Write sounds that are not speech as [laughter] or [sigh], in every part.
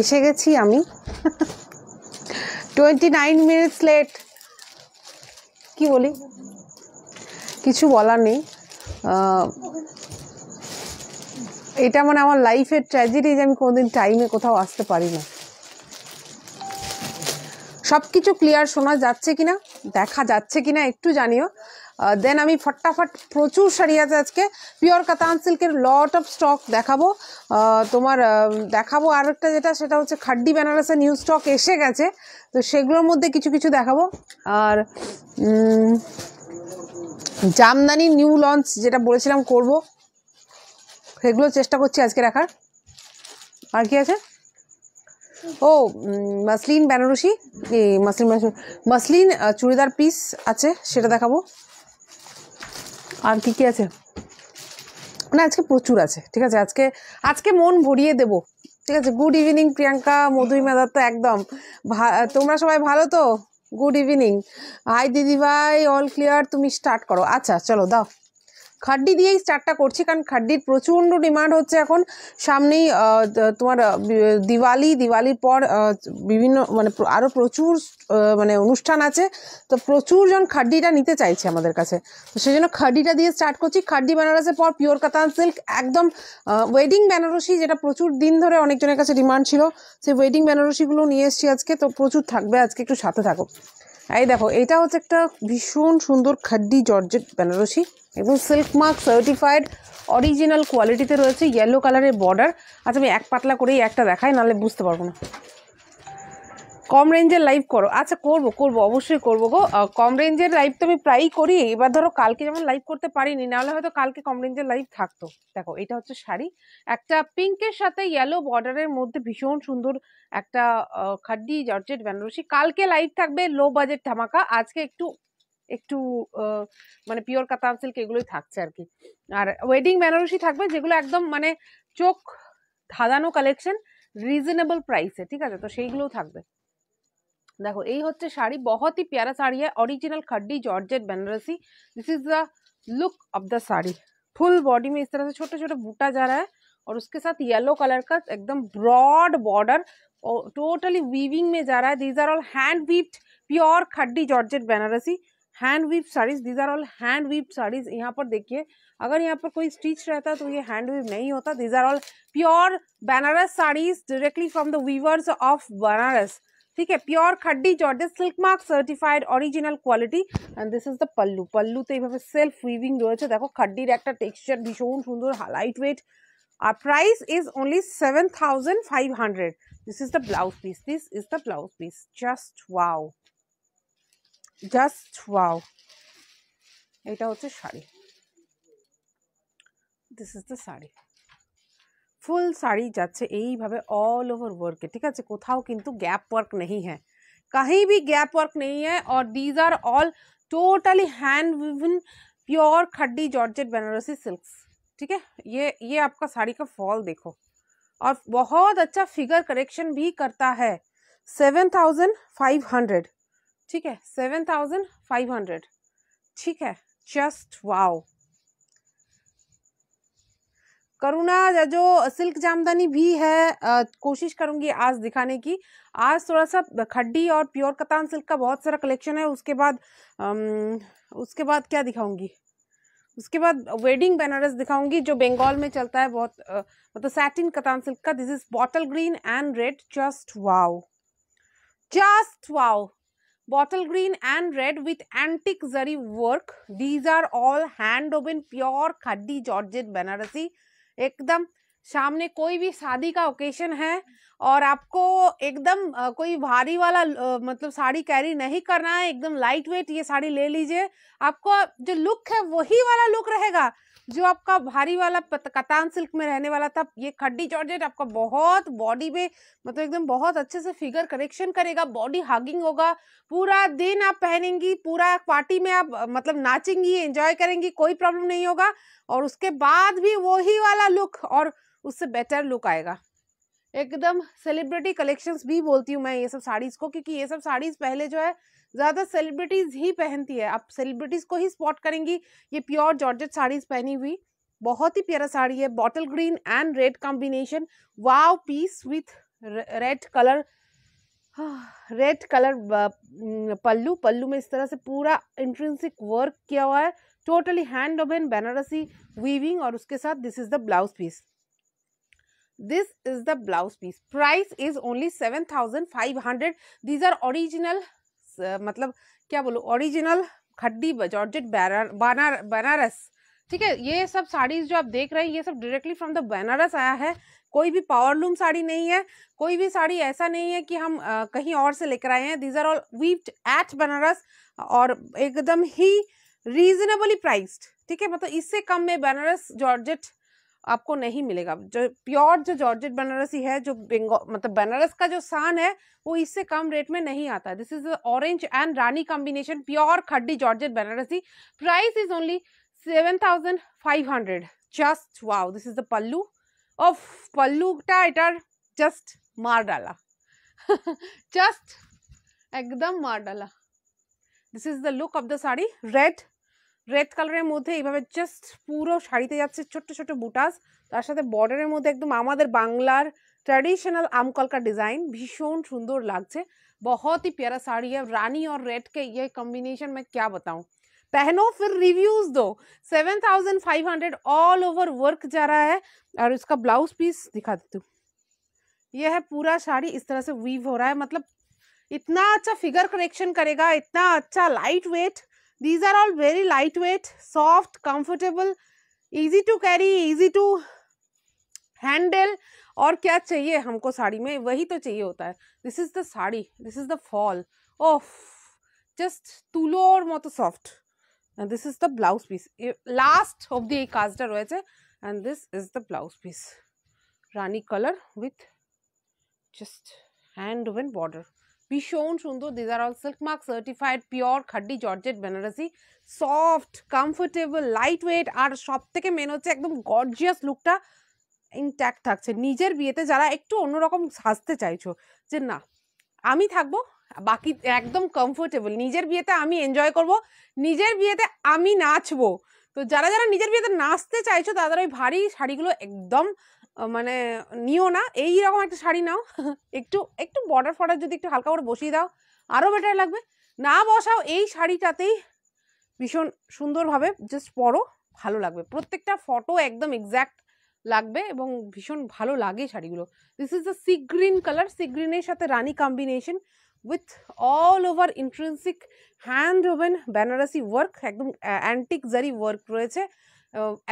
এসে গেছি আমি টোয়েন্টি নাইন মিনিটস লেট কি বলি কিছু বলার নেই এটা মানে আমার লাইফের ট্র্যাজেডি যে আমি কোনোদিন টাইমে কোথাও আসতে পারি না সব কিছু ক্লিয়ার শোনা যাচ্ছে কিনা দেখা যাচ্ছে কিনা একটু জানিও দেন আমি ফটাফট প্রচুর শাড়ি আছে আজকে পিওর কাতান সিল্কের লট অফ স্টক দেখাবো তোমার দেখাবো আর একটা যেটা সেটা হচ্ছে খাড্ডি বেনারসের নিউ স্টক এসে গেছে তো সেগুলোর মধ্যে কিছু কিছু দেখাবো আর জামদানি নিউ লঞ্চ যেটা বলেছিলাম করব সেগুলো চেষ্টা করছি আজকে রাখার আর কি আছে ও muslin Banarasi muslin muslin churidar piece আছে সেটা দেখাবো আর কি কি আছে না আজকে প্রচুর আছে ঠিক আছে আজকে আজকে মন ভরিয়ে দেব ঠিক আছে গুড ইভিনিং প্রিয়াঙ্কা মধুরিমা দত্ত একদম তোমরা সবাই ভালো তো গুড ইভিনিং হাই ভাই অল ক্লিয়ার তুমি স্টার্ট করো আচ্ছা চলো দাও খাড্ডি দিয়েই স্টার্টটা করছি কারণ খাড্ডির প্রচণ্ড ডিমান্ড হচ্ছে এখন সামনেই তোমার দিওয়ালি দিওয়ালির পর বিভিন্ন মানে আরও প্রচুর মানে অনুষ্ঠান আছে তো প্রচুরজন খাড্ডিটা নিতে চাইছে আমাদের কাছে তো সেই জন্য খাড্ডিটা দিয়ে স্টার্ট করছি খাড্ডি বেনারসের পর পিওর কাতান সিল্ক একদম ওয়েডিং বেনারসি যেটা প্রচুর দিন ধরে অনেকজনের কাছে ডিমান্ড ছিল সেই ওয়েডিং বেনারসিগুলো নিয়ে এসছি আজকে তো প্রচুর থাকবে আজকে একটু সাথে থাকো এই দেখো এটা হচ্ছে একটা ভীষণ সুন্দর খাড্ডি জর্জেট বেনারসি একদম সিল্ক মার্ক সার্টিফাইড অরিজিনাল কোয়ালিটিতে রয়েছে ইয়েলো কালারের বর্ডার আচ্ছা আমি এক পাতলা করেই একটা দেখাই নাহলে বুঝতে পারবো না কম রেঞ্জের লাইভ করো আচ্ছা করবো করবো অবশ্যই করবো গো কম রেঞ্জের লাইভ তো আমি প্রায়ই করি এবার ধরো কালকে যেমন লাইভ করতে পারিনি নাহলে হয়তো কালকে কম রেঞ্জের লাইভ থাকতো দেখো এটা হচ্ছে শাড়ি একটা পিঙ্কের সাথে ইয়েলো বর্ডারের মধ্যে ভীষণ সুন্দর একটা খাড্ডি জর্জেট বেনারসি কালকে লাইভ থাকবে লো বাজেট ধামাকা আজকে একটু একটু মানে পিওর কাতান সিল্ক এগুলোই থাকছে আর কি আর ওয়েডিং বেনারসি থাকবে যেগুলো একদম মানে চোখ ধাঁধানো কালেকশন রিজনেবল প্রাইসে ঠিক আছে তো সেইগুলোও থাকবে দেখো এই হচ্ছে শাড়ি ही प्यारा শাড়ি है original khaddi georgette Banarasi this is the look of the full body में इस तरह से छोटे छोटे बूटा जा रहा है और उसके साथ येलो कलर का एकदम ब्रॉड बॉर्डर और टोटली वीविंग में जा रहा है these are all hand weaved pure khaddi georgette Banarasi hand weave saris these are all hand weave saris यहाँ पर देखिए अगर यहाँ पर कोई स्टिच रहता तो ये हैंड वीप नहीं होता these are all pure Banaras saris directly from the weavers of Banaras ठीक है pure khaddi georgette silk mark certified original quality and this is the pallu pallu तो ये सेल्फ उंग रहे देखो खड्डी एक टेक्सचर भीषण सुंदर लाइट वेट आर price is only seven thousand five hundred this is the blouse piece this is the blouse piece just wow just wow এটা sari sari this is the full full sari যাচ্ছে এইভাবে অল ठीक है ঠিক আছে কোথাও কিন্তু गैप वर्क नहीं है कहीं भी गैप वर्क नहीं है और these are all totally hand woven pure khaddi georgette Banarasi silks ठीक है ये ये आपका साड़ी का फॉल देखो और बहुत अच्छा फिगर करेक्शन भी करता है सेवन थाउजेंड फाइव हंड्रेड ठीक है सेवन थाउजेंड फाइव हंड्रेड ठीक है जस्ट वाओ करुणा जो सिल्क जामदानी भी है आ, कोशिश करूंगी आज दिखाने की आज थोड़ा सा खड्डी और प्योर कतान सिल्क का बहुत सारा कलेक्शन है उसके बाद अम, उसके बाद क्या दिखाऊंगी उसके बाद वेडिंग बनारस दिखाऊंगी जो बंगाल में चलता है बहुत मतलब सैटिन कतान सिल्क का this is bottle green and red just wow just wow bottle green and red with antique zari work. These are all hand woven pure khaddi georgette Banarasi एकदम सामने कोई भी शादी का ओकेशन है और आपको एकदम कोई भारी वाला मतलब साड़ी कैरी नहीं करना है एकदम लाइट वेट ये साड़ी ले लीजिए आपको जो लुक है वही वाला लुक रहेगा जो आपका भारी वाला कतान सिल्क में रहने वाला था ये खड्डी जॉर्जेट आपका बहुत बॉडी में मतलब एकदम बहुत अच्छे से फिगर करेक्शन करेगा बॉडी हागिंग होगा पूरा दिन आप पहनेंगी पूरा पार्टी में आप मतलब नाचेंगी एंजॉय करेंगी कोई प्रॉब्लम नहीं होगा और उसके बाद भी वही वाला लुक और उससे बेटर लुक आएगा एकदम सेलिब्रिटी कलेक्शंस भी बोलती हूँ मैं ये सब साड़ीज़ को क्योंकि ये सब साड़ीज़ पहले जो है ज़्यादा सेलिब्रिटीज़ ही पहनती है आप सेलिब्रिटीज़ को ही स्पॉट करेंगी ये प्योर जॉर्जेट साड़ीज़ पहनी हुई बहुत ही प्यारा साड़ी है bottle green and red combination wow piece with red colour red colour pallu pallu में इस तरह से पूरा इंट्रेंसिक वर्क किया हुआ है totally hand woven Banarasi weaving और उसके साथ this is the blouse piece this is the blouse piece price is only 7500 these are original uh, मतलब क्या बोलो original khaddi georgette banar Banaras ठीक है ये सब साड़ीज जो आप देख रहे हैं ये सब डायरेक्टली फ्रॉम द बनारस आया है कोई भी पावर लूम साड़ी नहीं है कोई भी साड़ी ऐसा नहीं है कि हम आ, कहीं और से लेकर आए हैं these are all we at Banaras और एकदम ही रीजनेबली प्राइस्ड ठीक है मतलब इससे कम में बनारस जॉर्जेट आपको नहीं मिलेगा जो प्योर जो जॉर्जेट बनारसी है जो बेंगो मतलब बनारस का जो सान है वो इससे कम रेट में नहीं आता this is orange and rani combination pure khaddi georgette Banarasi price is only seven thousand five hundred just wow this is the pallu of पल्लूटा एटार जस्ट मार डाला जस्ट [laughs] एकदम मार डाला this is the look of the sari red red colour मध्य just पुरो शाड़ी जा छोटो छोटो बुटास तरह बॉर्डर मध्य एकदम बांगलार ट्रेडिशनल आमकल का डिज़ाइन भीषण सुंदर लागसे बहुत ही प्यारा साड़ी है रानी और रेड के ये कॉम्बिनेशन में क्या बताऊं पहनो फिर रिव्यूज दो 7500 ऑल ओवर वर्क जा रहा है और इसका ब्लाउज पीस दिखा देती हूँ यह है पूरा साड़ी इस तरह से वीव हो रहा है मतलब इतना अच्छा फिगर करेक्शन करेगा इतना अच्छा light weight These are all very lightweight, soft, comfortable, easy to carry, easy to handle. और क्या चाहिए हमको साड़ी में वही तो चाहिए होता है this is the sari this is the fall of just তুলো ওর মতো soft and this is the blouse the last অবধি এই কাজটা রয়েছে and this is the blouse piece rani colour with ভীষণ সুন্দর these are all silk mark certified pure khaddi georgette Banarasi soft comfortable light weight আর সব থেকে মেন হচ্ছে একদম গর্জিয়াস লুকটা ইনট্যাক্ট থাকছে নিজের বিয়েতে যারা একটু অন্যরকম সাজতে চাইছো যে না আমি থাকবো বাকি একদম কমফোর্টেবল নিজের বিয়েতে আমি এনজয় করব নিজের বিয়েতে আমি নাচবো তো যারা যারা নিজের বিয়েতে নাচতে চাইছো তাদের ওই ভারী শাড়িগুলো একদম মানে নিও না এই রকম একটা শাড়ি নাও [laughs] একটু একটু বর্ডার ফর্ডার যদি একটু হালকা করে বসিয়ে দাও আরও বেটার লাগবে না বসাও এই শাড়িটাতেই ভীষণ সুন্দরভাবে জাস্ট পরো ভালো লাগবে প্রত্যেকটা ফটো একদম এক্স্যাক্ট লাগবে এবং ভীষণ ভালো লাগে শাড়িগুলো this is the sea green colour sea গ্রিনের সাথে rani combination with all over intrinsic hand woven Banarasi work একদম অ্যান্টিক জারি ওয়ার্ক রয়েছে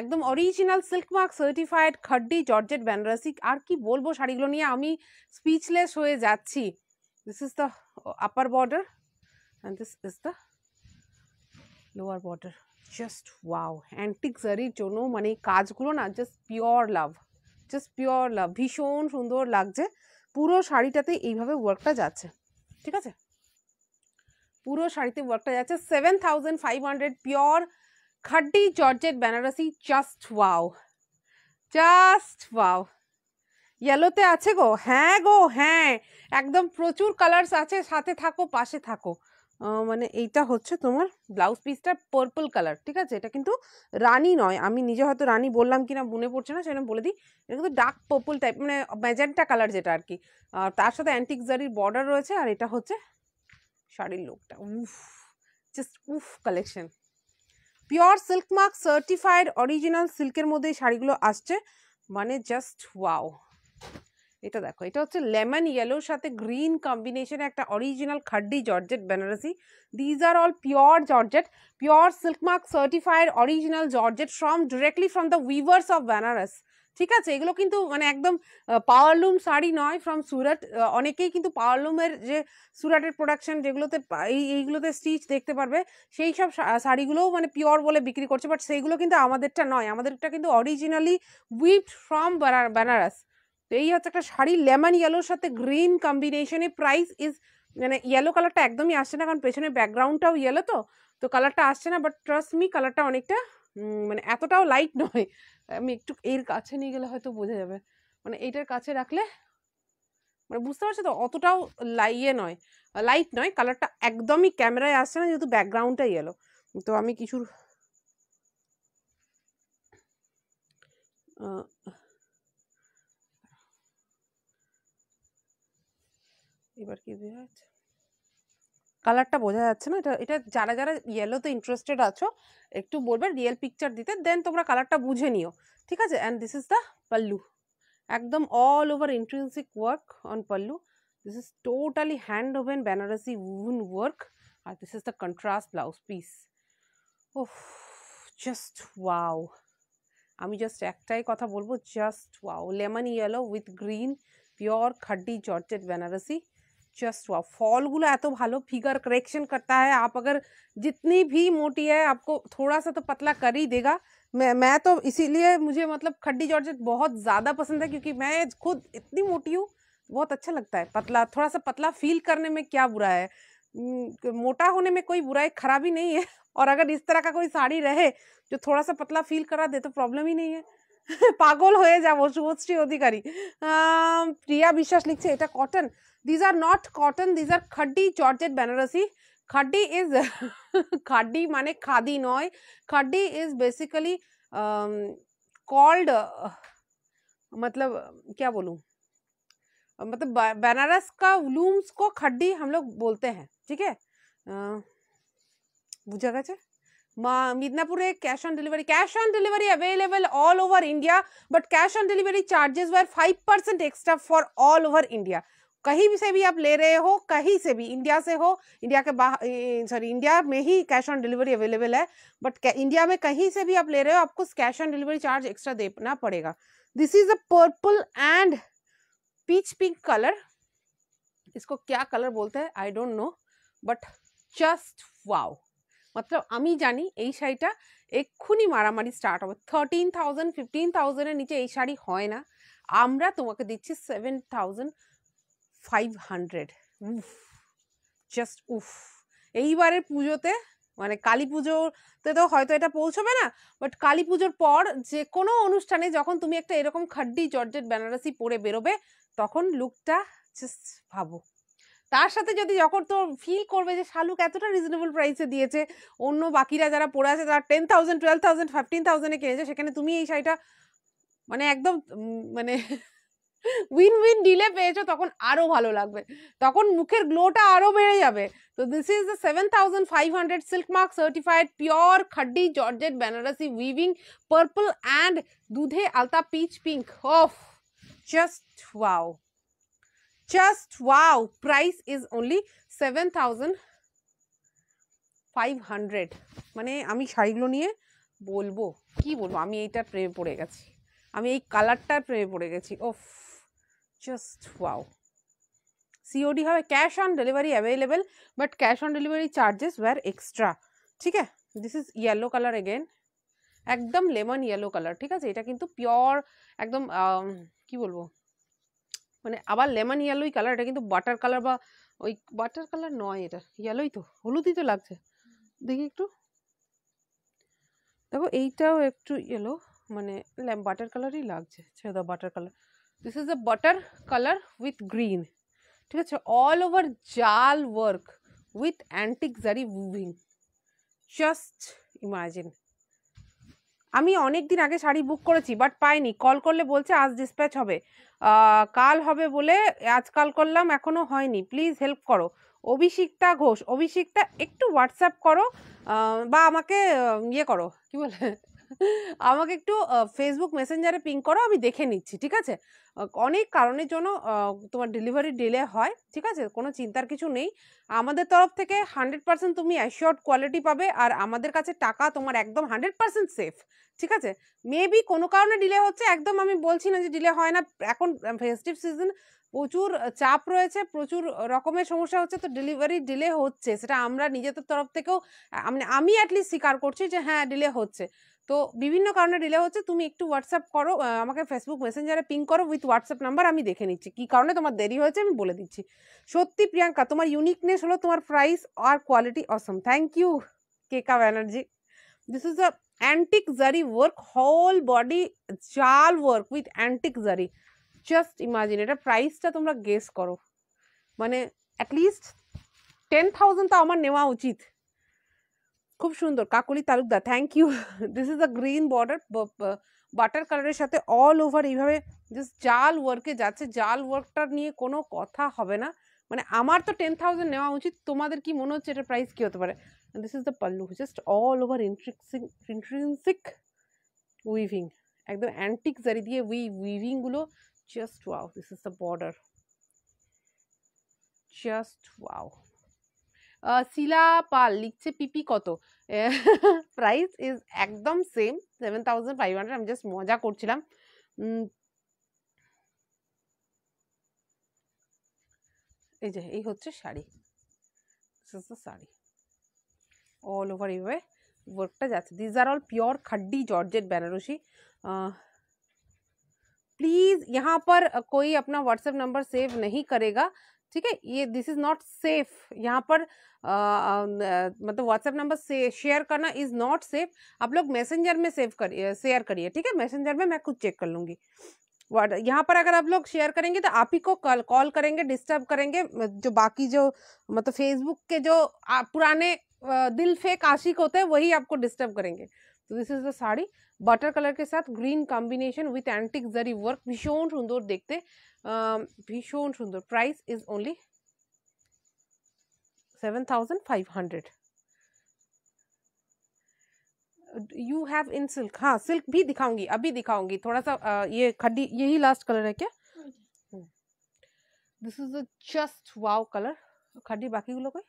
একদম original silk mark certified khaddi georgette Banarasi আর কি বলবো শাড়িগুলো নিয়ে আমি স্পিচলেস হয়ে যাচ্ছি this is the upper border and this is the lower border just wow antique জারির জন্য মানে কাজগুলো না just pure love just pure love ভীষণ সুন্দর লাগছে পুরো শাড়িটাতে এইভাবে ওয়ার্কটা যাচ্ছে ঠিক আছে পুরো শাড়িতে ওয়ার্কটা যাচ্ছে seven thousand five hundred pure khaddi georgette Banarasi just wow just wow ইয়েলোতে আছে গো হ্যাঁ গো হ্যাঁ একদম প্রচুর কালার্স আছে সাথে থাকো পাশে থাকো মানে এইটা হচ্ছে তোমার ব্লাউজ পিসটা পার্পল কালার ঠিক আছে এটা কিন্তু রানি নয় আমি নিজে হয়তো রানি বললাম কিনা মনে পড়ছে না সেটা বলে দিই এটা কিন্তু ডার্ক পার্পল টাইপ মানে ম্যাজেন্টা কালার যেটা আর কি আর তার সাথে অ্যান্টিক জারির বর্ডার রয়েছে আর এটা হচ্ছে শাড়ির লোকটা উফ জাস্ট উফ collection pure silk mark certified original সিল্কের মধ্যে এই শাড়িগুলো আসছে মানে জাস্ট ওয়াও এটা দেখো এটা হচ্ছে লেমন ইয়েলোর সাথে গ্রিন কম্বিনেশনে একটা original khaddi georgette Banarasi these are all pure georgette pure silk mark certified original georgette from directly from the weavers of Benaras ঠিক আছে এগুলো কিন্তু মানে একদম পাওয়ারলুম শাড়ি নয় ফ্রম সুরাট অনেকেই কিন্তু পাওয়ারলুমের যে সুরাটের প্রোডাকশন যেগুলোতে এইগুলোতে স্টিচ দেখতে পারবে সেই সব শাড়িগুলোও মানে পিওর বলে বিক্রি করছে বাট সেইগুলো কিন্তু আমাদেরটা নয় আমাদেরটা কিন্তু অরিজিনালি উইপড ফ্রম বেনারস তো এই হচ্ছে একটা শাড়ি লেমন ইয়েলোর সাথে গ্রিন কম্বিনেশনে প্রাইস ইজ মানে ইয়েলো কালারটা একদমই আসছে না কারণ পেছনে ব্যাকগ্রাউন্ডটাও ইয়েলো তো তো কালারটা আসছে না বাট ট্রাস্ট মি কালারটা অনেকটা মানে এতটাও লাইট [laughs] নয় আমি একটু এর কাছে নিয়ে গেলে হয়তো বোঝা যাবে মানে এইটার কাছে রাখলে মানে বুঝতে পারছো তো অতটাও লাইয়ে নয় লাইট নয় কালারটা একদমই ক্যামেরায় আসছে না যেহেতু ব্যাকগ্রাউন্ডটাই এলো তো আমি কিছুর এবার কি দেওয়া আছে কালারটা বোঝা যাচ্ছে না এটা এটা যারা যারা ইয়েলো তো ইন্টারেস্টেড আছো একটু বলবা রিয়েল পিকচার দিতে দেন তোমরা কালারটা বুঝে নিও ঠিক আছে and this is the pallu একদম all over intrinsic work on pallu this is totally hand woven Banarasi woven work আর দিস ইজ দা কন্ট্রাস্ট 블াউজ পিস উফ জাস্ট ওয়াও আমি জাস্ট একটাই কথা বলবো just wow lemon yellow with green pure khaddi georgette Banarasi just wow गुला है तो भालो फिगर करेक्शन करता है आप अगर जितनी भी मोटी है आपको थोड़ा सा तो पतला कर ही देगा मैं मैं तो इसीलिए मुझे मतलब खड्डी जॉर्जेट बहुत ज़्यादा पसंद है क्योंकि मैं खुद इतनी मोटी हूँ बहुत अच्छा लगता है पतला थोड़ा सा पतला फील करने में क्या बुरा है मोटा होने में कोई बुराई खराबी नहीं है और अगर इस तरह का कोई साड़ी रहे जो थोड़ा सा पतला फील करा दे तो प्रॉब्लम ही नहीं है [laughs] पागल हो যাব शुभश्री अधिकारी प्रिया विश्वास लिखे এটা cotton these are not cotton these are khaddi georgette Banarasi khaddi is khaddi माने खादी नॉय खड्डी इज बेसिकली कॉल्ड मतलब क्या बोलूँ मतलब बनारस का लूम्स को खड्डी हम लोग बोलते हैं ठीक है बुझा गया चे Midnapore cash on delivery cash on delivery available all over India but cash on delivery charges were five percent extra for all over India कहीं भी से भी आप ले रहे हो कहीं से भी इंडिया से हो इंडिया के बाहर सॉरी इंडिया में ही कैश ऑन डिलीवरी अवेलेबल है बट इंडिया में कहीं से भी आप ले रहे हो आपको cash on delivery charge extra देना पड़ेगा this is a purple and peach pink colour इसको क्या कलर बोलते हैं I don't know but just wow মাত্র আমি জানি এই শাড়িটা এক্ষুনি মারামারি स्टार्ट हो থার্টিন थाउजेंड फिफ्टीन থাউজেন্ডের नीचे ये शाड़ी है ना আমরা तुम्हें दीची सेवेन थाउजेंड ফাইভ হান্ড্রেড উফ জাস্ট উফ এইবারের পুজোতে মানে কালী পুজোতে তো হয়তো এটা পৌঁছবে না বাট কালী পুজোর পর যে কোনো অনুষ্ঠানে যখন তুমি একটা এরকম খাড্ডি জর্জেট বেনারসি পরে বেরোবে তখন লুকটা জাস্ট ভাবো তার সাথে যদি যখন তো ফিল করবে যে শালুক এতটা রিজনেবল প্রাইসে দিয়েছে অন্য বাকিরা যারা পরে আছে তারা ten thousand twelve thousand fifteen থাউজেন্ডে কিনেছে সেখানে তুমি এই শাড়িটা মানে একদম মানে উইন উইন ডিলে পেয়েছো তখন আরও ভালো লাগবে তখন মুখের গ্লোটা আরও বেড়ে যাবে তো this is the seven thousand five hundred silk mark certified pure khaddi georgette Banarasi weaving purple and দুধে আলতা পিচ পিঙ্ক অফ just wow just wow price is only seven thousand five hundred মানে আমি শাড়িগুলো নিয়ে বলবো কি বলবো আমি এইটার প্রেমে পড়ে গেছি আমি এই কালারটার প্রেমে পড়ে গেছি ওফ জাস্ট ওয়াও সিওডি হবে cash on delivery available but cash on delivery charges were extra ঠিক আছে this is yellow colour again একদম লেমন ইয়েলো কালার ঠিক আছে এটা কিন্তু পিওর একদম কি বলবো মানে আবার লেমন ইয়েলোই কালার এটা কিন্তু বাটার কালার বা ওই বাটার কালার নয় এটা ইয়েলোই তো হলুদই তো লাগছে দেখি একটু দেখো এইটাও একটু ইয়েলো মানে বাটার কালারই লাগছে butter colour this is a butter colour with green ঠিক আছে অল ওভার জাল work with antique zari weaving just imagine আমি অনেক দিন আগে শাড়ি বুক করেছি বাট পাইনি কল করলে বলছে আজ ডিসপ্যাচ হবে কাল হবে বলে আজ কাল করলাম এখনও হয়নি প্লিজ হেল্প করো অভিষিক্তা ঘোষ অভিষিক্তা একটু হোয়াটসঅ্যাপ করো বা আমাকে ইয়ে করো কি বলে আমাকে একটু ফেসবুক মেসেঞ্জারে পিং করো আমি দেখে নিচ্ছি ঠিক আছে অনেক কারণের জন্য তোমার ডেলিভারি ডিলে হয় ঠিক আছে কোনো চিন্তার কিছু নেই আমাদের তরফ থেকে হান্ড্রেড পার্সেন্ট তুমি অ্যাশিওর্ড কোয়ালিটি পাবে আর আমাদের কাছে টাকা তোমার একদম হান্ড্রেড পার্সেন্ট সেফ ঠিক আছে মেবি কোনো কারণে ডিলে হচ্ছে একদম আমি বলছি না যে ডিলে হয় না এখন ফেস্টিভ সিজন প্রচুর চাপ রয়েছে প্রচুর রকমের সমস্যা হচ্ছে তো ডেলিভারি ডিলে হচ্ছে সেটা আমরা নিজেদের তরফ থেকেও মানে আমি অ্যাটলিস্ট স্বীকার করছি যে হ্যাঁ ডিলে হচ্ছে তো বিভিন্ন কারণে ডিলে হচ্ছে তুমি একটু হোয়াটসঅ্যাপ করো আমাকে ফেসবুক মেসেঞ্জারে পিং করো উইথ হোয়াটসঅ্যাপ নাম্বার আমি দেখে নিচ্ছি কী কারণে তোমার দেরি হয়েছে আমি বলে দিচ্ছি সত্যি প্রিয়াঙ্কা তোমার ইউনিকনেস হলো তোমার প্রাইস আর quality awesome thank you Keka Banerjee this is antique zari work whole body jaal work with antique zari just imagine এটা প্রাইসটা তোমরা গেস করো মানে অ্যাটলিস্ট টেন থাউজেন্ড তো আমার নেওয়া উচিত খুব সুন্দর Kakuli Talukdar thank you this is a green border butter কালারে সাথে অল ওভার এইভাবে जस्ट জাল ওয়ারকে যাচ্ছে জাল ওয়ার্কটার নিয়ে কোনো কথা হবে না মানে আমার তো 10000 নেওয়া উচিত তোমাদের কি মনে হচ্ছে এর প্রাইস কি হতে পারে this is the pallu just all over intrinsic intrinsic weaving একদম アンティーク জরি দিয়ে উই উইভিং গুলো just wow this is the border just wow सिलापाल लिखছে পিপি কত প্রাইস ইজ একদম সেম 7500 আই এম জাস্ট মোজা করছিলাম এই যে এই হচ্ছে শাড়ি সুতো শাড়ি অল ওভার এইভাবে ওয়ার্কটা যাচ্ছে this are all pure khaddi georgette Banarasi please यहां पर कोई अपना व्हाट्सएप नंबर सेव नहीं करेगा ठीक है ये दिस इज नॉट सेफ यहाँ पर आ, मतलब व्हाट्सएप नंबर से शेयर करना इज नॉट सेफ आप लोग मैसेंजर में सेव करिए शेयर करिए ठीक है मैसेंजर में मैं खुद चेक कर लूँगी यहाँ पर अगर आप लोग शेयर करेंगे तो आप ही को कॉल कॉल करेंगे डिस्टर्ब करेंगे जो बाकी जो मतलब फेसबुक के जो पुराने दिल फेक आशिक होते हैं वही आपको डिस्टर्ब करेंगे तो this is the sari butter colour के साथ green combination with antique zari work भीषण सुंदर देखते भीषण सुंदर price is only seven thousand five hundred you have in silk हाँ सिल्क भी दिखाऊंगी अभी दिखाऊंगी थोड़ा सा ये खड्डी यही लास्ट कलर है क्या this is a wow colour khaddi बाकी गुलो कोई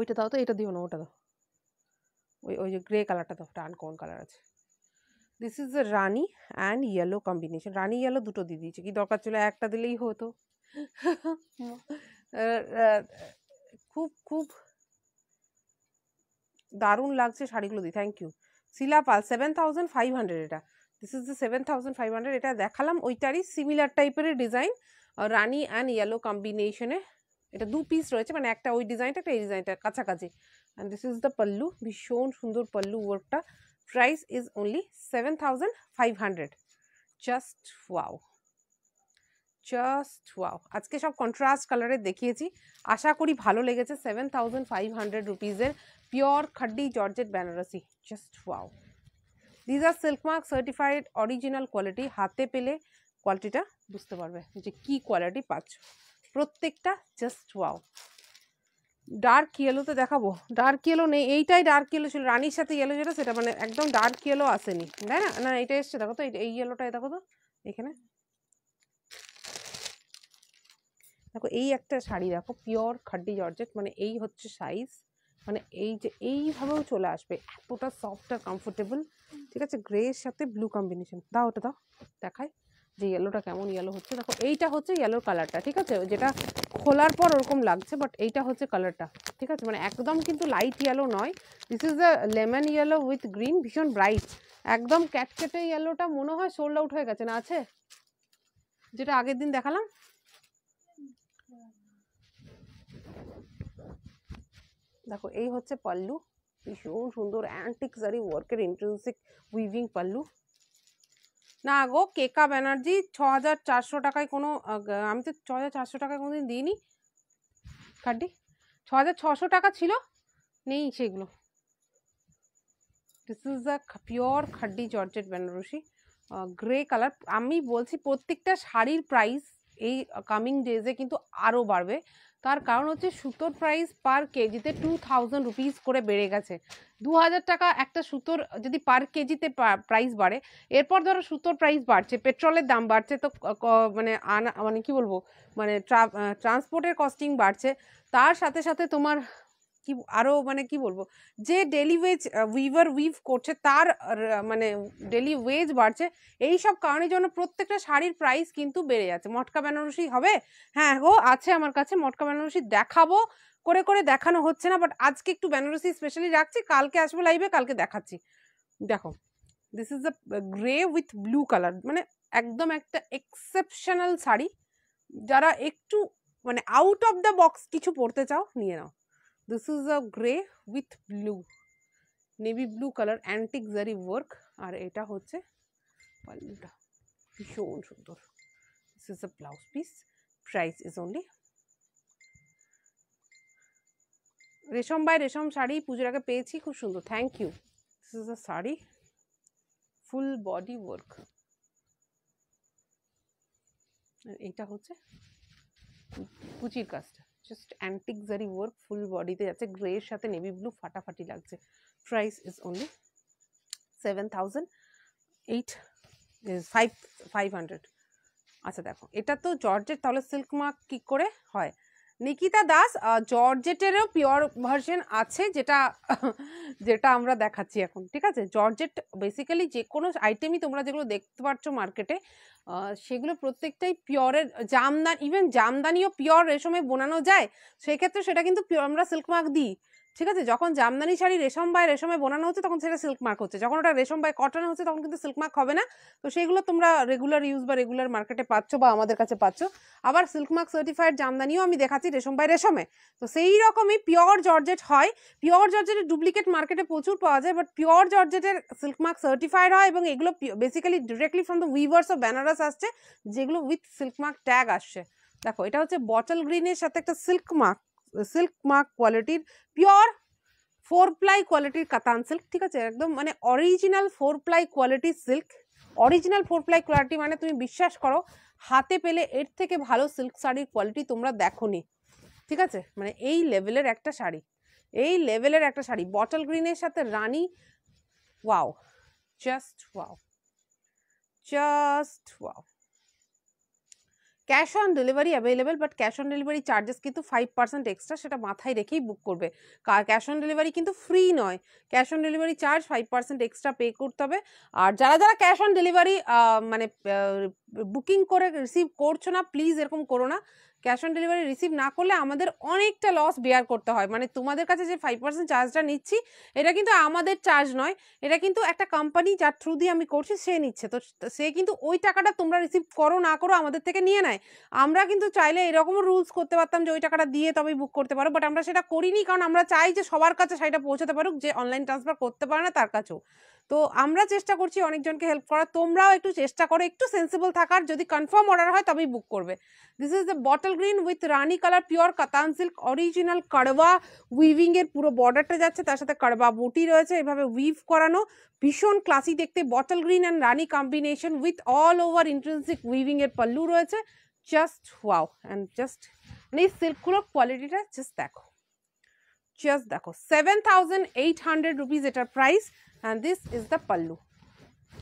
ওইটা हाँ ওই ওই যে গ্রে কালারটা তো টান কোন কালার আছে this is the rani and yellow combination rani yellow দুটো দিয়ে দিয়েছে কি দরকার ছিল একটা দিলেই হতো [laughs] খুব খুব দারুণ লাগছে শাড়িগুলো দিই thank you Pal seven thousand five hundred এটা this is the seven thousand five hundred এটা দেখালাম ওইটারই সিমিলার টাইপের ডিজাইন রানি অ্যান্ড ইয়েলো কম্বিনেশনে এটা দু পিস রয়েছে মানে একটা ওই ডিজাইনটা একটা এই ডিজাইনটা কাছাকাছি and this is the pallu भीषण सुंदर pallu work price is only seven thousand five hundred just wow just wow आज के सब कन्ट्रास कलर देखिए आशा करी भलो लेगे सेवेन थाउजेंड फाइव हंड्रेड रुपीजर pure khaddi georgette Banarasi just wow these are silk mark certified original quality हाथे पेले क्वालिटी बुझते पर क्वालिटी पाच प्रत्येकता जस्ट वाओ ডার্ক ইয়েলোতে দেখাবো ডার্ক ইয়েলো নেই এইটাই ডার্ক ইয়েলো ছিল রানীর সাথে ইয়েলো যেটা সেটা মানে একদম ডার্ক ইয়েলো আসেনি তাই না না এটা এসছে দেখো তো এই ইয়েলোটাই দেখো তো এখানে দেখো এই একটা শাড়ি দেখো পিওর খাড্ডি জর্জেট মানে এই হচ্ছে সাইজ মানে এই যে এইভাবেও চলে আসবে এতটা সফট আর কমফোর্টেবল ঠিক আছে গ্রের সাথে ব্লু কম্বিনেশন দাও ওটা দাও দেখায় যে ইয়েলোটা কেমন ইয়েলো হচ্ছে দেখো এইটা হচ্ছে ইয়েলো কালারটা ঠিক আছে যেটা খোলার পর ওরকম লাগছে বাট এইটা হচ্ছে কালারটা ঠিক আছে মানে একদম কিন্তু লাইট ইয়েলো নয় this is the lemon yellow with green ভীষণ ব্রাইট একদম ক্যাটকেটে ইয়েলোটা মনে হয় সোল্ড আউট হয়ে গেছে না আছে যেটা আগের দিন দেখালাম দেখো এই হচ্ছে পাল্লু ভীষণ সুন্দর অ্যান্টিক সারি ওয়ার্কের ইন্ট্রেন্সিক উইভিং পাল্লু না গো কেকা ব্যানার্জি ছ হাজার চারশো টাকায় কোনো আমি তো ছ হাজার চারশো টাকায় কোনোদিন দিইনি কার্ডটি ছ হাজার ছশো টাকা ছিল নেই সেগুলো this is the pure khaddi georgette Banarasi grey colour আমি বলছি প্রত্যেকটা শাড়ির প্রাইস এই কামিং ডেজে কিন্তু আরও বাড়বে তার কারণ হচ্ছে সুতোর প্রাইস পার কেজিতে টু থাউজেন্ড রুপিস করে বেড়ে গেছে দু হাজার টাকা একটা সুতোর যদি পার কেজিতে প্রাইস বাড়ে এরপর ধরো সুতোর প্রাইস বাড়ছে পেট্রোলের দাম বাড়ছে তো মানে আনা মানে কি বলবো মানে ট্রান্সপোর্টের কস্টিং বাড়ছে তার সাথে সাথে তোমার কি আরও মানে কি বলবো যে ডেলি ওয়েজ উইভার উইভ করছে তার মানে ডেলি ওয়েজ বাড়ছে এই সব কারণের জন্য প্রত্যেকটা শাড়ির প্রাইস কিন্তু বেড়ে যাচ্ছে মটকা বেনারসি হবে হ্যাঁ গো আছে আমার কাছে মটকা বেনারসি দেখাবো করে করে দেখানো হচ্ছে না বাট আজকে একটু বেনারসি স্পেশালি রাখছি কালকে আসবো লাইভে কালকে দেখাচ্ছি দেখো this is the grey with blue colour মানে একদম একটা এক্সেপশনাল শাড়ি যারা একটু মানে আউট অফ দ্য বক্স কিছু পরতে চাও নিয়ে নাও This is a grey with blue, navy blue color antique zari work আর এটা হচ্ছে পাল্লুটা ভীষণ সুন্দর this is a blouse piece price is only Resham by Resham sari পুজোর আগে পেয়েছি খুব সুন্দর thank you this is a sari full body work আর এটা হচ্ছে কুচির কাজটা just antique zari work full বডিতে যাচ্ছে এর সাথে নেভি ব্লু ফাটাফাটি লাগছে price is only seven eight five five hundred আচ্ছা দেখো এটা তো জর্জের তাহলে সিল্ক মার্ক কী করে হয় নিকিতা দাস জর্জেটেরও পিওর ভার্সন আছে যেটা যেটা আমরা দেখাচ্ছি এখন ঠিক আছে জর্জেট বেসিক্যালি যে কোনো আইটেমই তোমরা যেগুলো দেখতে পাচ্ছ মার্কেটে সেগুলো প্রত্যেকটাই পিওরের জামদান ইভেন জামদানিও পিওর রেশমে বোনানো যায় সেক্ষেত্রে সেটা কিন্তু আমরা সিল্কমার্ক দিই ঠিক আছে যখন জামদানি শাড়ি রেশম বাই রেশমে বোনানো হচ্ছে তখন সেটা সিল্ক মার্ক হচ্ছে যখন ওটা রেশম বাই কটন হচ্ছে তখন কিন্তু সিল্ক মার্ক হবে না তো সেইগুলো তোমরা রেগুলার ইউজ বা রেগুলার মার্কেটে পাচ্ছ বা আমাদের কাছে পাচ্ছ আবার সিল্ক মার্ক সার্টিফাইড জামদানিও আমি দেখাচ্ছি রেশম বাই রেশমে তো সেই রকমই পিওর জর্জেট হয় পিওর জর্জেটের ডুপ্লিকেট মার্কেটে প্রচুর পাওয়া যায় বাট পিওর জর্জেটের সিল্ক মার্ক সার্টিফাইড হয় এবং এগুলো basically directly from the weavers of Benaras আসছে যেগুলো উইথ সিল্ক মার্ক ট্যাগ আসছে দেখো এটা হচ্ছে বটল গ্রিনের সাথে একটা সিল্ক মার্ক সিল্ক মার্ক কোয়ালিটির পিওর ফোর প্লাই কোয়ালিটির কাতান সিল্ক ঠিক আছে একদম মানে অরিজিনাল ফোর প্লাই কোয়ালিটির silk original four ply quality মানে তুমি বিশ্বাস করো হাতে পেলে এর থেকে ভালো সিল্ক শাড়ির কোয়ালিটি তোমরা দেখো ঠিক আছে মানে এই লেভেলের একটা শাড়ি এই লেভেলের একটা শাড়ি বটল গ্রিনের সাথে রানী wow just wow just wow cash on delivery available but cash on delivery charges কিন্তু ফাইভ পার্সেন্ট এক্সট্রা সেটা মাথায় রেখেই বুক করবে ক্যাশ অন ডেলিভারি কিন্তু ফ্রি নয় cash on delivery charge five percent extra pay করতে হবে আর যারা যারা ক্যাশ অন ডেলিভারি মানে বুকিং করে রিসিভ করছো না প্লিজ এরকম করো না ক্যাশ অন ডেলিভারি রিসিভ না করলে আমাদের অনেকটা লস বেয়ার করতে হয় মানে তোমাদের কাছে যে ফাইভ পার্সেন্ট চার্জটা নিচ্ছি এটা কিন্তু আমাদের চার্জ নয় এটা কিন্তু একটা কোম্পানি যার থ্রু দিয়ে আমি করছি সে নিচ্ছে তো সে কিন্তু ওই টাকাটা তোমরা রিসিভ করো না করো আমাদের থেকে নিয়ে নেয় আমরা কিন্তু চাইলে এরকমও রুলস করতে পারতাম যে ওই টাকাটা দিয়ে তবেই বুক করতে পারো বাট আমরা সেটা করিনি কারণ আমরা চাই যে সবার কাছে সেটা পৌঁছাতে পারুক যে অনলাইন ট্রান্সফার করতে পারে না তার কাছেও তো আমরা চেষ্টা করছি অনেকজনকে হেল্প করার তোমরাও একটু চেষ্টা করো একটু সেন্সিবল থাকার যদি কনফার্ম অর্ডার হয় তবেই বুক করবে this is the bottle green with rani colour pure katan silk original কারবা উইভিংয়ের পুরো বর্ডারটা যাচ্ছে তার সাথে কারবা বুটি রয়েছে এভাবে উইভ করানো ভীষণ ক্লাসি দেখতে bottle green and rani combination with all over intrinsic উইভিংয়ের পাল্লু রয়েছে জাস্ট ওয়াও অ্যান্ড জাস্ট মানে এই সিল্কগুলোর কোয়ালিটিটা জাস্ট দেখো জাস্ট দেখো seven thousand eight hundred rupees এটার price and this is the pallu,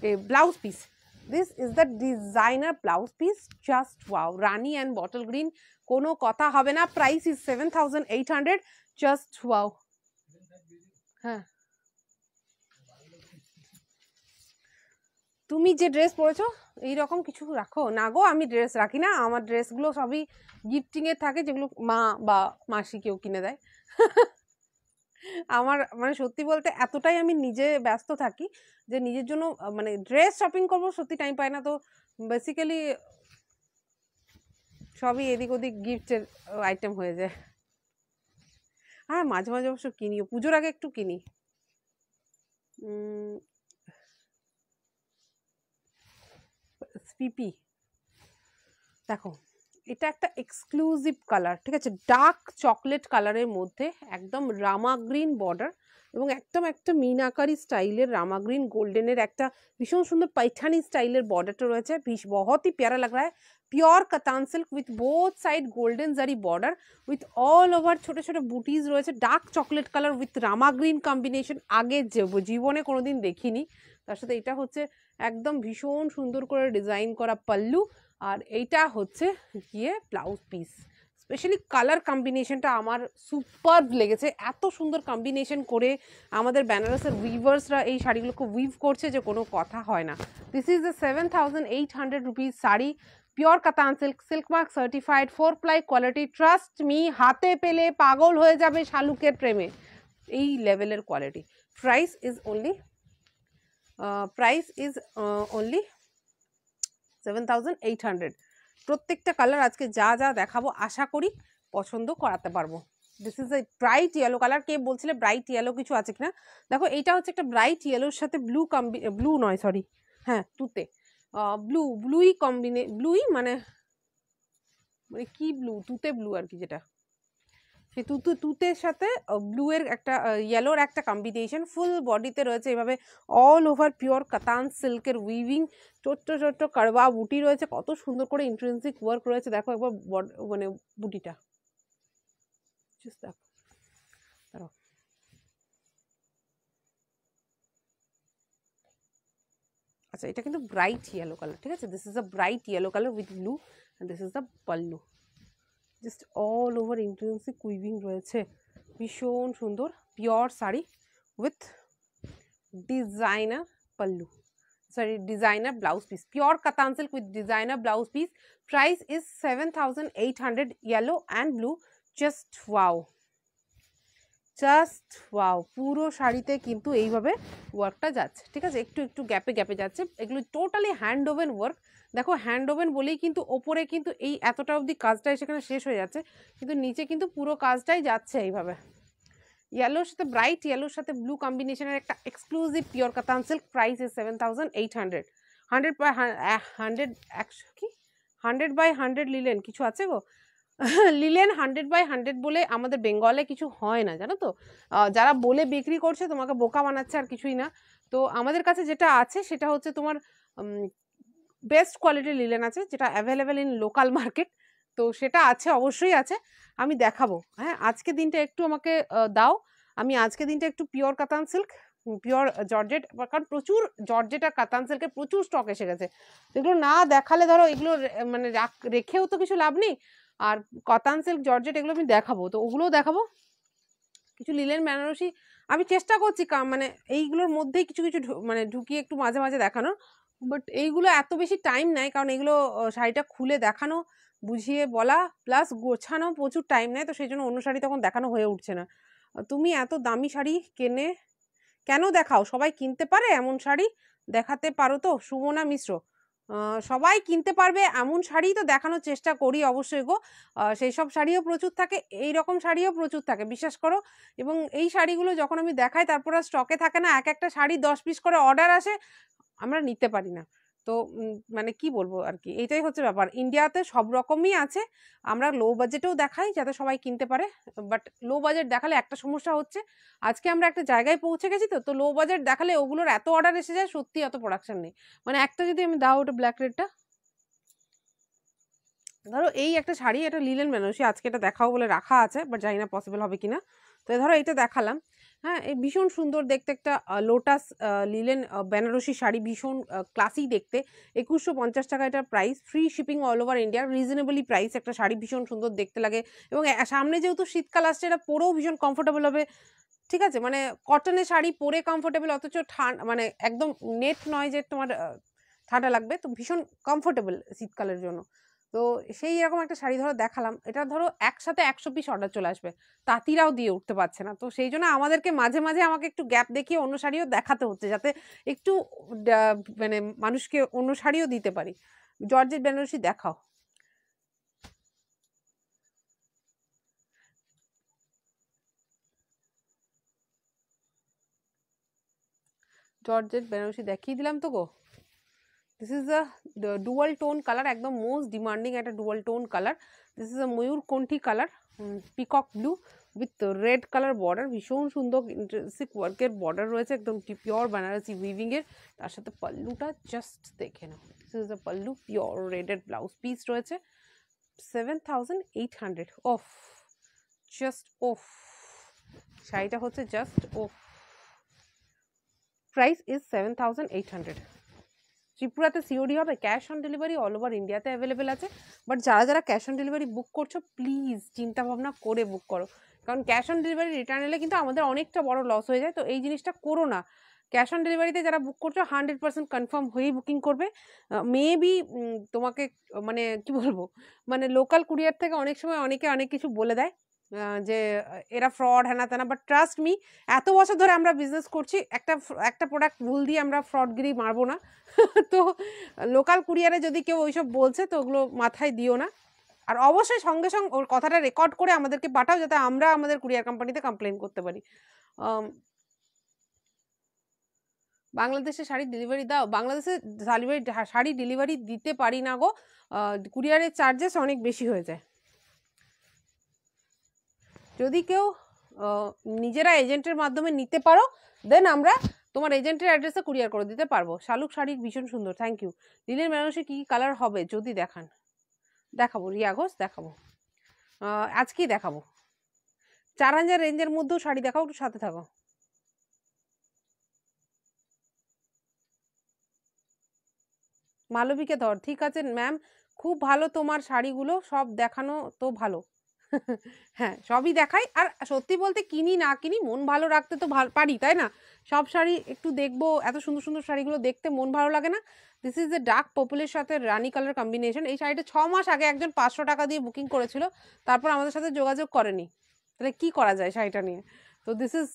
a blouse piece. This is the designer blouse piece, just wow, Rani and bottle green, kono kotha hobe na price is 7800 just wow hundred তুমি যে dress পরেছো এইরকম কিছু রাখো না গো আমি dress রাখি না আমার ড্রেসগুলো সবই গিফটিংয়ের থাকে যেগুলো মা বা মাসি কেউ কিনে দেয় আমার মানে সত্যি বলতে এতটাই আমি নিজে ব্যস্ত থাকি যে নিজের জন্য মানে ড্রেস শপিং করব সত্যি টাইম পাই না তো বেসিক্যালি সবই এদিক ওদিক গিফটের আইটেম হয়ে যায় হ্যাঁ মাঝে মাঝে অবশ্য কিনি পুজোর আগে একটু কিনি স্পিপি দেখো এটা একটা এক্সক্লুসিভ কালার ঠিক আছে ডার্ক চকলেট কালারের মধ্যে একদম রামা গ্রিন বর্ডার এবং একদম একটা মিনাকারি স্টাইলের রামা গ্রিন গোল্ডেনের একটা ভীষণ সুন্দর পাইঠানি স্টাইলের বর্ডারটা রয়েছে ভীষ বহতই প্যারা লাগ রা pure katan silk with both side golden zari border with all over ছোটো ছোটো বুটিজ রয়েছে dark chocolate colour with rama green combination আগে জীবনে কোনোদিন দেখিনি তার সাথে এটা হচ্ছে একদম ভীষণ সুন্দর করে ডিজাইন করা পাল্লু আর এইটা হচ্ছে গিয়ে ব্লাউজ পিস স্পেশালি কালার কম্বিনেশনটা আমার সুপার লেগেছে এত সুন্দর কম্বিনেশন করে আমাদের বেনারসের উইভার্সরা এই শাড়িগুলোকে উইভ করছে যে কোনো কথা হয় না this is the seven thousand eight hundred rupees sari pure katan silk silk mark certified four ply quality trust me হাতে পেলে পাগল হয়ে যাবে শালুকের প্রেমে এই লেভেলের quality price is only price is only seven thousand eight hundred প্রত্যেকটা কালার আজকে যা যা দেখাবো আশা করি পছন্দ করাতে পারবো this is a bright yellow colour কে বলছিলে ব্রাইট ইয়েলো কিছু আছে কিনা দেখো এইটা হচ্ছে একটা ব্রাইট ইয়েলোর সাথে ব্লু কম্বি ব্লু নয় সরি হ্যাঁ তুতে ব্লু ব্লুই কম্বিনে ব্লুই মানে মানে কি ব্লু তুতে ব্লু আর কি যেটা সেই তুতু তুতের সাথে ব্লুয়ের একটা ইয়েলোর একটা কম্বিনেশন ফুল বডিতে রয়েছে এভাবে অল ওভার পিওর কাতান সিল্কের উইভিং ছোট্ট ছোট্ট কারবা বুটি রয়েছে কত সুন্দর করে ইন্ট্রেন্সিক ওয়ার্ক রয়েছে দেখো একবার মানে বুটিটা দেখো আচ্ছা এটা কিন্তু ব্রাইট ইয়েলো কালার ঠিক আছে this is a bright yellow colour with blue this is the pallu just all over intrinsic কুইভিং রয়েছে ভীষণ সুন্দর pure sari with designer pallu sorry designer blouse piece pure katan silk with designer blouse piece price is seven thousand eight hundred yellow and blue just wow just wow পুরো শাড়িতে কিন্তু এইভাবে ওয়ার্কটা যাচ্ছে ঠিক আছে একটু একটু গ্যাপে গ্যাপে যাচ্ছে এগুলো টোটালি হ্যান্ড ওভেন ওয়ার্ক দেখো হ্যান্ড ওভেন বলেই কিন্তু ওপরে কিন্তু এই এতটা অবধি কাজটাই সেখানে শেষ হয়ে যাচ্ছে কিন্তু নিচে কিন্তু পুরো কাজটাই যাচ্ছে এইভাবে ইয়েলোর সাথে ব্রাইট ইয়েলোর সাথে ব্লু কম্বিনেশনের একটা exclusive pure katan silk price is seven thousand eight hundred hundred hundred একশো কি হান্ড্রেড বাই হান্ড্রেড লিলেন কিছু আছে গো লিলেন হান্ড্রেড বাই হান্ড্রেড বলে আমাদের বেঙ্গলে কিছু হয় না জানো তো যারা বলে বিক্রি করছে তোমাকে বোকা বানাচ্ছে আর কিছুই না তো আমাদের কাছে যেটা আছে সেটা হচ্ছে তোমার বেস্ট কোয়ালিটির লিলেন আছে যেটা অ্যাভেলেবেল ইন লোকাল মার্কেট তো সেটা আছে অবশ্যই আছে আমি দেখাবো হ্যাঁ আজকে দিনটা একটু আমাকে দাও আমি আজকে দিনটা একটু pure katan silk pure georgette কারণ প্রচুর জর্জেট আর কাতান সিল্কের প্রচুর স্টক এসে গেছে এগুলো না দেখালে ধরো এগুলো মানে রেখেও তো কিছু লাভ নেই আর কাতান সিল্ক জর্জেট এগুলো আমি দেখাবো তো ওগুলোও দেখাবো কিছু লিলেন বেনারসি আমি চেষ্টা করছি মানে এইগুলোর মধ্যেই কিছু কিছু মানে ঢুকিয়ে একটু মাঝে মাঝে দেখানোর বাট এইগুলো এত বেশি টাইম নেয় কারণ এগুলো শাড়িটা খুলে দেখানো বুঝিয়ে বলা প্লাস গোছানো প্রচুর টাইম নেয় তো সেই জন্য অন্য শাড়ি তখন দেখানো হয়ে উঠছে না তুমি এত দামি শাড়ি কেনে কেন দেখাও সবাই কিনতে পারে এমন শাড়ি দেখাতে পারো তো সুমনা মিশ্র সবাই কিনতে পারবে এমন শাড়ি তো দেখানোর চেষ্টা করি অবশ্যই গো সেই সব শাড়িও প্রচুর থাকে এই রকম শাড়িও প্রচুর থাকে বিশ্বাস করো এবং এই শাড়িগুলো যখন আমি দেখাই তারপর আর স্টকে থাকে না এক একটা শাড়ি দশ পিস করে অর্ডার আসে আমরা নিতে পারি না তো মানে কি বলবো আর কি এটাই হচ্ছে ব্যাপার ইন্ডিয়াতে সব রকমই আছে আমরা লো বাজেটেও দেখাই যাতে সবাই কিনতে পারে বাট লো বাজেট দেখালে একটা সমস্যা হচ্ছে আজকে আমরা একটা জায়গায় পৌঁছে গেছি তো তো লো বাজেট দেখালে ওগুলোর এত অর্ডার এসে যায় সত্যি এত প্রোডাকশান নেই মানে একটা যদি আমি দাও ওটা ব্ল্যাক রেডটা ধরো এই একটা শাড়ি এটা লিলেন বেনারসি আজকে এটা দেখাও বলে রাখা আছে বাট জানি না পসিবল হবে কিনা তো ধরো এইটা দেখালাম হ্যাঁ ভীষণ সুন্দর দেখতে একটা লোটাস লিলেন বেনারসি শাড়ি ভীষণ ক্লাসি দেখতে একুশশো পঞ্চাশ টাকা এটার price free shipping all over India reasonably price একটা শাড়ি ভীষণ সুন্দর দেখতে লাগে এবং সামনে যেহেতু শীতকাল আসছে এটা পরেও ভীষণ কমফোর্টেবল হবে ঠিক আছে মানে কটনের শাড়ি পরে কমফোর্টেবল অথচ ঠান্ডা মানে একদম নেট নয় যে তোমার ঠান্ডা লাগবে তো ভীষণ কমফোর্টেবল শীতকালের জন্য তো সেই এরকম একটা শাড়ি ধরো দেখালাম এটা ধরো একসাথে একশো পিস অর্ডার চলে আসবে তাঁতিরাও দিয়ে উঠতে পারছে না তো সেই জন্য আমাদেরকে মাঝে মাঝে আমাকে একটু গ্যাপ দেখিয়ে অন্য শাড়িও দেখাতে হচ্ছে যাতে একটু মানে মানুষকে অন্য শাড়িও দিতে পারি জর্জেট বেনারসি দেখাও জর্জেট বেনারসি দেখিয়ে দিলাম তো গো This is a the dual tone color, একদম most demanding একটা dual tone color. This is a Mayur কণ্ঠী color, peacock blue with red color border. ভীষণ সুন্দর ইন্টারেস্টিক ওয়ার্কের বর্ডার রয়েছে একদম পিওর বানারসি উইভিং এর তার সাথে পাল্লুটা জাস্ট দেখে নাও this is a pallu pure রেডেড ব্লাউজ পিস রয়েছে সেভেন থাউজেন্ড এইট হান্ড্রেড অফ জাস্ট অফ শাড়িটা হচ্ছে জাস্ট অফ price is seven thousand eight hundred ত্রিপুরাতে সিওডি হবে cash on delivery all over ইন্ডিয়াতে অ্যাভেলেবেল আছে বাট যারা যারা ক্যাশ অন ডেলিভারি বুক করছো প্লিজ চিন্তাভাবনা করে বুক করো কারণ ক্যাশ অন ডেলিভারি রিটার্ন এলে কিন্তু আমাদের অনেকটা বড় লস হয়ে যায় তো এই জিনিসটা করো না ক্যাশ অন ডেলিভারিতে যারা বুক করছো হান্ড্রেড পার্সেন্ট কনফার্ম হয়েই বুকিং করবে মেবি তোমাকে মানে কি বলবো মানে লোকাল কুরিয়ার থেকে অনেক সময় অনেকে অনেক কিছু বলে দেয় যে এরা ফ্রড হ্যানা তেনা বাট ট্রাস্ট মি এত বছর ধরে আমরা বিজনেস করছি একটা একটা প্রোডাক্ট ভুল দিয়ে আমরা ফ্রডগিরি মারবো না [laughs] তো লোকাল কুরিয়ারে যদি কেউ ওইসব বলছে তো ওগুলো মাথায় দিও না আর অবশ্যই সঙ্গে সঙ্গে ওর কথাটা রেকর্ড করে আমাদেরকে পাঠাও যাতে আমরা আমাদের কুরিয়ার কোম্পানিতে কমপ্লেন করতে পারি বাংলাদেশে শাড়ি ডেলিভারি দাও বাংলাদেশে শাড়ি ডেলিভারি দিতে পারি না গো কুরিয়ারের চার্জেস অনেক বেশি হয়ে যায় যদি কেউ নিজেরা এজেন্টের মাধ্যমে নিতে পারো দেন আমরা তোমার এজেন্টের অ্যাড্রেসে কুরিয়ার করে দিতে পারবো শালুক শাড়ি ভীষণ সুন্দর থ্যাংক ইউ নীলের বেনারসে কী কালার হবে যদি দেখান দেখাবো রিয়া ঘোষ দেখাবো আজকেই দেখাবো চার হাজার রেঞ্জের মধ্যেও শাড়ি দেখাও একটু সাথে থাকো মালবিকা ধর ঠিক আছে ম্যাম খুব ভালো তোমার শাড়িগুলো সব দেখানো তো ভালো হ্যাঁ সবই দেখাই আর সত্যি বলতে কিনি না কিনি মন ভালো রাখতে তো পারি তাই না সব শাড়ি একটু দেখবো এত সুন্দর সুন্দর শাড়িগুলো দেখতে মন ভালো লাগে না দিস ইজ এ ডার্ক পপুলের সাথে রানি কালার কম্বিনেশন এই শাড়িটা ছ মাস আগে একজন পাঁচশো টাকা দিয়ে বুকিং করেছিল তারপর আমাদের সাথে যোগাযোগ করেনি তাহলে কি করা যায় শাড়িটা নিয়ে তো দিস ইজ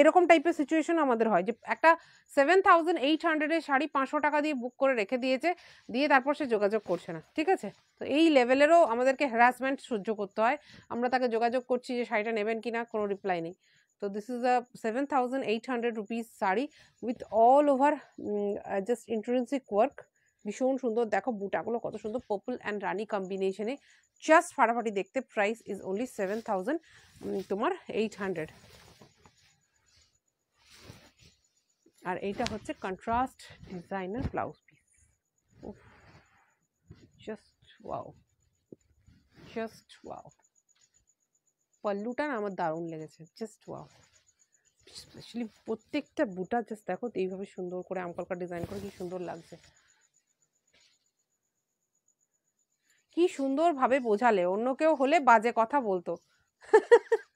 এরকম টাইপের সিচুয়েশন আমাদের হয় যে একটা সেভেন থাউজেন্ড এইট হান্ড্রেডের শাড়ি পাঁচশো টাকা দিয়ে বুক করে রেখে দিয়েছে দিয়ে তারপর সে যোগাযোগ করছে না ঠিক আছে তো এই লেভেলেরও আমাদেরকে হ্যারাসমেন্ট সহ্য করতে হয় আমরা তাকে যোগাযোগ করছি যে শাড়িটা নেবেন কি না কোনো রিপ্লাই নেই তো this is a seven thousand eight hundred rupees sari with all over just intrinsic work ভীষণ সুন্দর দেখো বুটাগুলো কত সুন্দর পপুল অ্যান্ড রানি কম্বিনেশনে জাস্ট ফাটাফাটি দেখতে price is only seven thousand তোমার এইট হান্ড্রেড আর এইটা হচ্ছে কন্ট্রাস্ট ডিজাইনের blouse piece just wow just wow পল্লুটা আমার দারুণ লেগেছে জাস্ট ওয়াও স্পেশালি প্রত্যেকটা বুটা জাস্ট দেখো এইভাবে সুন্দর করে আমকলকা ডিজাইন করে কি সুন্দর লাগছে কি সুন্দরভাবে বোঝালে অন্য কেউ হলে বাজে কথা বলতো [laughs]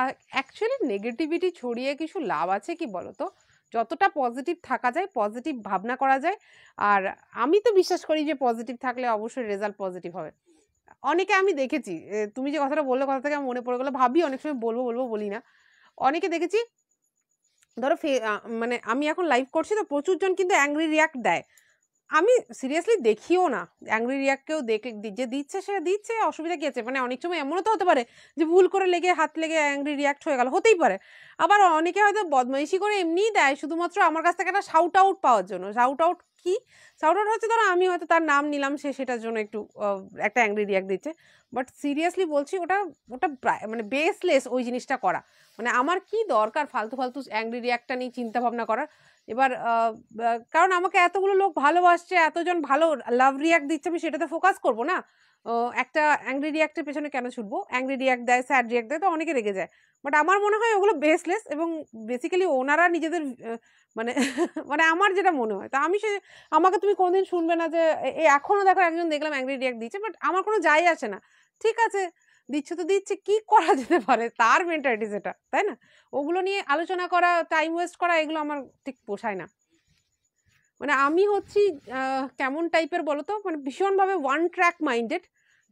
আর অ্যাকচুয়ালি নেগেটিভিটি ছড়িয়ে কিছু লাভ আছে কি বলো তো যতটা পজিটিভ থাকা যায় পজিটিভ ভাবনা করা যায় আর আমি তো বিশ্বাস করি যে পজিটিভ থাকলে অবশ্যই রেজাল্ট পজিটিভ হবে অনেকে আমি দেখেছি তুমি যে কথাটা বললে কথা থেকে মনে পড়ে গেলো ভাবি অনেক সময় বলবো বলবো বলি না অনেকে দেখেছি ধরো মানে আমি এখন লাইভ করছি তো প্রচুরজন কিন্তু অ্যাংরি রিয়াক্ট দেয় আমি সিরিয়াসলি দেখিও না অ্যাংরি রিয়াক্টকেও দেখে যে দিচ্ছে সে দিচ্ছে অসুবিধা কী আছে মানে অনেক সময় এমনও তো হতে পারে যে ভুল করে লেগে হাত লেগে অ্যাংরি রিয়াক্ট হয়ে গেল হতেই পারে আবার অনেকে হয়তো বদমাইশি করে এমনিই দেয় শুধুমাত্র আমার কাছ থেকে একটা শাউট আউট পাওয়ার জন্য শাউট আউট কি সাউট আউট হচ্ছে ধরো আমি হয়তো তার নাম নিলাম সে সেটার জন্য একটু একটা অ্যাংরি রিয়াক্ট দিচ্ছে বাট সিরিয়াসলি বলছি ওটা ওটা মানে বেসলেস ওই জিনিসটা করা মানে আমার কি দরকার ফালতু ফালতু অ্যাংরি রিয়াক্টটা নিয়ে চিন্তা ভাবনা করার এবার কারণ আমাকে এতগুলো লোক ভালোবাসছে এতজন ভালো লাভ রিয়াক্ট দিচ্ছে আমি সেটাতে ফোকাস করব না একটা অ্যাংরি রিয়াক্টের পেছনে কেন ছুটবো অ্যাংরি রিয়াক্ট দেয় স্যাড রিয়াক্ট দেয় তো অনেকে রেগে যায় বাট আমার মনে হয় ওগুলো বেসলেস এবং বেসিক্যালি ওনারা নিজেদের মানে [laughs] মানে আমার যেটা মনে হয় তা আমি সে আমাকে তুমি কোনোদিন শুনবে না যে এই এখনও দেখো একজন দেখলাম অ্যাংরি রিয়াক্ট দিচ্ছে বাট আমার কোনো যাই আসে না ঠিক আছে দিচ্ছে তো দিচ্ছে কি করা [laughs] যেতে পারে তার মেন্টালিটি যেটা তাই না ওগুলো নিয়ে আলোচনা করা টাইম ওয়েস্ট করা এগুলো আমার ঠিক পোষায় না মানে আমি হচ্ছি কেমন টাইপের বলো তো মানে ভীষণভাবে ওয়ান ট্র্যাক মাইন্ডেড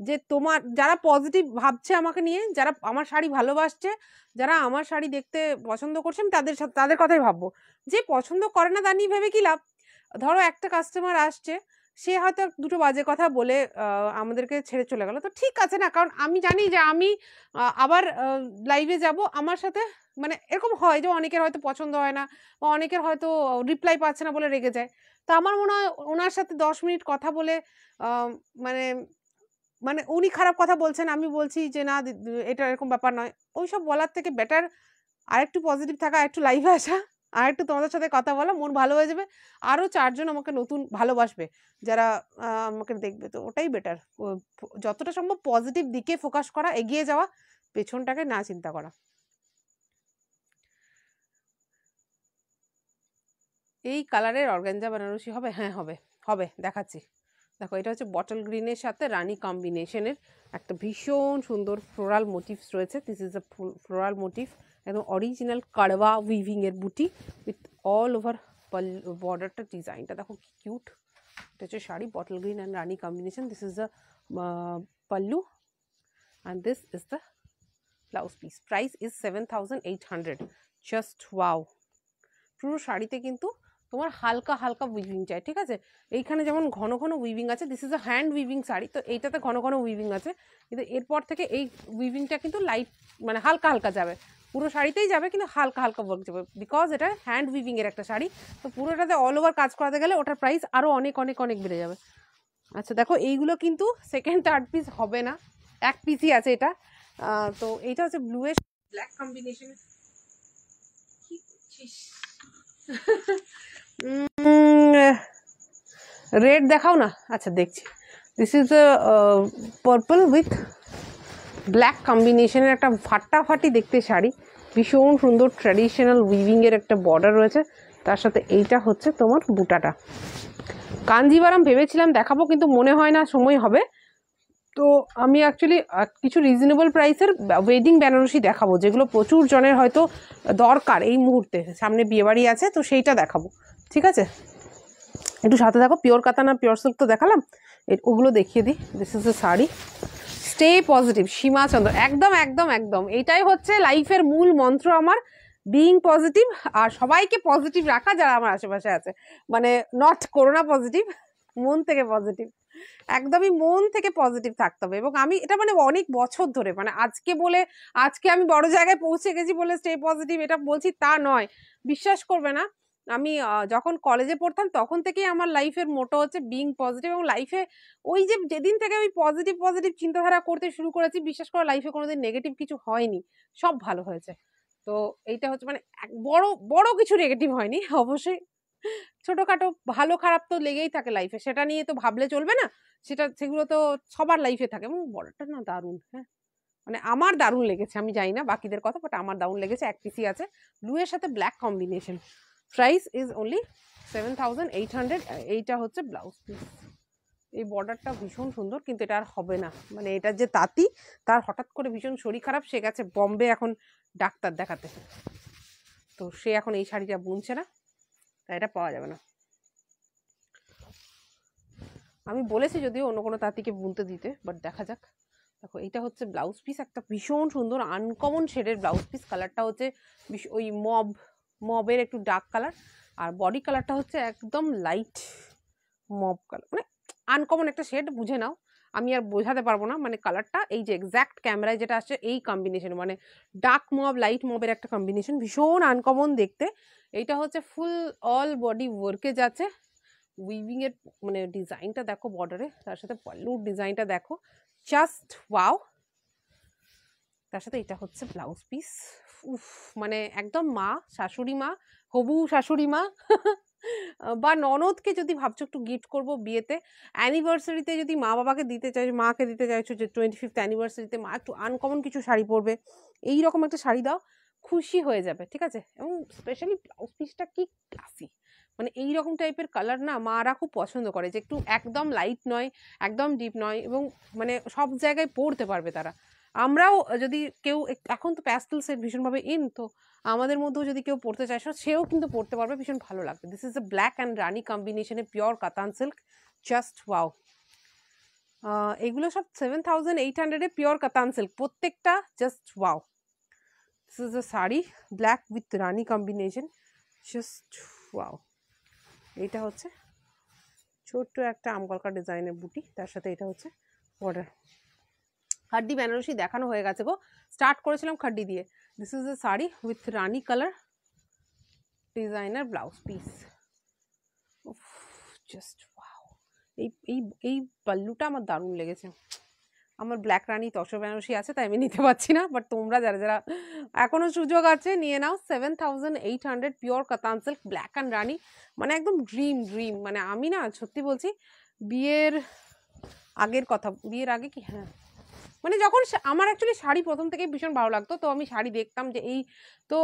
যে তোমার যারা পজিটিভ ভাবছে আমাকে নিয়ে যারা আমার শাড়ি ভালোবাসছে যারা আমার শাড়ি দেখতে পছন্দ করছে আমি তাদের সাথে তাদের কথাই ভাববো যে পছন্দ করে না তা নিয়ে ভেবে কি লাভ ধরো একটা কাস্টমার আসছে সে হয়তো দুটো বাজে কথা বলে আমাদেরকে ছেড়ে চলে গেল তো ঠিক আছে না কারণ আমি জানি যে আমি আবার লাইভে যাব আমার সাথে মানে এরকম হয় যে অনেকের হয়তো পছন্দ হয় না বা অনেকের হয়তো রিপ্লাই পাচ্ছে না বলে রেগে যায় তো আমার মনে হয় ওনার সাথে দশ মিনিট কথা বলে মানে মানে উনি খারাপ কথা বলছেন আমি বলছি যে না এটা এরকম ব্যাপার নয় ওইসব বলার থেকে বেটার আরেকটু পজিটিভ থাকা একটু লাইভে আসা আর একটু তোমাদের সাথে কথা বলা মন ভালো হয়ে যাবে আরও চারজন আমাকে নতুন ভালোবাসবে যারা আমাকে দেখবে তো ওটাই বেটার যতটা সম্ভব পজিটিভ দিকে ফোকাস করা এগিয়ে যাওয়া পেছনটাকে না চিন্তা করা এই কালারের অর্গ্যাঞ্জা বেনারসি হবে হ্যাঁ হবে হবে দেখাচ্ছি দেখো এটা হচ্ছে বটল গ্রিনের সাথে রানি কম্বিনেশনের একটা ভীষণ সুন্দর ফ্লোরাল মোটিভস রয়েছে this is a floral motif একদম অরিজিনাল কারওয়া উইভিংয়ের বুটি উইথ অল ওভার বর্ডারটা ডিজাইনটা দেখো কি কিউট এটা হচ্ছে sari bottle green and rani combination this is the pallu and this is the blouse piece price is seven thousand eight hundred just wow পুরো শাড়িতে কিন্তু তোমার হালকা হালকা উইভিং চাই ঠিক আছে এইখানে যেমন ঘন ঘন উইভিং আছে this is a hand weaving sari তো এইটাতে ঘন ঘন উইভিং আছে কিন্তু এরপর থেকে এই উইভিংটা কিন্তু লাইট মানে হালকা হালকা যাবে পুরো শাড়িতেই যাবে কিন্তু হালকা হালকা ওয়ার্ক যাবে বিকজ এটা হ্যান্ড উইভিংয়ের একটা শাড়ি তো পুরোটাতে অল ওভার কাজ করাতে গেলে ওটার প্রাইস আরও অনেক অনেক অনেক বেড়ে যাবে আচ্ছা দেখো এইগুলো কিন্তু সেকেন্ড থার্ড পিস হবে না এক পিসই আছে এটা তো এইটা হচ্ছে ব্লু এর ব্ল্যাক কম্বিনেশন রেড দেখাও না আচ্ছা দেখছি this is purple with black কম্বিনেশনের একটা ফাটাফাটি দেখতে শাড়ি ভীষণ সুন্দর ট্র্যাডিশনাল উইভিংয়ের একটা বর্ডার রয়েছে তার সাথে এইটা হচ্ছে তোমার বুটাটা কাঞ্জিবারাম ভেবেছিলাম দেখাবো কিন্তু মনে হয় না সময় হবে তো আমি অ্যাকচুয়ালি কিছু রিজনেবল প্রাইসের ওয়েডিং বেনারসি দেখাবো যেগুলো প্রচুর জনের হয়তো দরকার এই মুহূর্তে সামনে বিয়েবাড়ি আছে তো সেইটা দেখাবো ঠিক আছে একটু সাথে দেখো পিওর কাতানা পিওর সিল্ক তো দেখালাম ওগুলো দেখিয়ে দিই this is a sari stay positive Seema Chandra একদম একদম একদম এটাই হচ্ছে লাইফের মূল মন্ত্র আমার বিইং পজিটিভ আর সবাইকে পজিটিভ রাখা যারা আমার আশেপাশে আছে মানে নট করোনা পজিটিভ মন থেকে পজিটিভ একদমই মন থেকে পজিটিভ থাকতে হবে এবং আমি এটা মানে অনেক বছর ধরে মানে আজকে বলে আজকে আমি বড় জায়গায় পৌঁছে গেছি বলে স্টে পজিটিভ এটা বলছি তা নয় বিশ্বাস করবে না আমি যখন কলেজে পড়তাম তখন থেকেই আমার লাইফের মোটো হচ্ছে বিং পজিটিভ এবং লাইফে ওই যে যেদিন থেকে আমি পজিটিভ পজিটিভ চিন্তাধারা করতে শুরু করেছি বিশ্বাস করে লাইফে কোনোদিন নেগেটিভ কিছু হয়নি সব ভালো হয়েছে তো এইটা হচ্ছে মানে বড় বড় কিছু নেগেটিভ হয়নি অবশ্যই ছোটোখাটো ভালো খারাপ তো লেগেই থাকে লাইফে সেটা নিয়ে তো ভাবলে চলবে না সেটা সেগুলো তো সবার লাইফে থাকে এবং বড়টা না দারুণ হ্যাঁ মানে আমার দারুণ লেগেছে আমি জানি না বাকিদের কথা বাট আমার দারুণ লেগেছে এক পিসি আছে ব্লু এর সাথে black combination price is only seven eight hundred এইটা হচ্ছে ব্লাউজ পিস এই বর্ডারটা ভীষণ সুন্দর কিন্তু এটা আর হবে না মানে এটা যে তাঁতি তার হঠাৎ করে ভীষণ শরীর খারাপ সে গেছে বম্বে এখন ডাক্তার দেখাতে তো সে এখন এই শাড়িটা বুনছে না তাই এটা পাওয়া যাবে না আমি বলেছি যদিও অন্য কোনো তাঁতিকে বুনতে দিতে বাট দেখা যাক দেখো এইটা হচ্ছে ব্লাউজ পিস একটা ভীষণ সুন্দর আনকমন শেডের ব্লাউজ পিস কালারটা হচ্ছে ওই মব মবের একটু ডার্ক কালার আর বডি কালারটা হচ্ছে একদম লাইট মব কালার মানে আনকমন একটা শেড বুঝে নাও আমি আর বোঝাতে পারবো না মানে কালারটা এই যে এক্স্যাক্ট ক্যামেরায় যেটা আসছে এই কম্বিনেশন মানে ডার্ক মব লাইট মবের একটা কম্বিনেশন ভীষণ আনকমন দেখতে এইটা হচ্ছে ফুল অল বডি ওয়ার্কে যাচ্ছে উইভিংয়ের মানে ডিজাইনটা দেখো বর্ডারে তার সাথে পল্লুর ডিজাইনটা দেখো জাস্ট ওয়াও তার সাথে এটা হচ্ছে ব্লাউজ পিস উফ মানে একদম মা শাশুড়ি মা হবু শাশুড়ি মা বা ননদকে যদি ভাবছো একটু গিফট করবো বিয়েতে অ্যানিভার্সারিতে যদি মা বাবাকে দিতে চাই মাকে দিতে চাইছো যে টোয়েন্টি ফিফথ অ্যানিভার্সারিতে মা একটু আনকমন কিছু শাড়ি পরবে এই রকম একটা শাড়ি দাও খুশি হয়ে যাবে ঠিক আছে এবং স্পেশালি ব্লাউজ পিসটা কি ক্লাসি মানে এই রকম টাইপের কালার না মারা খুব পছন্দ করে যে একটু একদম লাইট নয় একদম ডিপ নয় এবং মানে সব জায়গায় পরতে পারবে তারা আমরাও যদি কেউ এখন তো প্যাস্টেল সেট ভীষণভাবে ইন তো আমাদের মধ্যেও যদি কেউ পড়তে চায় সেও কিন্তু পড়তে পারবে ভীষণ ভালো লাগবে this is a black and rani কম্বিনেশনে pure katan silk just wow এগুলো সব সেভেন থাউজেন্ড এইট হান্ড্রেডে পিওর কাতান সিল্ক প্রত্যেকটা just wow this is a sari black with rani combination just wow এইটা হচ্ছে ছোট্ট একটা আমকলকা ডিজাইনের বুটি তার সাথে এটা হচ্ছে বর্ডার খাড্ডি বেনারসি দেখানো হয়ে গেছে গো স্টার্ট করেছিলাম খাড্ডি দিয়ে this is a sari with rani colour designer blouse piece just এই এই এই পাল্লুটা আমার দারুণ লেগেছে আমার ব্ল্যাক রানি তসর বেনারসি আছে তাই আমি নিতে পারছি না বাট তোমরা যারা যারা এখনও সুযোগ আছে নিয়ে নাও seven thousand eight hundred pure katan silk black and rani মানে একদম ড্রিম ড্রিম মানে আমি না সত্যি বলছি বিয়ের আগের কথা বিয়ের আগে কি হ্যাঁ মানে যখন আমার অ্যাকচুয়ালি শাড়ি প্রথম থেকে ভীষণ ভালো লাগতো তো আমি শাড়ি দেখতাম যে এই তো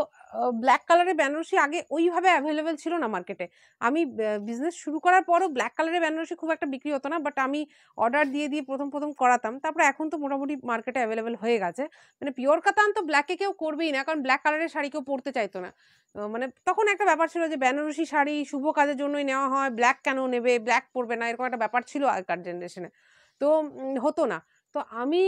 ব্ল্যাক কালারের বেনারসি আগে ওইভাবে অ্যাভেলেবেল ছিল না মার্কেটে আমি বিজনেস শুরু করার পরও ব্ল্যাক কালারের বেনারসি খুব একটা বিক্রি হতো না বাট আমি অর্ডার দিয়ে দিয়ে প্রথম প্রথম করাতাম তারপরে এখন তো মোটামুটি মার্কেটে অ্যাভেলেবেল হয়ে গেছে মানে পিওর কাতান তো ব্ল্যাকে কেউ করবেই না কারণ ব্ল্যাক কালারের শাড়ি কেউ পরতে চাইতো না মানে তখন একটা ব্যাপার ছিল যে বেনারসি শাড়ি শুভ কাজের জন্যই নেওয়া হয় ব্ল্যাক কেন নেবে ব্ল্যাক পরবে না এরকম একটা ব্যাপার ছিল আগেকার জেনারেশনে তো হতো না তো আমি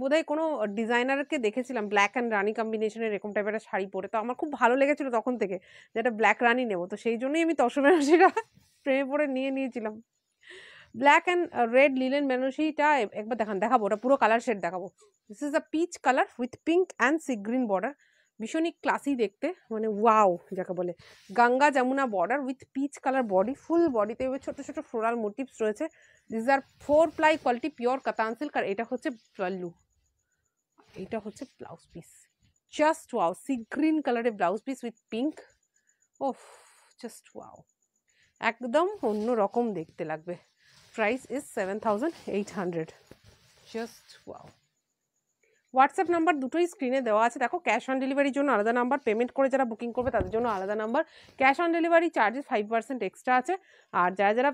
বোধহয় কোনো ডিজাইনারকে দেখেছিলাম ব্ল্যাক অ্যান্ড রানি কম্বিনেশনের এরকম টাইপের একটা শাড়ি পরে তো আমার খুব ভালো লেগেছিলো তখন থেকে যে একটা ব্ল্যাক রানি নেবো তো সেই জন্যই আমি তসমের বেনারসিটা প্রেমে পরে নিয়ে নিয়েছিলাম ব্ল্যাক অ্যান্ড রেড লিলেন বেনারসিটা একবার দেখান দেখাবো ওটা পুরো কালার শেড দেখাবো this is a peach colour with pink and sea green border ভীষণই ক্লাসি দেখতে মানে ওয়াও যাকে বলে Ganga Jamuna border with peach colour body full বডিতে এবার ছোটো ছোটো ফ্লোরাল মোটিভস রয়েছে these are four ply quality pure katan silk আর এটা হচ্ছে পাল্লু এটা হচ্ছে blouse piece just wow sea green কালারের ব্লাউজ পিস উইথ পিঙ্ক ওফ জাস্ট ওয়াও একদম অন্য রকম দেখতে লাগবে price is seven thousand eight hundred just wow WhatsApp number দুটোই স্ক্রিনে দেওয়া আছে দেখো ক্যাশ অন ডেলিভারির জন্য আলাদা নাম্বার পেমেন্ট করে যারা বুকিং করবে তাদের জন্য আলাদা number cash on delivery charges five percent extra আছে আর যারা যারা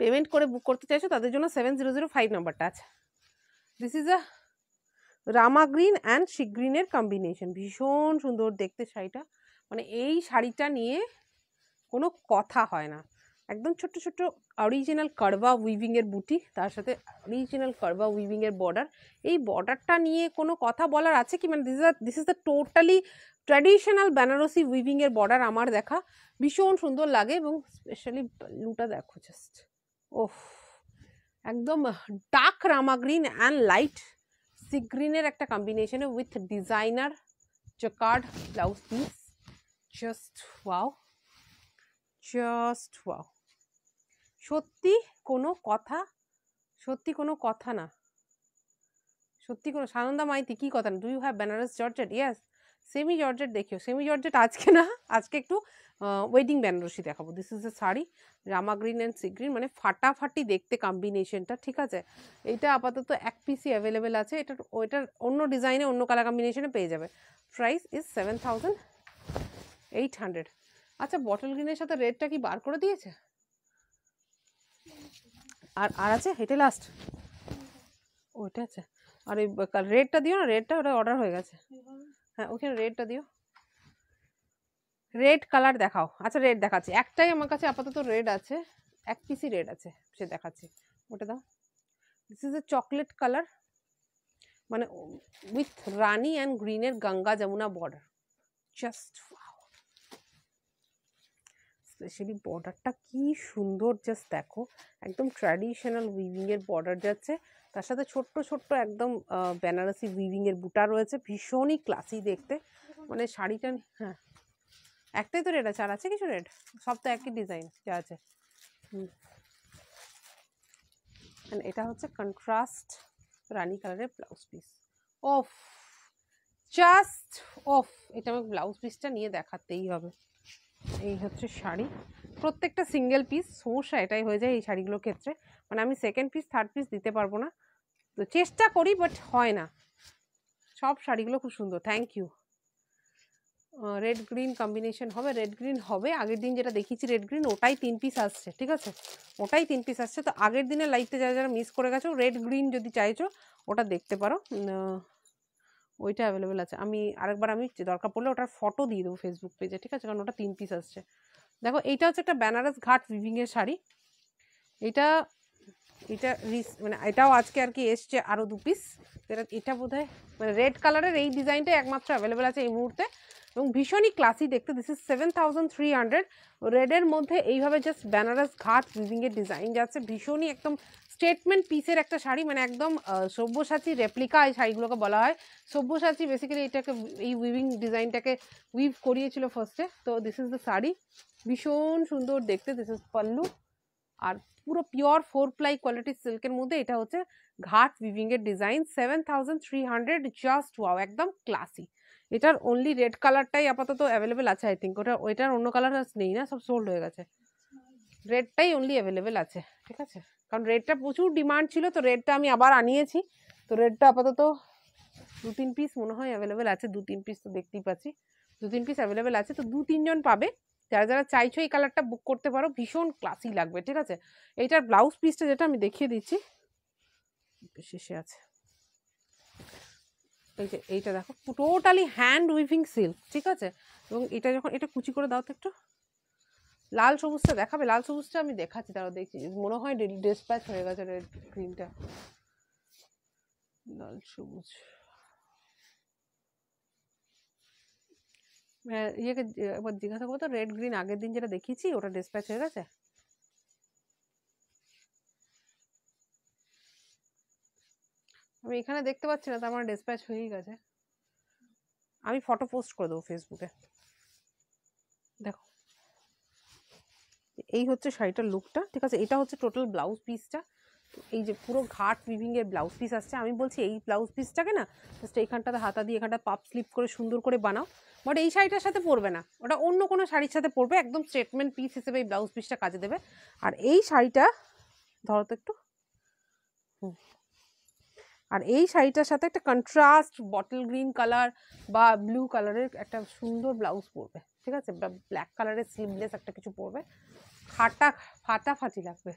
পেমেন্ট করে বুক করতে চাইছো তাদের জন্য সেভেন জিরো জিরো ফাইভ নাম্বারটা আছে this is a rama green and শিগ্রিনের কম্বিনেশন ভীষণ সুন্দর দেখতে শাড়িটা মানে এই শাড়িটা নিয়ে কোনো কথা হয় না একদম ছোট্ট ছোট্ট অরিজিনাল কারবা উইভিংয়ের বুটি তার সাথে অরিজিনাল কারবা উইভিংয়ের বর্ডার এই বর্ডারটা নিয়ে কোনো কথা বলার আছে কি মানে দিস আর this is the totally traditional Banarasi উইভিংয়ের বর্ডার আমার দেখা ভীষণ সুন্দর লাগে এবং স্পেশালি লুটা দেখো জাস্ট ও একদম dark rama green and light sea গ্রিনের একটা কম্বিনেশনে with designer jacquard blouse piece just wow just wow সত্যি কোনো কথা সত্যি কোনো কথা না সত্যি কোনো সানন্দা মাইতি কী কথা না do you have Banaras georgette yes semi georgette দেখিও সেমি জর্জেট আজকে না আজকে একটু ওয়েডিং বেনারসি দেখাবো this is a sari rama green and sea green মানে ফাটাফাটি দেখতে কম্বিনেশনটা ঠিক আছে এটা আপাতত এক পিসি অ্যাভেলেবেল আছে এটা ওইটার অন্য ডিজাইনে অন্য কালার কম্বিনেশনে পেয়ে যাবে price is seven thousand eight hundred আচ্ছা বটল গ্রিনের সাথে রেটটা কি বার করে দিয়েছে আর আর আছে এটা লাস্ট ওইটা আছে আর ওই রেডটা দিও না রেডটা ওটা অর্ডার হয়ে গেছে হ্যাঁ ওখানে রেডটা দিও রেড কালার দেখাও আচ্ছা রেড দেখাচ্ছি একটাই আমার কাছে আপাতত রেড আছে এক পিসই রেড আছে সে দেখাচ্ছি ওটা দাও this is a chocolate colour মানে উইথ রানি অ্যান্ড গ্রিনের Ganga Jamuna border just specially বর্ডারটা কি সুন্দর জাস্ট দেখো একদম ট্র্যাডিশনাল উইভিংয়ের বর্ডার যাচ্ছে তার সাথে ছোট্ট ছোট্ট একদম বেনারসি উইভিংয়ের বুটা রয়েছে ভীষণই ক্লাসি দেখতে মানে শাড়িটা হ্যাঁ একটাই তো রেড আছে আর আছে কিছু রেড সব তো একই ডিজাইন যা আছে হুম এটা হচ্ছে কন্ট্রাস্ট রানি কালারের ব্লাউজ পিস অফ জাস্ট অফ এটা আমার ব্লাউজ পিসটা নিয়ে দেখাতেই হবে এই হচ্ছে শাড়ি প্রত্যেকটা সিঙ্গেল পিস সমস্যা এটাই হয়ে যায় এই শাড়িগুলোর ক্ষেত্রে মানে আমি সেকেন্ড পিস থার্ড পিস দিতে পারবো না তো চেষ্টা করি বাট হয় না সব শাড়িগুলো খুব সুন্দর thank you red green combination হবে রেড গ্রিন হবে আগের দিন যেটা দেখিয়েছি রেড গ্রিন ওটাই তিন পিস আসছে ঠিক আছে ওটাই তিন পিস আসছে তো আগের দিনের লাইফটা যারা যারা মিস করে গেছো রেড গ্রিন যদি চাইছো ওটা দেখতে পারো ওইটা অ্যাভেলেবেল আছে আমি আরেকবার আমি দরকার পড়লে ওটার ফটো দিয়ে দেবো ফেসবুক পেজে ঠিক আছে কারণ ওটা তিন পিস আসছে দেখো এইটা হচ্ছে একটা বেনারস ঘাট উইভিংয়ের শাড়ি এটা এটা মানে এটাও আজকে আর কি এসছে আরও দু পিস এটা এটা বোধ মানে রেড কালারের এই ডিজাইনটা একমাত্র অ্যাভেলেবেল আছে এই মুহূর্তে এবং ভীষণই ক্লাসি দেখতে this is seven thousand three hundred রেডের মধ্যে এইভাবে জাস্ট বেনারস ঘাট উইভিংয়ের ডিজাইন যাচ্ছে ভীষণই একদম স্টেটমেন্ট পিসের একটা শাড়ি মানে একদম সব্যসাচী রেপ্লিকা এই শাড়িগুলোকে বলা হয় সব্যসাচী বেসিক্যালি এটাকে এই উইভিং ডিজাইনটাকে উইভ করিয়েছিল ফার্স্টে তো দিস ইজ দ্য শাড়ি ভীষণ সুন্দর দেখতে দিস ইজ পাল্লু আর পুরো পিওর ফোর প্লাই কোয়ালিটির সিল্কের মধ্যে এটা হচ্ছে ঘাট উইভিংয়ের design seven thousand three hundred just wow একদম ক্লাসি এটার অনলি রেড কালারটাই আপাতত অ্যাভেলেবেল আছে আই থিঙ্ক ওটা ওইটার অন্য কালার নেই না সব সোল্ড হয়ে গেছে রেডটাই অনলি অ্যাভেলেবেল আছে ঠিক আছে কারণ রেডটা প্রচুর ডিমান্ড ছিল তো রেডটা আমি আবার আনিয়েছি তো রেডটা আপাতত দু তিন পিস মনে হয় অ্যাভেলেবেল আছে দু তিন পিস তো দেখতেই পাচ্ছি দু তিন পিস অ্যাভেলেবেল আছে তো দু তিনজন পাবে যারা যারা চাইছো এই কালারটা বুক করতে পারো ভীষণ ক্লাসি লাগবে ঠিক আছে এইটার ব্লাউজ পিসটা যেটা আমি দেখিয়ে দিচ্ছি শেষে আছে এই যে এইটা দেখো টোটালি হ্যান্ড উইভিং সিল্ক ঠিক আছে এবং এটা যখন এটা কুচি করে দাও তো একটু লাল সবুজটা দেখাবে লাল সবুজটা আমি দেখাচ্ছি তারা দেখছি মনে হয় ডিসপ্যাচ হয়ে গেছে রেড গ্রিনটা লাল সবুজ হ্যাঁ, ইয়েকে একবার জিজ্ঞাসা করতো রেড গ্রিন আগের দিন যেটা দেখিয়েছি ওটা ডিসপ্যাচ হয়ে গেছে আমি এখানে দেখতে পাচ্ছি না তার মানে ডিসপ্যাচ হয়েই গেছে আমি ফটো পোস্ট করে দেবো ফেসবুকে দেখো এই হচ্ছে শাড়িটার লুকটা ঠিক আছে এটা হচ্ছে টোটাল ব্লাউজ পিসটা এই যে পুরো ঘাট উইভিংয়ের ব্লাউজ পিস আসছে আমি বলছি এই ব্লাউজ পিসটাকে না জাস্ট এইখানটাতে হাতা দিয়ে এখানটা পাপ স্লিপ করে সুন্দর করে বানাও বাট এই শাড়িটার সাথে পরবে না ওটা অন্য কোনো শাড়ির সাথে পরবে একদম স্টেটমেন্ট পিস হিসেবে এই ব্লাউজ পিসটা কাজে দেবে আর এই শাড়িটা ধরো তো একটু আর এই শাড়িটার সাথে একটা কন্ট্রাস্ট বটল গ্রিন কালার বা ব্লু কালারের একটা সুন্দর ব্লাউজ পরবে ঠিক আছে ব্ল্যাক কালারের স্লিভলেস একটা কিছু পরবে ফাটা ফাটাফাটি লাগবে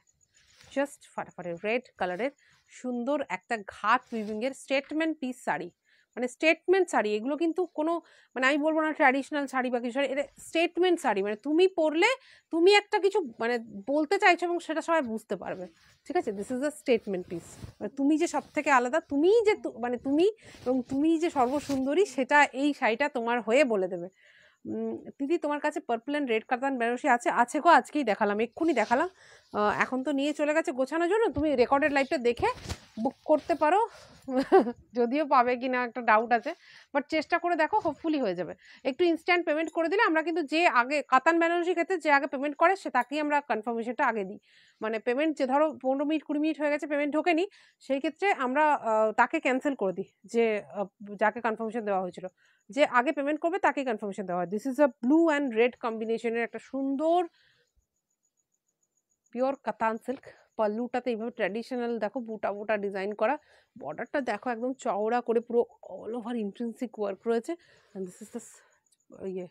জাস্ট ফাটাফাটি রেড কালারের সুন্দর একটা ঘাট উইভিংয়ের স্টেটমেন্ট পিস শাড়ি মানে স্টেটমেন্ট শাড়ি এগুলো কিন্তু কোনো মানে আমি বলবো না ট্র্যাডিশনাল শাড়ি বা কিছু শাড়ি এটা স্টেটমেন্ট শাড়ি মানে তুমি পরলে তুমি একটা কিছু মানে বলতে চাইছো এবং সেটা সবাই বুঝতে পারবে ঠিক আছে this is a statement piece মানে তুমি যে সব থেকে আলাদা তুমিই যে মানে তুমি এবং তুমি যে সর্বসুন্দরী সেটা এই শাড়িটা তোমার হয়ে বলে দেবে দিদি তোমার কাছে পার্পল অ্যান্ড রেড কাতান বেনারসি আছে আছে গো আজকেই দেখালাম এক্ষুনি দেখালাম এখন তো নিয়ে চলে গেছে গোছানোর জন্য তুমি রেকর্ডেড লাইফটা দেখে বুক করতে পারো [laughs] যদিও পাবে কি না একটা ডাউট আছে বাট চেষ্টা করে দেখো হোপফুলি হয়ে যাবে একটু ইনস্ট্যান্ট পেমেন্ট করে দিলে আমরা কিন্তু যে আগে কাতান বেনারসি ক্ষেত্রে যে আগে পেমেন্ট করে সে তাকেই আমরা কনফার্মেশনটা আগে দিই মানে পেমেন্ট যে ধরো পনেরো মিনিট কুড়ি মিনিট হয়ে গেছে পেমেন্ট ঢোকেনি সেই ক্ষেত্রে আমরা তাকে ক্যান্সেল করে দিই যে যাকে কনফার্মেশন দেওয়া হয়েছিল যে আগে পেমেন্ট করবে তাকে কনফার্মেশন দেওয়া হয় this is a blue and red কম্বিনেশনের একটা সুন্দর পিওর কাতান সিল্ক পাল্লুটাতে এইভাবে ট্র্যাডিশনাল দেখো বুটা বুটা ডিজাইন করা বর্ডারটা দেখো একদম চওড়া করে পুরো অল ওভার ইন্ট্রেন্সিক ওয়ার্ক রয়েছে দিস ইজ দ্য ইয়ে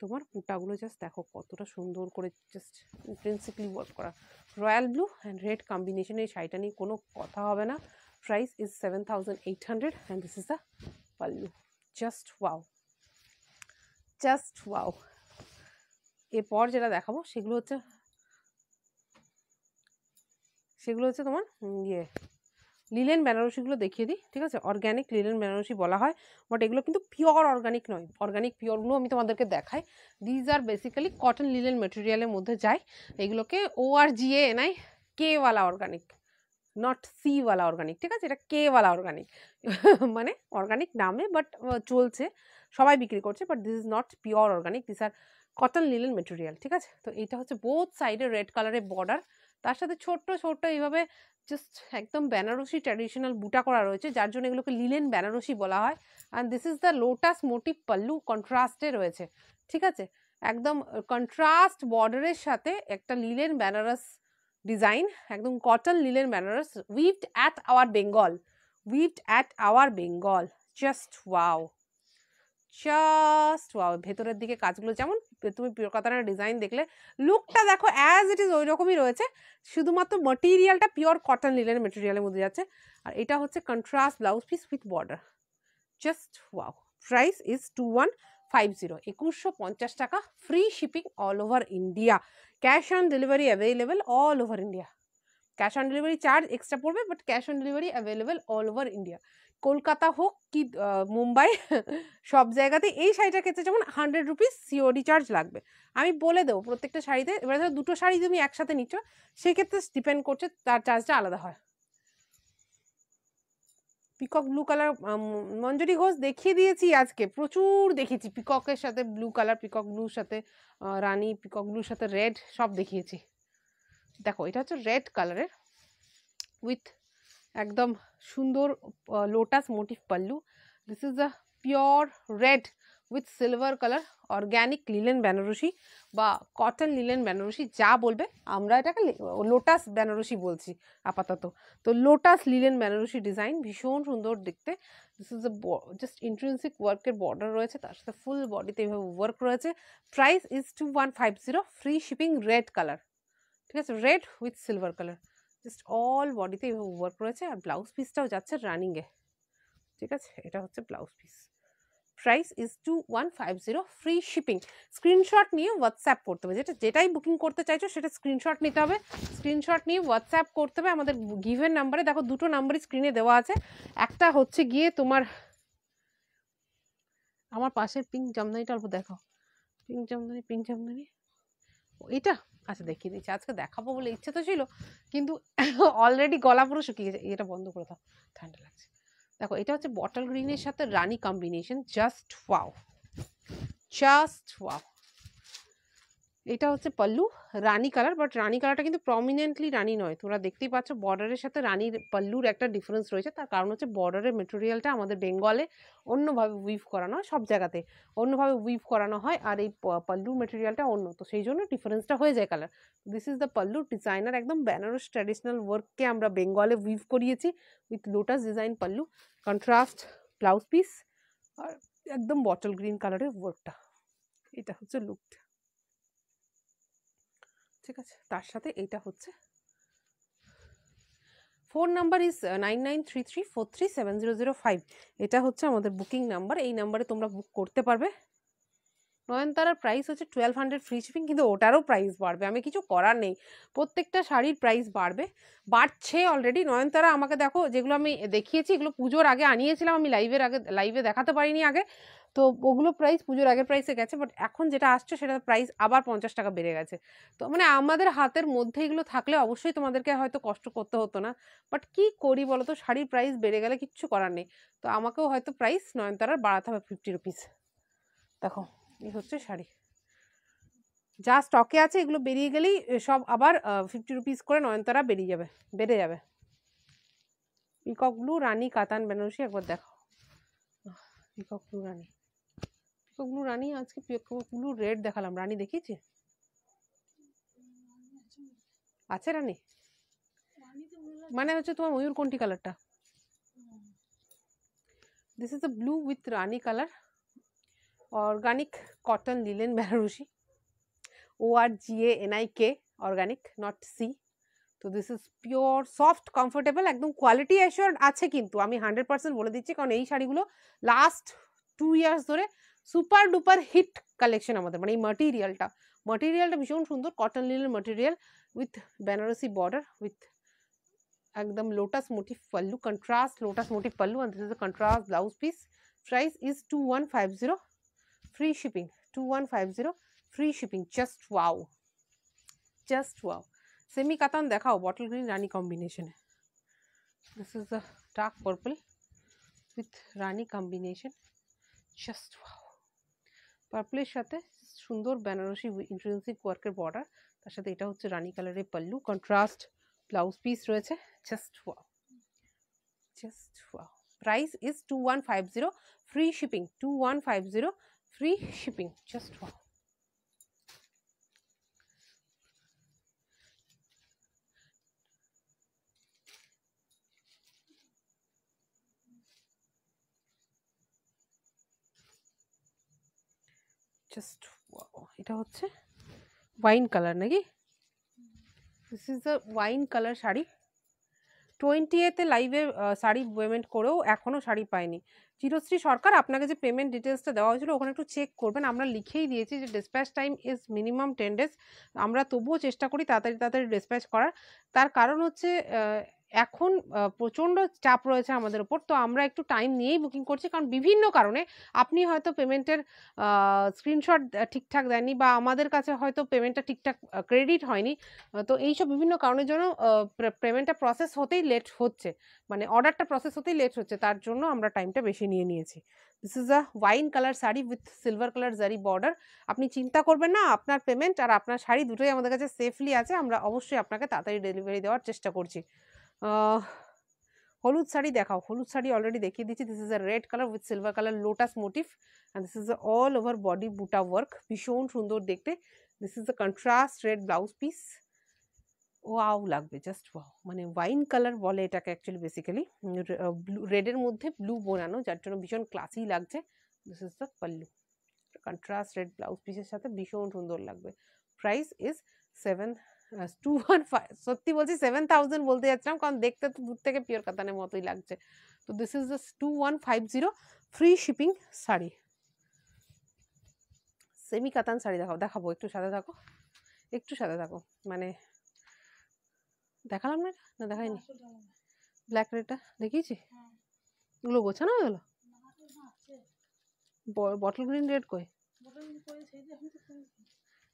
তোমার ফুটাগুলো জাস্ট দেখো কতটা সুন্দর করে জাস্ট ইন্টেন্সিভলি ওয়ার্ক করা রয়্যাল ব্লু অ্যান্ড রেড কম্বিনেশনের এই শাড়িটা নিয়ে কোনো কথা হবে না price is seven thousand eight hundred and this is the pallu just wow just wow এরপর যেটা দেখাবো সেগুলো হচ্ছে সেগুলো হচ্ছে তোমার ইয়ে লিলেন বেনারসিগুলো দেখিয়ে দিই ঠিক আছে অর্গ্যানিক লিলেন বেনারসি বলা হয় বাট এগুলো কিন্তু পিওর অর্গ্যানিক নয় অর্গ্যানিক পিওরগুলো আমি তোমাদেরকে দেখাই these are basically cotton linen মেটেরিয়ালের মধ্যে যায় এগুলোকে O R G G A N I কেওয়ালা অর্গ্যানিক নট সিওয়ালা অর্গ্যানিক ঠিক আছে এটা কেওয়ালা অর্গ্যানিক [laughs] মানে অর্গ্যানিক নামে বাট চলছে সবাই বিক্রি করছে but this is not pure organic this are cotton linen material ঠিক আছে তো এটা হচ্ছে বোথ সাইডে রেড কালারের বর্ডার তার সাথে ছোট্ট ছোট্ট এইভাবে জাস্ট একদম বেনারসি ট্র্যাডিশনাল বুটা করা রয়েছে যার জন্য এগুলোকে লিলেন বেনারসি বলা হয় and this is the lotus motif pallu কন্ট্রাস্টে রয়েছে ঠিক আছে একদম কন্ট্রাস্ট বর্ডারের সাথে একটা লিলেন বেনারস ডিজাইন একদম cotton linen Banaras weaved at our Bengal weaved at our Bengal just wow just wow ভেতরের দিকে কাজগুলো যেমন তুমি পিওর কাতানের ডিজাইন দেখলে লুকটা দেখো অ্যাজ ইট ইজ ওই রকমই রয়েছে শুধুমাত্র মটেরিয়ালটা পিওর কটন লিলের মেটেরিয়ালের মধ্যে যাচ্ছে আর এটা হচ্ছে contrast blouse piece with border just wow price is two one five zero একুশশো পঞ্চাশ টাকা free shipping all over India cash on delivery available all over India cash on delivery charge extra পড়বে but cash on delivery available all over India Kolkata হোক কি মুম্বাই সব জায়গাতে এই শাড়িটার ক্ষেত্রে যেমন হান্ড্রেড রুপিস সিওডি চার্জ লাগবে আমি বলে দেবো প্রত্যেকটা শাড়িতে এবারে ধরো দুটো শাড়ি তুমি একসাথে নিচ্ছ সেক্ষেত্রে ডিপেন্ড করছে তার চার্জটা আলাদা হয় peacock blue colour Manjuri Ghosh দেখিয়ে দিয়েছি আজকে প্রচুর দেখেছি পিককের সাথে ব্লু কালার পিকক ব্লুর সাথে রানী পিকক ব্লুর সাথে রেড সব দেখিয়েছি দেখো এটা হচ্ছে রেড কালারের উইথ একদম সুন্দর lotus motif pallu this is the pure red with silver colour organic linen Banarasi বা কটন লিলেন বেনারসি যা বলবে আমরা এটাকে লোটাস বেনারসি বলছি আপাতত তো লোটাস লিলেন বেনারসি ডিজাইন ভীষণ সুন্দর দেখতে দিস ইজ জাস্ট ইন্ট্রেন্সিক ওয়ার্কের বর্ডার রয়েছে তার সাথে ফুল বডিতে এইভাবে ওয়ার্ক রয়েছে price is two one five zero free shipping red colour ঠিক আছে red with silver colour just all বডিতে এইভাবে ওভার করেছে আর ব্লাউজ পিসটাও যাচ্ছে রানিংয়ে ঠিক আছে এটা হচ্ছে blouse piece price is two one five zero free shipping screenshot নিয়ে হোয়াটসঅ্যাপ করতে হবে যেটা যেটাই বুকিং করতে চাইছো সেটা স্ক্রিনশট নিতে হবে স্ক্রিনশট নিয়ে হোয়াটসঅ্যাপ করতে হবে আমাদের গিভেন নাম্বারে দেখো দুটো নাম্বারই স্ক্রিনে দেওয়া আছে একটা হচ্ছে গিয়ে তোমার আমার পাশের পিঙ্ক জামদানিটা অল্প দেখো পিঙ্ক জামদানি পিঙ্ক জামদানি এটা আচ্ছা দেখিয়ে দিচ্ছি আজকে দেখাবো বলে ইচ্ছে তো ছিল কিন্তু অলরেডি গলা পুরো শুকিয়ে গেছে এটা বন্ধ করে দাও ঠান্ডা লাগছে দেখো এটা হচ্ছে বটল গ্রিনের সাথে rani combination just wow just wow এটা হচ্ছে পাল্লু রানি কালার বাট রানি কালারটা কিন্তু প্রমিনেন্টলি রানি নয় তোমরা দেখতেই পাচ্ছ বর্ডারের সাথে রানির পাল্লুর একটা ডিফারেন্স রয়েছে তার কারণ হচ্ছে বর্ডারের মেটেরিয়ালটা আমাদের বেঙ্গলে অন্যভাবে উইভ করানো হয় সব জায়গাতে অন্যভাবে উইভ করানো হয় আর এই পল্লুর মেটেরিয়ালটা অন্য তো সেই জন্য ডিফারেন্সটা হয়ে যায় কালার দিস ইজ দ্য পাল্লুর ডিজাইনার একদম বেনারস ট্র্যাডিশনাল ওয়ার্ককে আমরা বেঙ্গলে উইভ করিয়েছি with lotus design pallu contrast blouse piece আর একদম বটল গ্রিন কালারের ওয়ার্কটা এটা হচ্ছে লুকটা ঠিক আছে তার সাথে এইটা হচ্ছে phone number is nine nine three three four three seven zero zero five এটা হচ্ছে আমাদের বুকিং নাম্বার এই নাম্বারে তোমরা বুক করতে পারবে নয়নতারার প্রাইস হচ্ছে টুয়েলভ হান্ড্রেড ফ্রি শিপিং কিন্তু ওটারও প্রাইস বাড়বে আমি কিছু করার নেই প্রত্যেকটা শাড়ির প্রাইস বাড়বে বাড়ছে অলরেডি নয়নতারা আমাকে দেখো যেগুলো আমি দেখিয়েছি এগুলো পুজোর আগে আনিয়েছিলাম আমি লাইভের আগে লাইভে দেখাতে পারিনি আগে তো ওগুলো প্রাইস পুজোর আগের প্রাইসে গেছে বাট এখন যেটা আসছে সেটা প্রাইস আবার পঞ্চাশ টাকা বেড়ে গেছে তো মানে আমাদের হাতের মধ্যে এগুলো থাকলে অবশ্যই তোমাদেরকে হয়তো কষ্ট করতে হতো না বাট কি করি বলো তো শাড়ির প্রাইস বেড়ে গেলে কিচ্ছু করার নেই তো আমাকেও হয়তো প্রাইস নয়নতারার বাড়াতে হবে ফিফটি রুপিস দেখো এই হচ্ছে শাড়ি যা স্টকে আছে এগুলো বেরিয়ে গেলেই সব আবার ফিফটি রুপিস করে নয়নতারা বেরিয়ে যাবে বেড়ে যাবে পিকক ব্লু রানী কাতান বেনারসি একবার দেখো পিকক ব্লু রানী কতগুলো রানী আজকে কতগুলো রেড দেখালাম রানী দেখিয়েছি আছে রানী মানে হচ্ছে তোমার ময়ূর কোনটি কালারটা this is the blue with rani colour organic cotton linen Banarasi O R G A N I K organic not C তো this is pure soft comfortable একদম কোয়ালিটি অ্যাসিওর আছে কিন্তু আমি হান্ড্রেড পার্সেন্ট বলে দিচ্ছি কারণ এই শাড়িগুলো লাস্ট টু ইয়ার্স ধরে सुपार डुपार हिट कलेक्शन मैं मटेरियल मटेरियल भीषण सुंदर कटन लिल मटेरियल उथथ बनारसि बॉर्डर उथथ एकदम lotus motif pallu contrast lotus motif pallu and this is contrast blouse piece price is two one five zero free shipping two one five zero free shipping just wow just wow semi katan देखाओ bottle green rani combination this is the dark purple with rani combination just wow পার্পলের সাথে সুন্দর Banarasi intrinsic ওয়ার্কের border তার সাথে এটা হচ্ছে রানি কালারের পাল্লু কন্ট্রাস্ট ব্লাউজ পিস রয়েছে just wow just wow price is two one five zero free shipping two one five zero free shipping just wow just এটা হচ্ছে ওয়াইন কালার নাকি this is the wine colour sari twenty এতে লাইভে sari payment করেও এখনও শাড়ি পায়নি চিরশ্রী সরকার আপনাকে যে পেমেন্ট ডিটেলসটা দেওয়া হয়েছিল ওখানে একটু চেক করবেন আমরা লিখেই দিয়েছি যে dispatch time is minimum ten days আমরা তবুও চেষ্টা করি তাড়াতাড়ি তাড়াতাড়ি ডিসপ্যাচ করার তার কারণ হচ্ছে এখন প্রচণ্ড চাপ রয়েছে আমাদের ওপর তো আমরা একটু টাইম নিয়েই বুকিং করছি কারণ বিভিন্ন কারণে আপনি হয়তো পেমেন্টের স্ক্রিনশট ঠিকঠাক দেননি বা আমাদের কাছে হয়তো পেমেন্টটা ঠিকঠাক ক্রেডিট হয়নি তো এইসব বিভিন্ন কারণের জন্য পেমেন্টটা প্রসেস হতেই লেট হচ্ছে মানে অর্ডারটা প্রসেস হতেই লেট হচ্ছে তার জন্য আমরা টাইমটা বেশি নিয়ে নিয়েছি this is a wine colour sari with silver colour zari border আপনি চিন্তা করবেন না আপনার পেমেন্ট আর আপনার শাড়ি দুটোই আমাদের কাছে সেফলি আছে আমরা অবশ্যই আপনাকে তাড়াতাড়ি ডেলিভারি দেওয়ার চেষ্টা করছি হলুদ শাড়ি দেখাও হলুদ শাড়ি অলরেডি দেখিয়ে দিচ্ছি this is a red colour with silver colour lotus motif and this is all over body buta work ভীষণ সুন্দর দেখতে this is a contrast red blouse piece wow লাগবে জাস্ট ওয়াও মানে ওয়াইন কালার বলে এটাকে অ্যাকচুয়ালি বেসিক্যালি রেডের মধ্যে blue বোনানো যার জন্য ভীষণ ক্লাসি লাগছে this is the pallu contrast red blouse পিসের সাথে ভীষণ সুন্দর লাগবে price is seven two one five সত্যি বলছি সেভেন থাউজেন্ড বলতে যাচ্ছিলাম কারণ দেখতে তো দূর থেকে পিওর কাতানের মতোই লাগছে তো this is the two one five zero free shipping sari semi katan sari দেখাও দেখাবো একটু সাথে থাকো একটু সাথে থাকো মানে দেখালাম না না দেখাইনি ব্ল্যাক রেডটা দেখিয়েছি ওগুলো হ্যাঁ। গোছানো হয়ে গেলো বটল গ্রিন রেড কই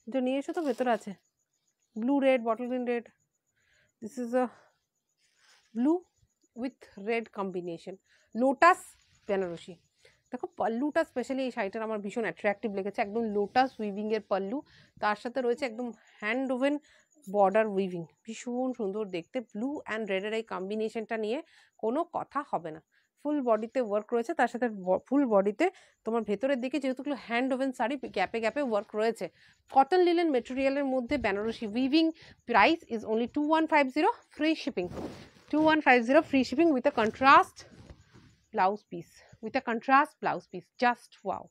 এটা নিয়ে এসো তো ভেতরে আছে blue red bottle green red this is a blue with red combination lotus Banarasi দেখো পাল্লুটা স্পেশালি এই শাড়িটার আমার ভীষণ অ্যাট্রাক্টিভ লেগেছে একদম লোটাস উইভিংয়ের পাল্লু তার সাথে রয়েছে একদম হ্যান্ড ওভেন বর্ডার উইভিং ভীষণ সুন্দর দেখতে ব্লু অ্যান্ড রেডের এই কম্বিনেশনটা নিয়ে কোনো কথা হবে না ফুল বডিতে ওয়ার্ক রয়েছে তার সাথে ফুল বডিতে তোমার ভেতরের দিকে যেহেতুগুলো হ্যান্ড ওভেন শাড়ি গ্যাপে গ্যাপে ওয়ার্ক রয়েছে কটন লিলেন মেটেরিয়ালের মধ্যে Banarasi weaving price is only two one five zero free shipping two one five zero free shipping with a contrast blouse piece with a contrast blouse piece just wow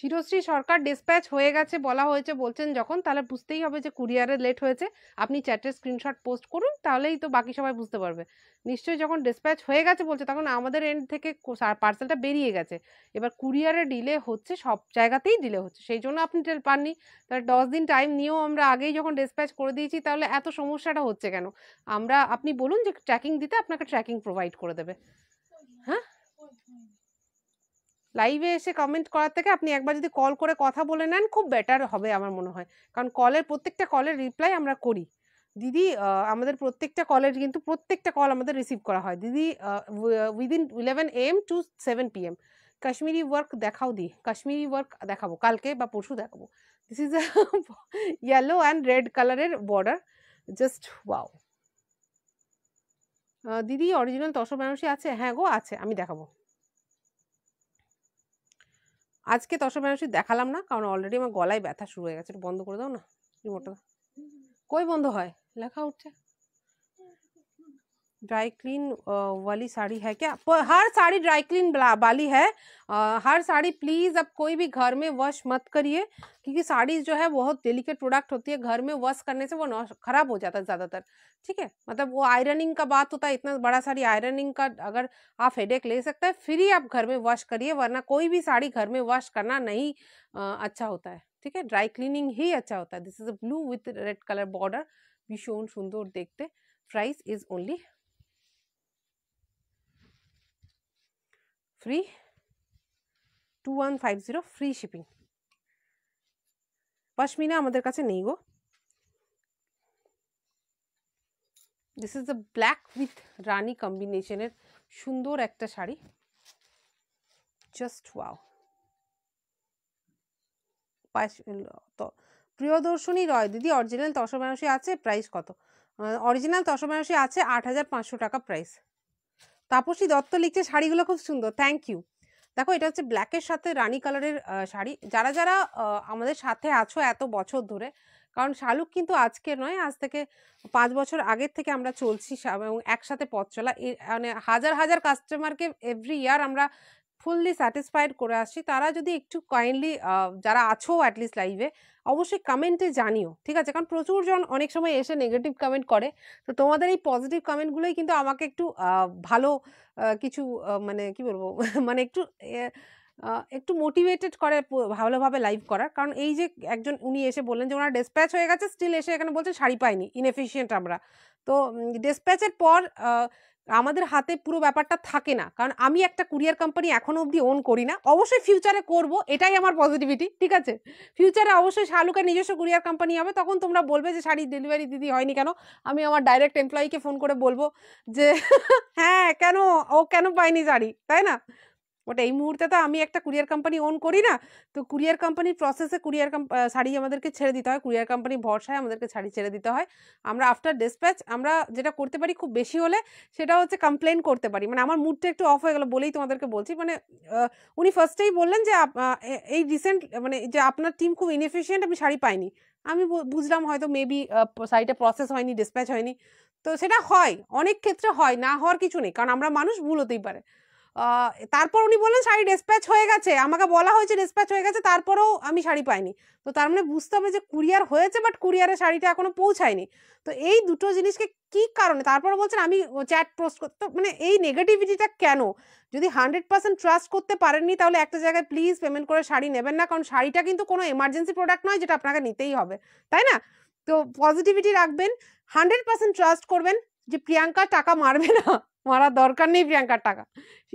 Chirashree Sarkar dispatch হয়ে গেছে বলা হয়েছে বলছেন যখন তাহলে বুঝতেই হবে যে কুরিয়ারে লেট হয়েছে আপনি চ্যাটের স্ক্রিনশট পোস্ট করুন তাহলেই তো বাকি সবাই বুঝতে পারবে নিশ্চয়ই যখন ডিসপ্যাচ হয়ে গেছে বলছে তখন আমাদের এন্ড থেকে পার্সেলটা বেরিয়ে গেছে এবার কুরিয়ারে ডিলে হচ্ছে সব জায়গাতেই ডিলে হচ্ছে সেই জন্য আপনি টেল পাননি তাহলে দশ দিন টাইম নিয়েও আমরা আগেই যখন ডিসপ্যাচ করে দিয়েছি তাহলে এত সমস্যাটা হচ্ছে কেন আমরা আপনি বলুন যে ট্র্যাকিং দিতে আপনাকে ট্র্যাকিং প্রোভাইড করে দেবে হ্যাঁ লাইভে এসে কমেন্ট করার থেকে আপনি একবার যদি কল করে কথা বলে নেন খুব বেটার হবে আমার মনে হয় কারণ কলের প্রত্যেকটা কলের রিপ্লাই আমরা করি দিদি আমাদের প্রত্যেকটা কলের কিন্তু প্রত্যেকটা কল আমাদের রিসিভ করা হয় দিদি within eleven M to seven P M Kashmiri work দেখাও দি কাশ্মীরি ওয়ার্ক দেখাবো কালকে বা পরশু দেখাবো this is yellow and red কালারের বর্ডার জাস্ট ওয়াও দিদি অরিজিনাল তসর বেনারসি আছে হ্যাঁ গো আছে আমি দেখাবো আজকে তসর বেনারসি দেখালাম না কারণ অলরেডি আমার গলায় ব্যথা শুরু হয়ে গেছে বন্ধ করে দাও না রিমোটটা কই বন্ধ হয় লেখা উঠছে ड्राई क्लीन वाली साड़ी है क्या हर साड़ी ड्राई क्लीन वाली है हर साड़ी प्लीज़ अब कोई भी घर में वॉश मत करिए क्योंकि साड़ी जो है बहुत डेलिकेट प्रोडक्ट होती है घर में वॉश करने से वो ख़राब हो जाता है ज़्यादातर ठीक है मतलब वो आयरनिंग का बात होता है इतना बड़ा साड़ी आयरनिंग का अगर आप हेडेक ले सकते हैं फिर ही आप घर में वॉश करिए वरना कोई भी साड़ी घर में वॉश करना नहीं अच्छा होता है ठीक है ड्राई क्लीनिंग ही अच्छा होता है this is a blue with red colour border ভীষণ सुंदर देखते price is only free two one five zero free shipping pashmina আমাদের কাছে নেই গো this is the black with rani কম্বিনেশনের সুন্দর একটা শাড়ি জাস্ট ওয়াও প্রিয়দর্শনী রয় দিদি অরিজিনাল তসর বেনারসি আছে প্রাইস কত অরিজিনাল তসর বেনারসি আছে আট হাজার পাঁচশো টাকা প্রাইস তাপসী দত্ত লিখছে শাড়িগুলো খুব সুন্দর থ্যাংক ইউ দেখো এটা হচ্ছে ব্ল্যাকের সাথে রানী কালারের শাড়ি যারা যারা আমাদের সাথে আছো এত বছর ধরে কারণ শালুক কিন্তু আজকে নয় আজ থেকে পাঁচ বছর আগের থেকে আমরা চলছি এবং একসাথে পথ চলা মানে হাজার হাজার কাস্টমারকে এভরি ইয়ার আমরা ফুললি স্যাটিসফাইড করে আসছি তারা যদি একটু কাইন্ডলি যারা আছো অ্যাটলিস্ট লাইভে অবশ্যই কমেন্টে জানিও ঠিক আছে কারণ প্রচুর জন অনেক সময় এসে নেগেটিভ কমেন্ট করে তো তোমাদের এই পজিটিভ কমেন্টগুলোই কিন্তু আমাকে একটু ভালো কিছু মানে কি বলবো [laughs] মানে একটু একটু মোটিভেটেড করে ভালোভাবে লাইভ করার কারণ এই যে একজন উনি এসে বললেন যে ওনার ডেসপ্যাচ হয়ে গেছে স্টিল এসে এখানে বলছে শাড়ি পাইনি ইনএফিসিয়েন্ট আমরা তো ডেসপ্যাচের পর আমাদের হাতে পুরো ব্যাপারটা থাকে না কারণ আমি একটা কুরিয়ার কোম্পানি এখনো অবধি ওন করি না অবশ্যই ফিউচারে করব এটাই আমার পজিটিভিটি ঠিক আছে ফিউচারে অবশ্যই শালুকের নিজস্ব কুরিয়ার কোম্পানি হবে তখন তোমরা বলবে যে শাড়ির ডেলিভারি দিদি হয়নি কেন আমি আমার ডাইরেক্ট এমপ্লয়িকে ফোন করে বলবো যে [laughs] হ্যাঁ কেন ও কেন পায়নি শাড়ি তাই না বাট এই মুহূর্তে তো আমি একটা কুরিয়ার কোম্পানি ওন করি না তো কুরিয়ার কোম্পানির প্রসেসে কুরিয়ার শাড়ি আমাদেরকে ছেড়ে দিতে হয় কুরিয়ার কোম্পানি ভরসায় আমাদেরকে শাড়ি ছেড়ে দিতে হয় আমরা আফটার ডিসপ্যাচ আমরা যেটা করতে পারি খুব বেশি হলে সেটা হচ্ছে কমপ্লেন করতে পারি মানে আমার মুডটা একটু অফ হয়ে গেলো বলেই তোমাদেরকে বলছি মানে উনি ফার্স্টেই বললেন যে এই রিসেন্ট মানে যে আপনার টিম খুব ইনএফিসিয়েন্ট আমি শাড়ি পাইনি আমি বুঝলাম হয়তো মেবি শাড়িটা প্রসেস হয়নি ডিসপ্যাচ হয়নি তো সেটা হয় অনেক ক্ষেত্রে হয় না হওয়ার কিছু নেই কারণ আমরা মানুষ ভুল হতেই পারে তারপর উনি বলেন শাড়ি ডিসপ্যাচ হয়ে গেছে আমাকে বলা হয়েছে ডিসপ্যাচ হয়ে গেছে তারপরেও আমি শাড়ি পাইনি তো তার মানে বুঝতে হবে যে কুরিয়ার হয়েছে বাট কুরিয়ারে শাড়িটা এখনো পৌঁছায়নি তো এই দুটো জিনিসকে কি কারণে তারপর বলছেন আমি চ্যাট পোস্ট করতে মানে এই নেগেটিভিটিটা কেন যদি হান্ড্রেড পার্সেন্ট ট্রাস্ট করতে পারেননি তাহলে একটা জায়গায় প্লিজ পেমেন্ট করে শাড়ি নেবেন না কারণ শাড়িটা কিন্তু কোনো এমার্জেন্সি প্রোডাক্ট নয় যেটা আপনাকে নিতেই হবে তাই না তো পজিটিভিটি রাখবেন হান্ড্রেড পার্সেন্ট ট্রাস্ট করবেন যে প্রিয়াঙ্কা টাকা মারবে না মারার দরকার নেই প্রিয়াঙ্কার টাকা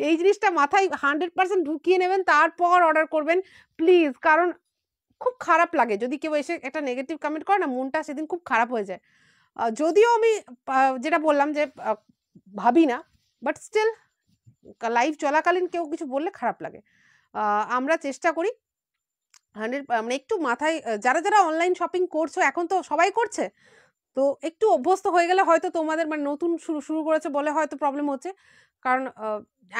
এই জিনিসটা মাথায় হান্ড্রেড পার্সেন্ট ঢুকিয়ে নেবেন তারপর অর্ডার করবেন প্লিজ কারণ খুব খারাপ লাগে যদি কেউ এসে একটা নেগেটিভ কমেন্ট করে না মনটা সেদিন খুব খারাপ হয়ে যায় যদিও আমি যেটা বললাম যে ভাবি না বাট স্টিল লাইফ চলাকালীন কেউ কিছু বললে খারাপ লাগে আমরা চেষ্টা করি হান্ড্রেড মানে একটু মাথায় যারা যারা অনলাইন শপিং করছো এখন তো সবাই করছে তো একটু অভ্যস্ত হয়ে গেলে হয়তো তোমাদের মানে নতুন শুরু শুরু করেছে বলে হয়তো প্রবলেম হচ্ছে কারণ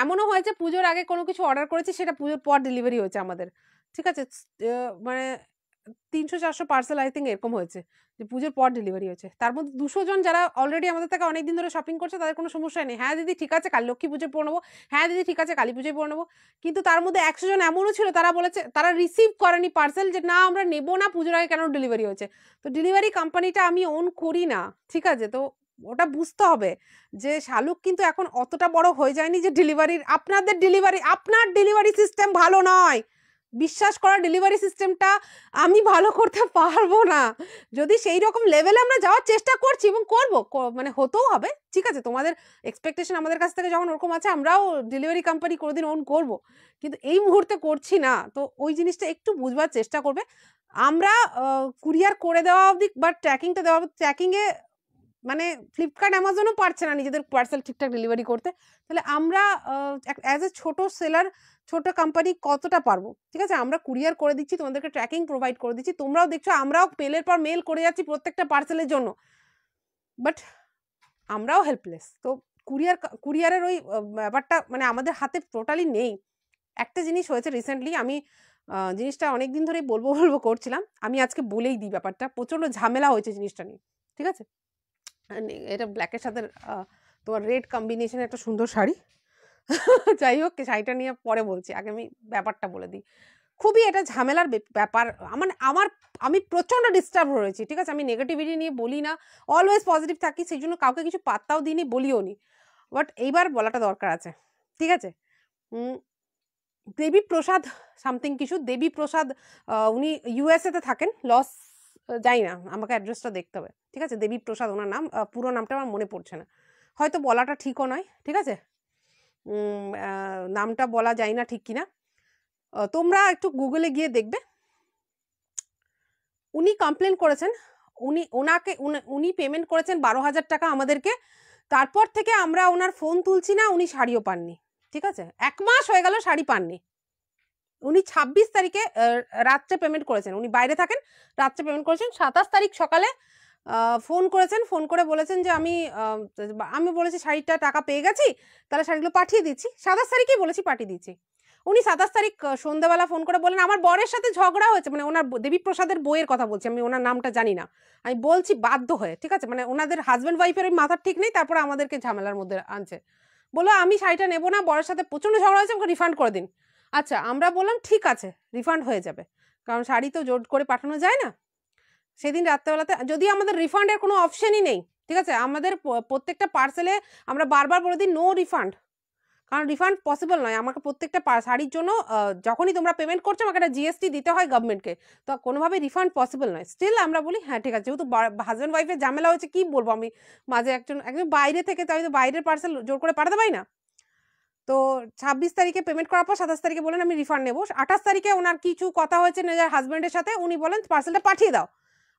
এমনও হয়েছে পুজোর আগে কোনো কিছু অর্ডার করেছি সেটা পুজোর পর ডেলিভারি হয়েছে আমাদের ঠিক আছে মানে তিনশো চারশো পার্সেল আই থিঙ্ক এরকম হয়েছে যে পুজোর পর ডেলিভারি হয়েছে তার মধ্যে দুশো জন যারা অলরেডি আমাদের থেকে অনেক দিন ধরে শপিং করছে তাদের কোনো সমস্যা নেই হ্যাঁ দিদি ঠিক আছে কাল লক্ষ্মী পুজো পড়ে নেবো হ্যাঁ দিদি ঠিক আছে কালী পুজোয় পড়ে নেবো কিন্তু তার মধ্যে একশো জন এমনও ছিল তারা বলেছে তারা রিসিভ করেনি পার্সেল যে না আমরা নেবো না পুজোর আগে কেন ডেলিভারি হয়েছে তো ডেলিভারি কোম্পানিটা আমি ওন করি না ঠিক আছে তো ওটা বুঝতে হবে যে শালুক কিন্তু এখন অতটা বড় হয়ে যায়নি যে ডেলিভারির আপনাদের ডেলিভারি আপনার ডেলিভারি সিস্টেম ভালো নয় বিশ্বাস করা ডেলিভারি সিস্টেমটা আমি ভালো করতে পারবো না যদি সেই রকম লেভেলে আমরা যাওয়ার চেষ্টা করছি এবং করবো মানে হতেও হবে ঠিক আছে তোমাদের এক্সপেকটেশন আমাদের কাছ থেকে যখন ওরকম আছে আমরাও ডেলিভারি কোম্পানি কোনোদিন ওন করব কিন্তু এই মুহূর্তে করছি না তো ওই জিনিসটা একটু বুঝবার চেষ্টা করবে আমরা কুরিয়ার করে দেওয়া অবধি বা ট্র্যাকিংটা দেওয়া ট্র্যাকিংয়ে মানে ফ্লিপকার্ট অ্যামাজনও পারছে না নিজেদের পার্সেল ঠিকঠাক ডেলিভারি করতে তাহলে আমরা অ্যাজ এ ছোটো সেলার ছোট কোম্পানি কতটা পারবো ঠিক আছে আমরা কুরিয়ার করে দিচ্ছি তোমাদেরকে ট্র্যাকিং প্রোভাইড করে দিচ্ছি তোমরাও দেখছো আমরাও মেলের পর মেল করে যাচ্ছি প্রত্যেকটা পার্সেলের জন্য বাট আমরাও হেল্পলেস তো কুরিয়ার কুরিয়ারের ওই ব্যাপারটা মানে আমাদের হাতে টোটালি নেই একটা জিনিস হয়েছে রিসেন্টলি আমি জিনিসটা অনেক দিন ধরেই বলবো বলবো করছিলাম আমি আজকে বলেই দিই ব্যাপারটা প্রচণ্ড ঝামেলা হয়েছে জিনিসটা নিয়ে ঠিক আছে মানে এটা ব্ল্যাকের সাথে তোমার রেড কম্বিনেশন একটা সুন্দর শাড়ি [laughs] যাই হোক শাড়িটা নিয়ে পরে বলছি আগে আমি ব্যাপারটা বলে দিই খুবই এটা ঝামেলার ব্যাপার মানে আমার আমি প্রচণ্ড ডিস্টার্ব হয়েছি ঠিক আছে আমি নেগেটিভিটি নিয়ে বলি না অলওয়েজ পজিটিভ থাকি সেই জন্য কাউকে কিছু পাত্তাও দিইনি বলিও নি বাট এইবার বলাটা দরকার আছে ঠিক আছে দেবী প্রসাদ সামথিং কিছু দেবী প্রসাদ উনি ইউএসএতে থাকেন লস জানি না আমাকে অ্যাড্রেসটা দেখতে হবে ঠিক আছে দেবী প্রসাদ ওনার নাম পুরো নামটা আমার মনে পড়ছে না হয়তো বলাটা ঠিকও নয় ঠিক আছে নামটা বলা যায় না ঠিক কিনা তোমরা একটু গুগলে গিয়ে দেখবে উনি কমপ্লেন করেছেন উনি ওনাকে উনি পেমেন্ট করেছেন বারো হাজার টাকা আমাদেরকে তারপর থেকে আমরা ওনার ফোন তুলছি না উনি শাড়িও পাননি ঠিক আছে এক মাস হয়ে গেল শাড়ি পাননি উনি ছাব্বিশ তারিখে রাত্রে পেমেন্ট করেছেন উনি বাইরে থাকেন রাত্রে পেমেন্ট করেছেন সাতাশ তারিখ সকালে ফোন করেছেন ফোন করে বলেছেন যে আমি আমি বলেছি শাড়িটা টাকা পেয়ে গেছি তাহলে শাড়িগুলো পাঠিয়ে দিচ্ছি সাতাশ তারিখেই বলেছি পাঠিয়ে দিচ্ছি উনি সাতাশ তারিখ সন্ধ্যাবেলা ফোন করে বলেন আমার বরের সাথে ঝগড়া হয়েছে মানে ওনার দেবীপ্রসাদের বইয়ের কথা বলছি আমি ওনার নামটা জানি না আমি বলছি বাধ্য হয়ে ঠিক আছে মানে ওনাদের হাজব্যান্ড ওয়াইফের ওই মাথার ঠিক নেই তারপরে আমাদেরকে ঝামেলার মধ্যে আনছে বলো আমি শাড়িটা নেবো না বরের সাথে প্রচণ্ড ঝগড়া হয়েছে আমাকে রিফান্ড করে দিন আচ্ছা আমরা বললাম ঠিক আছে রিফান্ড হয়ে যাবে কারণ শাড়ি তো জোর করে পাঠানো যায় না সেদিন রাত্রেবেলাতে যদি আমাদের রিফান্ডের কোনো অপশানই নেই ঠিক আছে আমাদের প্রত্যেকটা পার্সেলে আমরা বারবার বলে দিই নো রিফান্ড কারণ রিফান্ড পসিবল নয় আমাকে প্রত্যেকটা শাড়ির জন্য যখনই তোমরা পেমেন্ট করছো আমাকে একটা জিএসটি দিতে হয় গভর্নমেন্টকে তো কোনোভাবে রিফান্ড পসিবল নয় স্টিল আমরা বলি হ্যাঁ ঠিক আছে যেহেতু হাজব্যান্ড ওয়াইফের ঝামেলা হয়েছে কি বলবো আমি মাঝে একজন একজন বাইরে থেকে তাই তো বাইরের পার্সেল জোর করে পাঠাতে পারি না তো ছাব্বিশ তারিখে পেমেন্ট করার পর সাতাশ তারিখে বলেন আমি রিফান্ড নেবো আঠাশ তারিখে ওনার কিছু কথা হয়েছে নিজের হাজব্যান্ডের সাথে উনি বলেন পার্সেলটা পাঠিয়ে দাও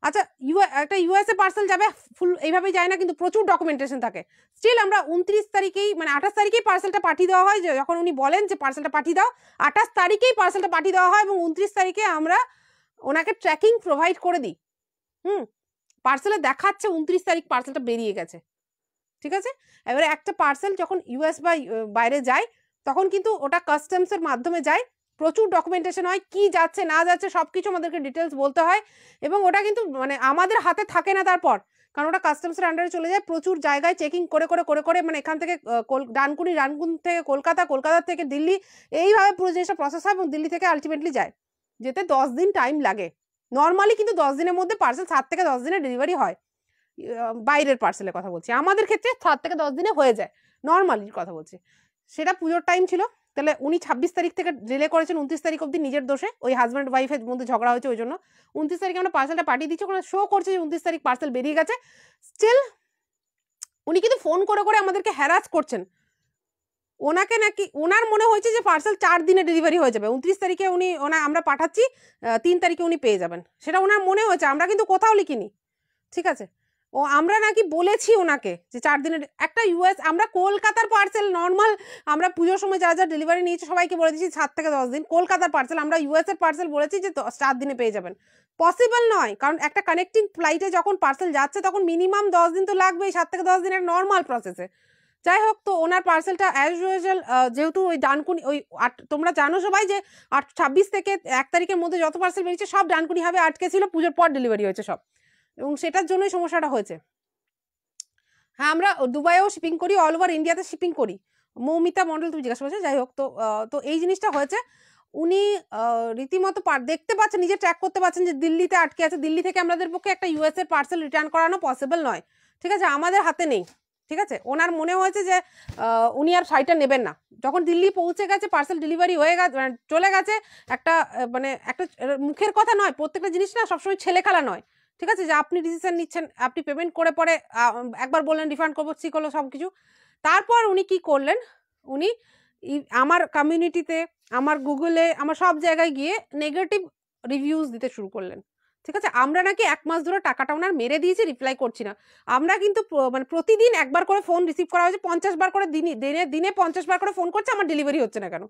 আচ্ছা ইউ একটা ইউএসএ পার্সেল যাবে ফুল এইভাবেই যায় না কিন্তু প্রচুর ডকুমেন্টেশন থাকে স্টিল আমরা উনত্রিশ তারিখেই মানে আঠাশ তারিখেই পার্সেলটা পাঠিয়ে দেওয়া হয় যখন উনি বলেন যে পার্সেলটা পাঠিয়ে দাও আঠাশ তারিখেই পার্সেলটা পাঠিয়ে দেওয়া হয় এবং উনত্রিশ তারিখে আমরা ওনাকে ট্র্যাকিং প্রোভাইড করে দিই হুম পার্সেলে দেখাচ্ছে উনত্রিশ তারিখ পার্সেলটা বেরিয়ে গেছে ঠিক আছে এবারে একটা পার্সেল যখন ইউএস বা বাইরে যায় তখন কিন্তু ওটা কাস্টমসের মাধ্যমে যায় প্রচুর ডকুমেন্টেশন হয় কি যাচ্ছে না যাচ্ছে সব কিছু আমাদেরকে ডিটেলস বলতে হয় এবং ওটা কিন্তু মানে আমাদের হাতে থাকে না তারপর কারণ ওটা কাস্টমসের আন্ডারে চলে যায় প্রচুর জায়গায় চেকিং করে করে করে করে মানে এখান থেকে ডানকুনি ডানকুন থেকে কলকাতা কলকাতা থেকে দিল্লি এইভাবে পুরো জিনিসটা প্রসেস হয় এবং দিল্লি থেকে আলটিমেটলি যায় যেতে দশ দিন টাইম লাগে নর্মালি কিন্তু দশ দিনের মধ্যে পার্সেল সাত থেকে দশ দিনে ডেলিভারি হয় বাইরের পার্সেলের কথা বলছি আমাদের ক্ষেত্রে সাত থেকে দশ দিনে হয়ে যায় নর্মালির কথা বলছি সেটা পুজোর টাইম ছিল তাহলে উনি ছাব্বিশ তারিখ থেকে রেলে করেছেন উনত্রিশ তারিখ অব্দি নিজের দোষে ওই হাজব্যান্ড ওয়াইফের মধ্যে ঝগড়া হয়েছে ওই জন্য উনত্রিশ তারিখে আমরা পার্সেলটা পাঠিয়ে দিচ্ছি ওখানে শো করছে যে উনত্রিশ তারিখ পার্সেল বেরিয়ে গেছে স্টিল উনি কিন্তু ফোন করে করে আমাদেরকে হ্যারাস করছেন ওনাকে নাকি ওনার মনে হয়েছে যে পার্সেল চার দিনে ডেলিভারি হয়ে যাবে উনত্রিশ তারিখে উনি ওনা আমরা পাঠাচ্ছি তিন তারিখে উনি পেয়ে যাবেন সেটা ওনার মনে হয়েছে আমরা কিন্তু কোথাও লিখিনি ঠিক আছে ও আমরা নাকি বলেছি ওনাকে যে চার দিনের একটা ইউএস আমরা কলকাতার পার্সেল নর্মাল আমরা পুজোর সময় যা যা ডেলিভারি নিয়েছি সবাইকে বলে দিয়েছি সাত থেকে দশ দিন কলকাতার পার্সেল আমরা ইউএসের পার্সেল বলেছি যে চার দিনে পেয়ে যাবেন পসিবল নয় কারণ একটা কানেক্টিং ফ্লাইটে যখন পার্সেল যাচ্ছে তখন মিনিমাম দশ দিন তো লাগবেই সাত থেকে দশ দিনের নর্মাল প্রসেসে যাই হোক তো ওনার পার্সেলটা অ্যাজ ইউজুয়াল যেহেতু ওই ডানকুনি ওই আট তোমরা জানো সবাই যে আট ছাব্বিশ থেকে এক তারিখের মধ্যে যত পার্সেল বেরিয়েছে সব ডানকুনি হবে আটকে ছিল পুজোর পর ডেলিভারি হয়েছে সব এবং সেটার জন্যই সমস্যাটা হয়েছে হ্যাঁ আমরা দুবাইও শিপিং করি অল ওভার ইন্ডিয়াতে শিপিং করি মৌমিতা মন্ডল তুমি জিজ্ঞাসা করছো যাই হোক তো তো এই জিনিসটা হয়েছে উনি রীতিমতো দেখতে পাচ্ছেন নিজে ট্র্যাক করতে পাচ্ছেন যে দিল্লিতে আটকে আছে দিল্লি থেকে আমাদের পক্ষে একটা ইউএস এর পার্সেল রিটার্ন করানো পসিবল নয় ঠিক আছে আমাদের হাতে নেই ঠিক আছে ওনার মনে হয়েছে যে উনি আর শাড়িটা নেবেন না যখন দিল্লি পৌঁছে গেছে পার্সেল ডেলিভারি হয়ে গেছে মানে চলে গেছে একটা মানে একটা মুখের কথা নয় প্রত্যেকটা জিনিস না সবসময় ছেলে খেলা নয় ঠিক আছে যে আপনি ডিসিশন নিচ্ছেন আপনি পেমেন্ট করে পরে একবার বললেন রিফান্ড করবো ঠিক হলো সব কিছু তারপর উনি কি করলেন উনি আমার কমিউনিটিতে আমার গুগলে আমার সব জায়গায় গিয়ে নেগেটিভ রিভিউজ দিতে শুরু করলেন ঠিক আছে আমরা নাকি এক মাস ধরে টাকাটা ওনার মেরে দিয়েছি রিপ্লাই করছি না আমরা কিন্তু মানে প্রতিদিন একবার করে ফোন রিসিভ করা হয়েছে পঞ্চাশ বার করে দিনে দিনে দিনে পঞ্চাশ বার করে ফোন করছে আমার ডেলিভারি হচ্ছে না কেন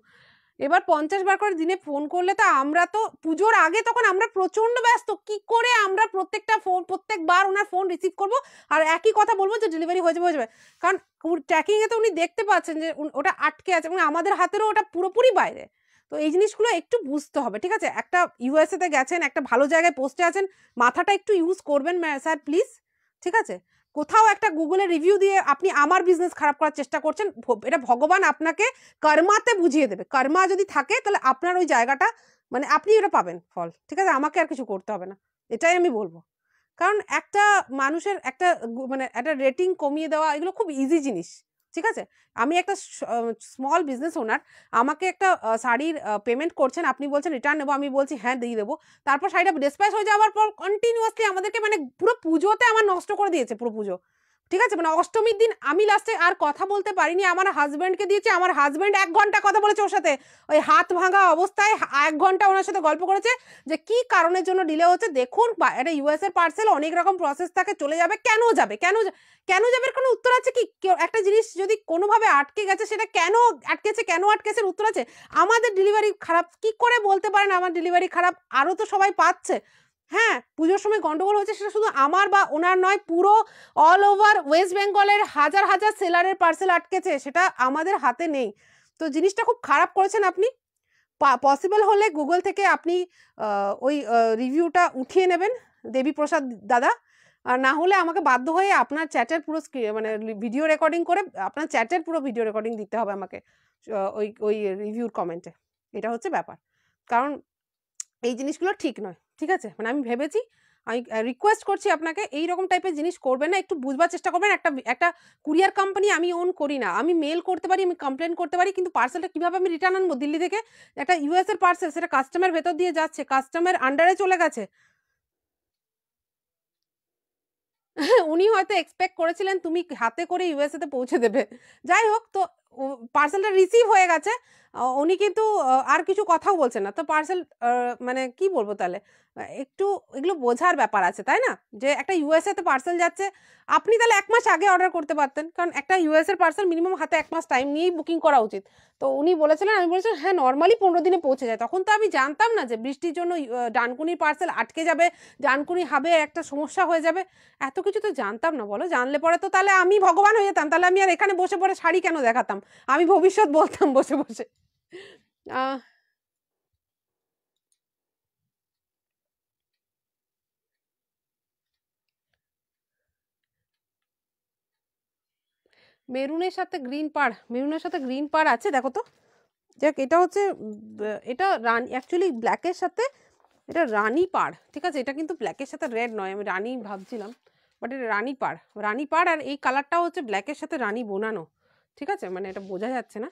এবার পঞ্চাশ বার করে দিনে ফোন করলে তো আমরা তো পুজোর আগে তখন আমরা প্রচন্ড ব্যস্ত কি করে আমরা প্রত্যেকটা ফোন প্রত্যেকবার ওনার ফোন রিসিভ করব আর একই কথা বলবো যে ডেলিভারি হয়ে যাবে হয়ে যাবে কারণ ট্র্যাকিংয়ে তো উনি দেখতে পাচ্ছেন যে ওটা আটকে আছে মানে আমাদের হাতেরও ওটা পুরোপুরি বাইরে তো এই জিনিসগুলো একটু বুঝতে হবে ঠিক আছে একটা ইউএসএতে গেছেন একটা ভালো জায়গায় পোস্টে আছেন মাথাটা একটু ইউজ করবেন স্যার প্লিজ ঠিক আছে কোথাও একটা গুগলে রিভিউ দিয়ে আপনি আমার বিজনেস খারাপ করার চেষ্টা করছেন এটা ভগবান আপনাকে কর্মাতে বুঝিয়ে দেবে কর্মা যদি থাকে তাহলে আপনার ওই জায়গাটা মানে আপনি ওটা পাবেন ফল ঠিক আছে আমাকে আর কিছু করতে হবে না এটাই আমি বলবো কারণ একটা মানুষের একটা মানে একটা রেটিং কমিয়ে দেওয়া এগুলো খুব ইজি জিনিস ঠিক আছে আমি একটা স্মল বিজনেস ওনার আমাকে একটা শাড়ির পেমেন্ট করছেন আপনি বলছেন রিটার্ন নেবো আমি বলছি হ্যাঁ দিয়ে দেবো তারপর শাড়িটা ডিসপ্যাচ হয়ে যাওয়ার পর কন্টিনিউয়াসলি আমাদেরকে মানে পুরো পুজোতে আমার নষ্ট করে দিয়েছে পুরো পুজো ঠিক আছে মানে অষ্টমীর দিন আমি লাস্টে আর কথা বলতে পারিনি আমার হাজব্যান্ডকে দিয়েছি আমার হাজব্যান্ড এক ঘন্টা কথা বলেছে ওর সাথে ওই হাত ভাঙা অবস্থায় এক ঘন্টা ওনার সাথে গল্প করেছে যে কি কারণের জন্য ডিলে হচ্ছে দেখুন এটা ইউএস এর পার্সেল অনেক রকম প্রসেস থাকে চলে যাবে কেন যাবে কেন কেন যাবে কোনো উত্তর আছে কি একটা জিনিস যদি কোনোভাবে আটকে গেছে সেটা কেন আটকেছে কেন আটকেছে উত্তর আছে আমাদের ডেলিভারি খারাপ কি করে বলতে পারেন আমার ডেলিভারি খারাপ আরও তো সবাই পাচ্ছে হ্যাঁ পুজোর সময় গন্ডগোল হচ্ছে সেটা শুধু আমার বা ওনার নয় পুরো অল ওভার ওয়েস্ট বেঙ্গলের হাজার হাজার সেলারের পার্সেল আটকেছে সেটা আমাদের হাতে নেই তো জিনিসটা খুব খারাপ করেছেন আপনি পসিবল হলে গুগল থেকে আপনি ওই রিভিউটা উঠিয়ে নেবেন দেবী প্রসাদ দাদা আর না হলে আমাকে বাধ্য হয়ে আপনার চ্যাটের পুরো মানে ভিডিও রেকর্ডিং করে আপনার চ্যাটের পুরো ভিডিও রেকর্ডিং দিতে হবে আমাকে ওই ওই রিভিউর কমেন্টে এটা হচ্ছে ব্যাপার কারণ এই জিনিসগুলো ঠিক নয় ঠিক আছে মানে আমি ভেবেছি আমি রিকোয়েস্ট করছি আপনাকে এই রকম টাইপের জিনিস করবেন না একটু বুঝবার চেষ্টা করবেন একটা একটা কুরিয়ার কোম্পানি আমি ওন করি না আমি মেল করতে পারি আমি কমপ্লেন করতে পারি কিন্তু পার্সেলটা কীভাবে আমি রিটার্ন আনবো দিল্লি থেকে একটা এর পার্সেল সেটা কাস্টমার ভেতর দিয়ে যাচ্ছে কাস্টমার আন্ডারে চলে গেছে [laughs] উনি হয়তো এক্সপেক্ট করেছিলেন তুমি হাতে করে ইউএসএতে পৌঁছে দেবে যাই হোক তো পার্সেলটা রিসিভ হয়ে গেছে উনি কিন্তু আর কিছু কথাও বলছে না তো পার্সেল মানে কি বলবো তাহলে একটু এগুলো বোঝার ব্যাপার আছে তাই না যে একটা ইউএসএতে পার্সেল যাচ্ছে আপনি তাহলে এক মাস আগে অর্ডার করতে পারতেন কারণ একটা এর পার্সেল মিনিমাম হাতে এক মাস টাইম নিয়েই বুকিং করা উচিত তো উনি বলেছিলেন আমি বলেছিলাম হ্যাঁ নর্মালি পনেরো দিনে পৌঁছে যায় তখন তো আমি জানতাম না যে বৃষ্টির জন্য ডানকুনির পার্সেল আটকে যাবে ডানকুনি হাবে একটা সমস্যা হয়ে যাবে এত কিছু তো জানতাম না বলো জানলে পরে তো তাহলে আমি ভগবান হয়ে যেতাম তাহলে আমি আর এখানে বসে পড়ে শাড়ি কেন দেখাতাম আমি ভবিষ্যৎ বলতাম বসে বসে মেরুনের সাথে গ্রিন পাড় মেরুনের সাথে গ্রিন পাড় আছে দেখো তো দেখ এটা হচ্ছে এটা রানি অ্যাকচুয়ালি ব্ল্যাকের সাথে এটা রানী পাড় ঠিক আছে এটা কিন্তু ব্ল্যাকের সাথে রেড নয় আমি রানী ভাবছিলাম বাট এটা রানী পাড় রানী পাড় আর এই কালারটা হচ্ছে ব্ল্যাকের সাথে রানী বোনানো ঠিক আছে মানে এটা বোঝা যাচ্ছে না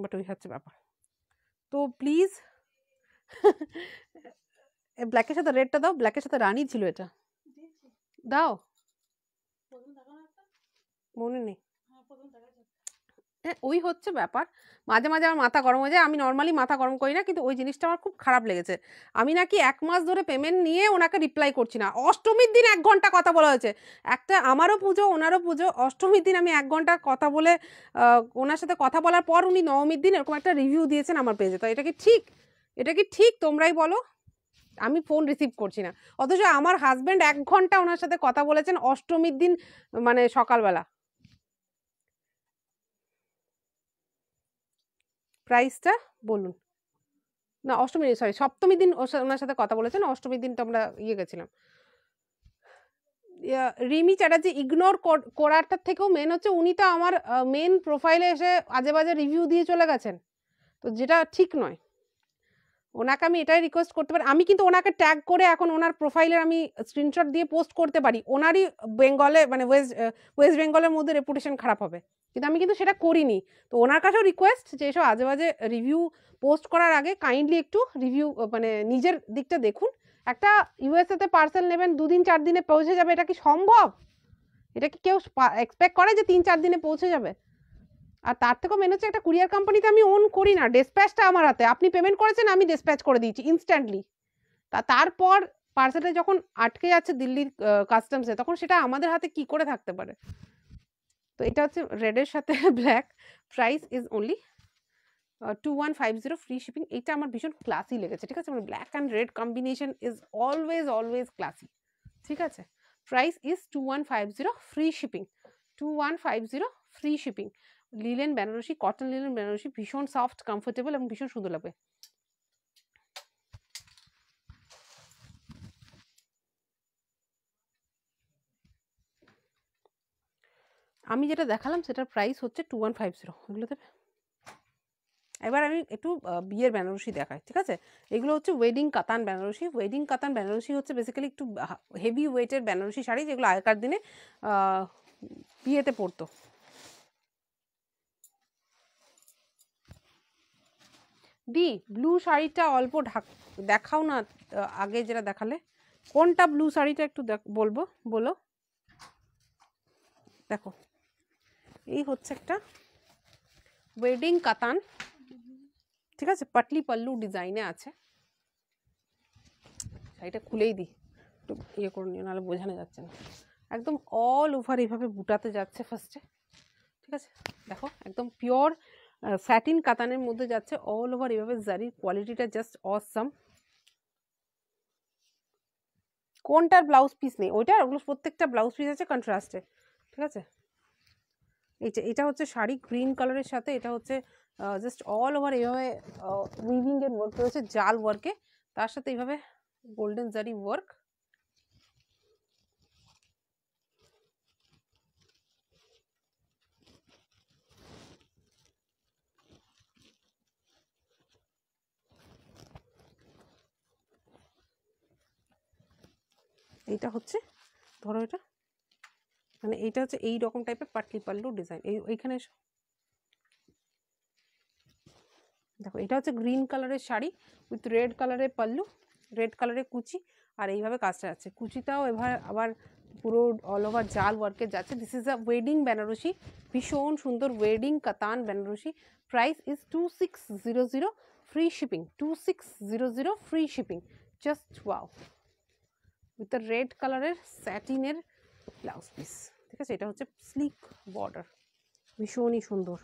বাট ওই হচ্ছে ব্যাপার তো প্লিজ ব্ল্যাকের সাথে রেডটা দাও ব্ল্যাকের সাথে রানি ছিল এটা দাও মনে নেই হ্যাঁ ওই হচ্ছে ব্যাপার মাঝে মাঝে আমার মাথা গরম হয়ে যায় আমি নর্মালি মাথা গরম করি না কিন্তু ওই জিনিসটা আমার খুব খারাপ লেগেছে আমি নাকি এক মাস ধরে পেমেন্ট নিয়ে ওনাকে রিপ্লাই করছি না অষ্টমীর দিন এক ঘন্টা কথা বলা হয়েছে একটা আমারও পুজো ওনারও পুজো অষ্টমীর দিন আমি এক ঘন্টা কথা বলে ওনার সাথে কথা বলার পর উনি নবমীর দিন এরকম একটা রিভিউ দিয়েছেন আমার পেজে তো এটা কি ঠিক এটা কি ঠিক তোমরাই বলো আমি ফোন রিসিভ করছি না অথচ আমার হাজব্যান্ড এক ঘন্টা ওনার সাথে কথা বলেছেন অষ্টমীর দিন মানে সকালবেলা প্রাইসটা বলুন না অষ্টমী সরি সপ্তমী দিন ওনার সাথে কথা বলেছেন অষ্টমী দিন তো আমরা ইয়ে গেছিলাম রিমি চ্যাটার্জি ইগনোর করারটার থেকেও মেন হচ্ছে উনি তো আমার মেন প্রোফাইলে এসে আজে বাজে রিভিউ দিয়ে চলে গেছেন তো যেটা ঠিক নয় ওনাকে আমি এটাই রিকোয়েস্ট করতে পারি আমি কিন্তু ওনাকে ট্যাগ করে এখন ওনার প্রোফাইলের আমি স্ক্রিনশট দিয়ে পোস্ট করতে পারি ওনারই বেঙ্গলে মানে ওয়েস্ট ওয়েস্ট বেঙ্গলের মধ্যে রেপুটেশন খারাপ হবে কিন্তু আমি কিন্তু সেটা করিনি তো ওনার কাছেও রিকোয়েস্ট যে এসব আজে বাজে রিভিউ পোস্ট করার আগে কাইন্ডলি একটু রিভিউ মানে নিজের দিকটা দেখুন একটা ইউএসএতে পার্সেল নেবেন দুদিন চার দিনে পৌঁছে যাবে এটা কি সম্ভব এটা কি কেউ এক্সপেক্ট করে যে তিন চার দিনে পৌঁছে যাবে আর তার থেকেও মেন হচ্ছে একটা কুরিয়ার কোম্পানিতে আমি অন করি না ডেসপ্যাচটা আমার হাতে আপনি পেমেন্ট করেছেন আমি ডেসপ্যাচ করে দিয়েছি ইনস্ট্যান্টলি তা তারপর পার্সেলটা যখন আটকে যাচ্ছে দিল্লির কাস্টমসে তখন সেটা আমাদের হাতে কি করে থাকতে পারে তো এটা হচ্ছে রেডের সাথে black price is only two one five zero free shipping এইটা আমার ভীষণ ক্লাসি লেগেছে ঠিক আছে মানে black and red combination is always always classy ঠিক আছে price is two one five zero free shipping two one five zero free shipping linen Banarasi cotton linen Banarasi ভীষণ সফট কমফোর্টেবল এবং ভীষণ সুন্দর লাগবে আমি যেটা দেখালাম সেটার প্রাইস হচ্ছে টু ওয়ান ফাইভ জিরো দেবে এবার আমি একটু বিয়ের বেনারসি দেখাই ঠিক আছে এগুলো হচ্ছে ওয়েডিং কাতান বেনারসি ওয়েডিং কাতান বেনারসি হচ্ছে বেসিক্যালি একটু হেভি ওয়েটের বেনারসি শাড়ি যেগুলো আগেকার দিনে বিয়েতে পরতো দি ব্লু শাড়িটা অল্প ঢাক দেখাও না আগে যেটা দেখালে কোনটা ব্লু শাড়িটা একটু বলবো বলো দেখো এই হচ্ছে একটা ওয়েডিং কাতান ঠিক আছে পাটলি পাল্লু ডিজাইনে আছে শাড়িটা খুলেই দিই একটু ইয়ে করে নিও নাহলে বোঝানো যাচ্ছে না একদম অল ওভার এইভাবে বুটাতে যাচ্ছে ফার্স্টে ঠিক আছে দেখো একদম পিওর স্যাটিন কাতানের মধ্যে যাচ্ছে অল ওভার এভাবে জারির কোয়ালিটিটা জাস্ট অসাম কোনটার ব্লাউজ পিস নেই ওইটার ওগুলো প্রত্যেকটা ব্লাউজ পিস আছে কন্ট্রাস্টে ঠিক আছে এটা এটা হচ্ছে শাড়ি গ্রিন কালারের সাথে এটা হচ্ছে জাস্ট অল ওভার এইভাবে উইভিংয়ের ওয়ার্ক রয়েছে জাল ওয়ার্কে তার সাথে এইভাবে গোল্ডেন জারি ওয়ার্ক এইটা হচ্ছে ধরো এটা মানে এইটা হচ্ছে এই রকম টাইপের পাটলি পাল্লু ডিজাইন এই এইখানে দেখো এটা হচ্ছে গ্রিন কালারের শাড়ি উইথ রেড কালারের পাল্লু রেড কালারের কুচি আর এইভাবে কাজটা আছে কুচিটাও এবার আবার পুরো অল ওভার জাল ওয়ার্কে যাচ্ছে this is a wedding Banarasi ভীষণ সুন্দর wedding katan Banarasi price is two six zero zero free shipping two six zero zero free shipping just wow with the red কালারের স্যাটিনের ব্লাউজ পিস ঠিক আছে এটা হচ্ছে স্লিক বর্ডার ভীষণই সুন্দর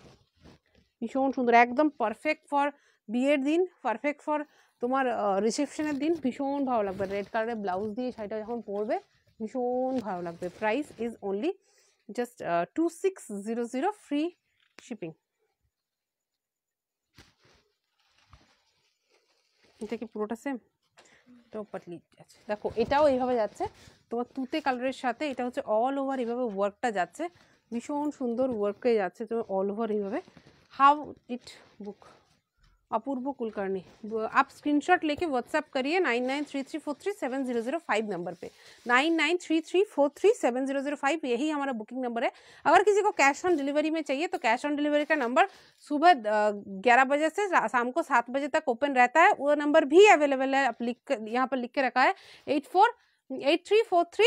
ভীষণ সুন্দর একদম পারফেক্ট ফর বিয়ের দিন পারফেক্ট ফর তোমার রিসেপশনের দিন ভীষণ ভালো লাগবে রেড কালারের ব্লাউজ দিয়ে শাড়িটা যখন পরবে ভীষণ ভালো লাগবে price is only just two six zero zero free shipping এটা কি পুরোটা সেম এটাও পাতলি যাচ্ছে দেখো এটাও এইভাবে যাচ্ছে তোমার তুতে কালারের সাথে এটা হচ্ছে অল ওভার এইভাবে ওয়ার্কটা যাচ্ছে ভীষণ সুন্দর ওয়ার্কে যাচ্ছে তোমার অল ওভার এইভাবে how it book Apurva Kulkarni आप स्क्रीनशॉट लेके व्हाट्सएप करिए nine nine three three four three seven zero zero five number पे nine nine three three four three seven zero zero five यही हमारा बुकिंग नंबर है अगर किसी को कैश ऑन डिलीवरी में चाहिए तो कैश ऑन डिलीवरी का नंबर सुबह ग्यारह बजे से शाम को सात बजे तक ओपन रहता है वो नंबर भी अवेलेबल है आप लिख यहाँ पर लिख के रखा है eight four eight three four three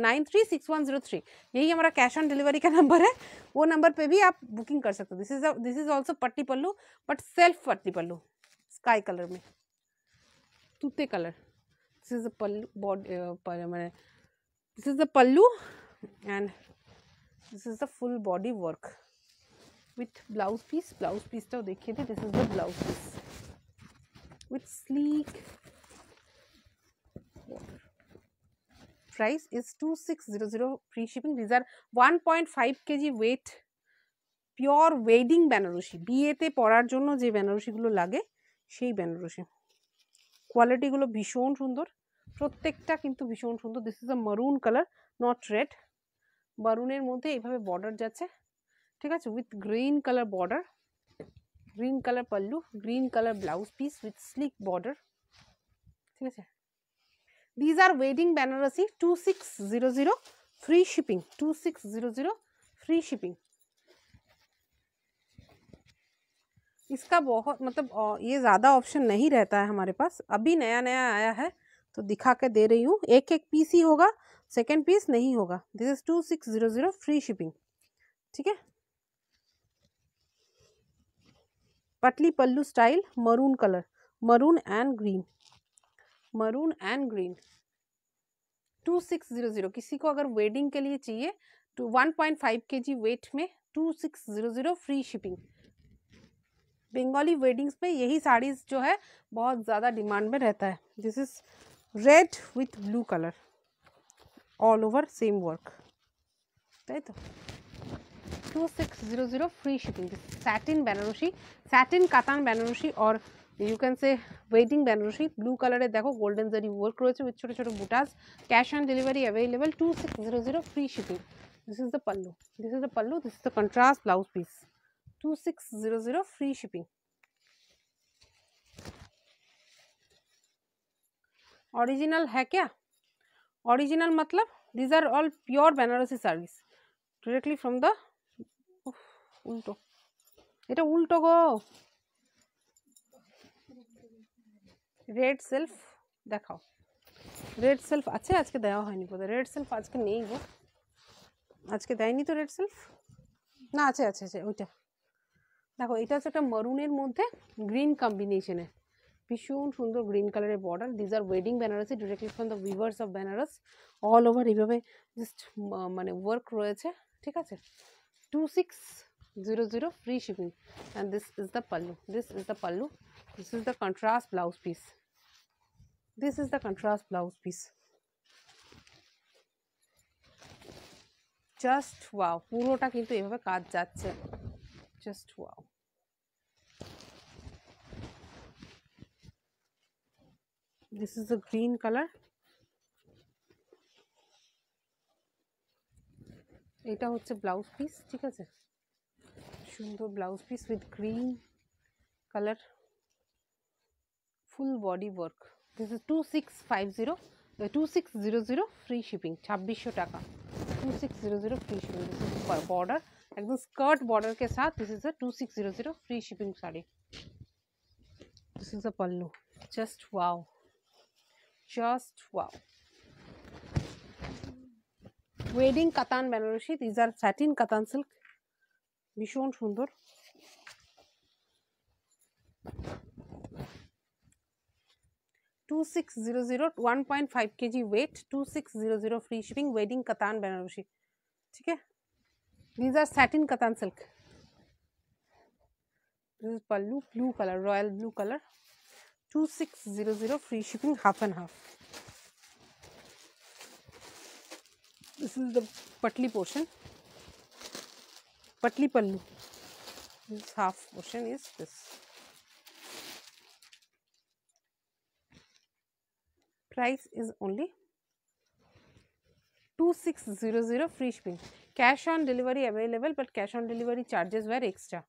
nine three six one zero three यही हमारा कैश ऑन डिलीवरी का नंबर है वो नंबर पे भी आप बुकिंग कर सकते हो this is this is also patti pallu but self patti pallu sky colour में तूते colour this is pallu body मैंने this is the pallu and this is the full body work with blouse piece blouse piece तो देखिए थे this is the blouse piece with sleek price is 2600 free shipping. These are 1.5 kg weight pure wedding Banarasi বিয়েতে পরার জন্য যে বেনারসিগুলো লাগে সেই বেনারসি কোয়ালিটিগুলো ভীষণ সুন্দর প্রত্যেকটা কিন্তু ভীষণ সুন্দর দিস ইজ আ মারুন কালার নট রেড মারুনের মধ্যে এইভাবে বর্ডার যাচ্ছে ঠিক আছে with green colour border green colour pallu green colour blouse piece with sleek border ঠিক আছে These are wedding Banarasi 2600 free shipping 2600 free shipping. इसका बहुत मतलब ये ज़्यादा ऑप्शन नहीं रहता है हमारे पास अभी नया नया आया है तो दिखा के दे रही हूँ एक एक पीस ही होगा सेकेंड पीस नहीं होगा this is two six zero zero free shipping ठीक है patli pallu style maroon colour maroon and green maroon and green two six zero zero किसी को अगर वेडिंग के लिए चाहिए तो one point five K G weight में two six zero zero free shipping Bengali weddings में यही साड़ीज जो है बहुत ज़्यादा डिमांड में रहता है this is red with blue colour all over same work তাই তো two six zero zero free shipping satin Banarasi satin katan Banarasi और you can say wedding Banarasi blue colour देखो गोल्डन जारी वर्क रही है उथ छोटो छोटो butas cash on delivery available two six zero zero free shipping this is the pallu this is the pallu this is the contrast blouse piece to six zero zero free shipping original है क्या original मतलब these are all pure Banarasi saris directly from the उल्टो एट तो उल्टो गो red self দেখো red self আছে আজকে দেওয়া হয়নি বোধহয় রেড সেলফ আজকে নেই আজকে দেয়নি তো রেড সেলফ না আচ্ছা আচ্ছা ঐটা দেখো এটা হচ্ছে একটা মরুন এর মধ্যে গ্রিন কম্বিনেশনে ভীষণ সুন্দর গ্রিন কালারে border this are wedding Banaras directly from the weavers of Banaras all over এই ভাবে जस्ट মানে ওয়ার্ক রয়েছে ঠিক আছে 2600 free shipping and this is the pallu this is the pallu this is the contrast blouse piece this is the contrast blouse piece just wow puro ta kintu ebhabe kaaj just wow this is a green color eta hocche blouse piece thik ache shundor blouse piece with green color full body work this is two six five zero two six zero zero free shipping छब्बीस টাকা two six zero zero free shipping this is border एकदम skirt border के साथ this is a two six zero zero free shipping sari this is a pallu just wow just wow wedding katan Banarasi these are satin katan silk भीषण सुंदर two six zero zero one point five K G wait to six zero zero free shipping wedding katan Banarasi ठीक है these are satin katan silk pallu blue colour royal blue colour two six zero zero free shipping half and half this is the patli portion patli pallu this half portion is this price is only 2600 free shipping cash on delivery available but cash on delivery charges were extra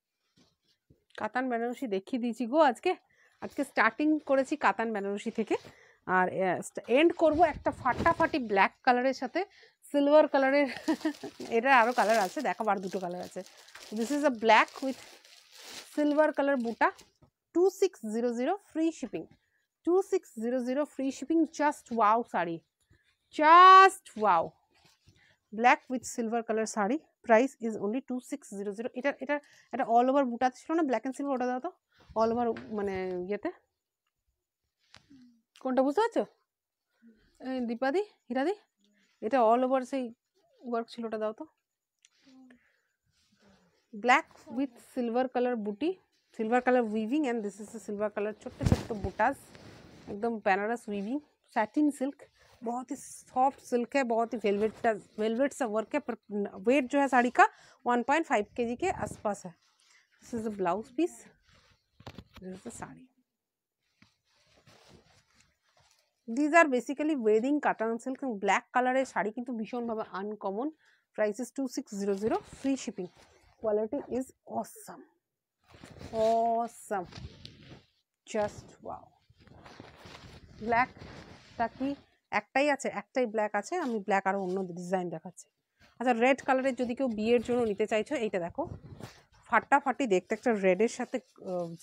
কাতান বেনারসি দেখিয়ে দিয়েছি গো আজকে আজকে starting করেছি কাতান বেনারসি থেকে আর and করব একটা ফাটাফাটি ব্ল্যাক কালারের সাথে সিলভার কালারের এটা আরও কালার আছে দেখো আর দুটো কালার আছে this is a black with silver colour buta two six zero zero free shipping two six zero zero free shipping just wow sari just wow black with silver colour sari price is only two six zero zero এটা এটা এটা all over বুটাতে ছিল না black and silver ওটা দাও তো all over মানে ইয়েতে কোনটা বুঝতে পারছো দীপাদি হিরাদি এটা অল ওভার সেই ওয়ার্ক ছিল ওটা দাও তো black with silver colour buti silver colour weaving and this is silver colour ছোট্ট ছোট্ট বুটাস एकदम बनारस वीवी सैटिन सिल्क बहुत ही सॉफ्ट सिल्क है बहुत ही वेलवेट वेलवेट सा वर्क है पर वेट जो है साड़ी का 1.5 पॉइंट के जी के आसपास है this is a blouse piece this is the sari these are basically wedding katan silk এবং ব্ল্যাক কালারের শাড়ি কিন্তু ভীষণভাবে uncommon price is two six zero zero free shipping quality is awesome awesome just ব্ল্যাকটা কি একটাই আছে একটাই ব্ল্যাক আছে আমি ব্ল্যাক আরও অন্য ডিজাইন দেখাচ্ছি আচ্ছা রেড কালারের যদি কেউ বিয়ের জন্য নিতে চাইছো এইটা দেখো ফাটাফাটি দেখতে একটা রেডের সাথে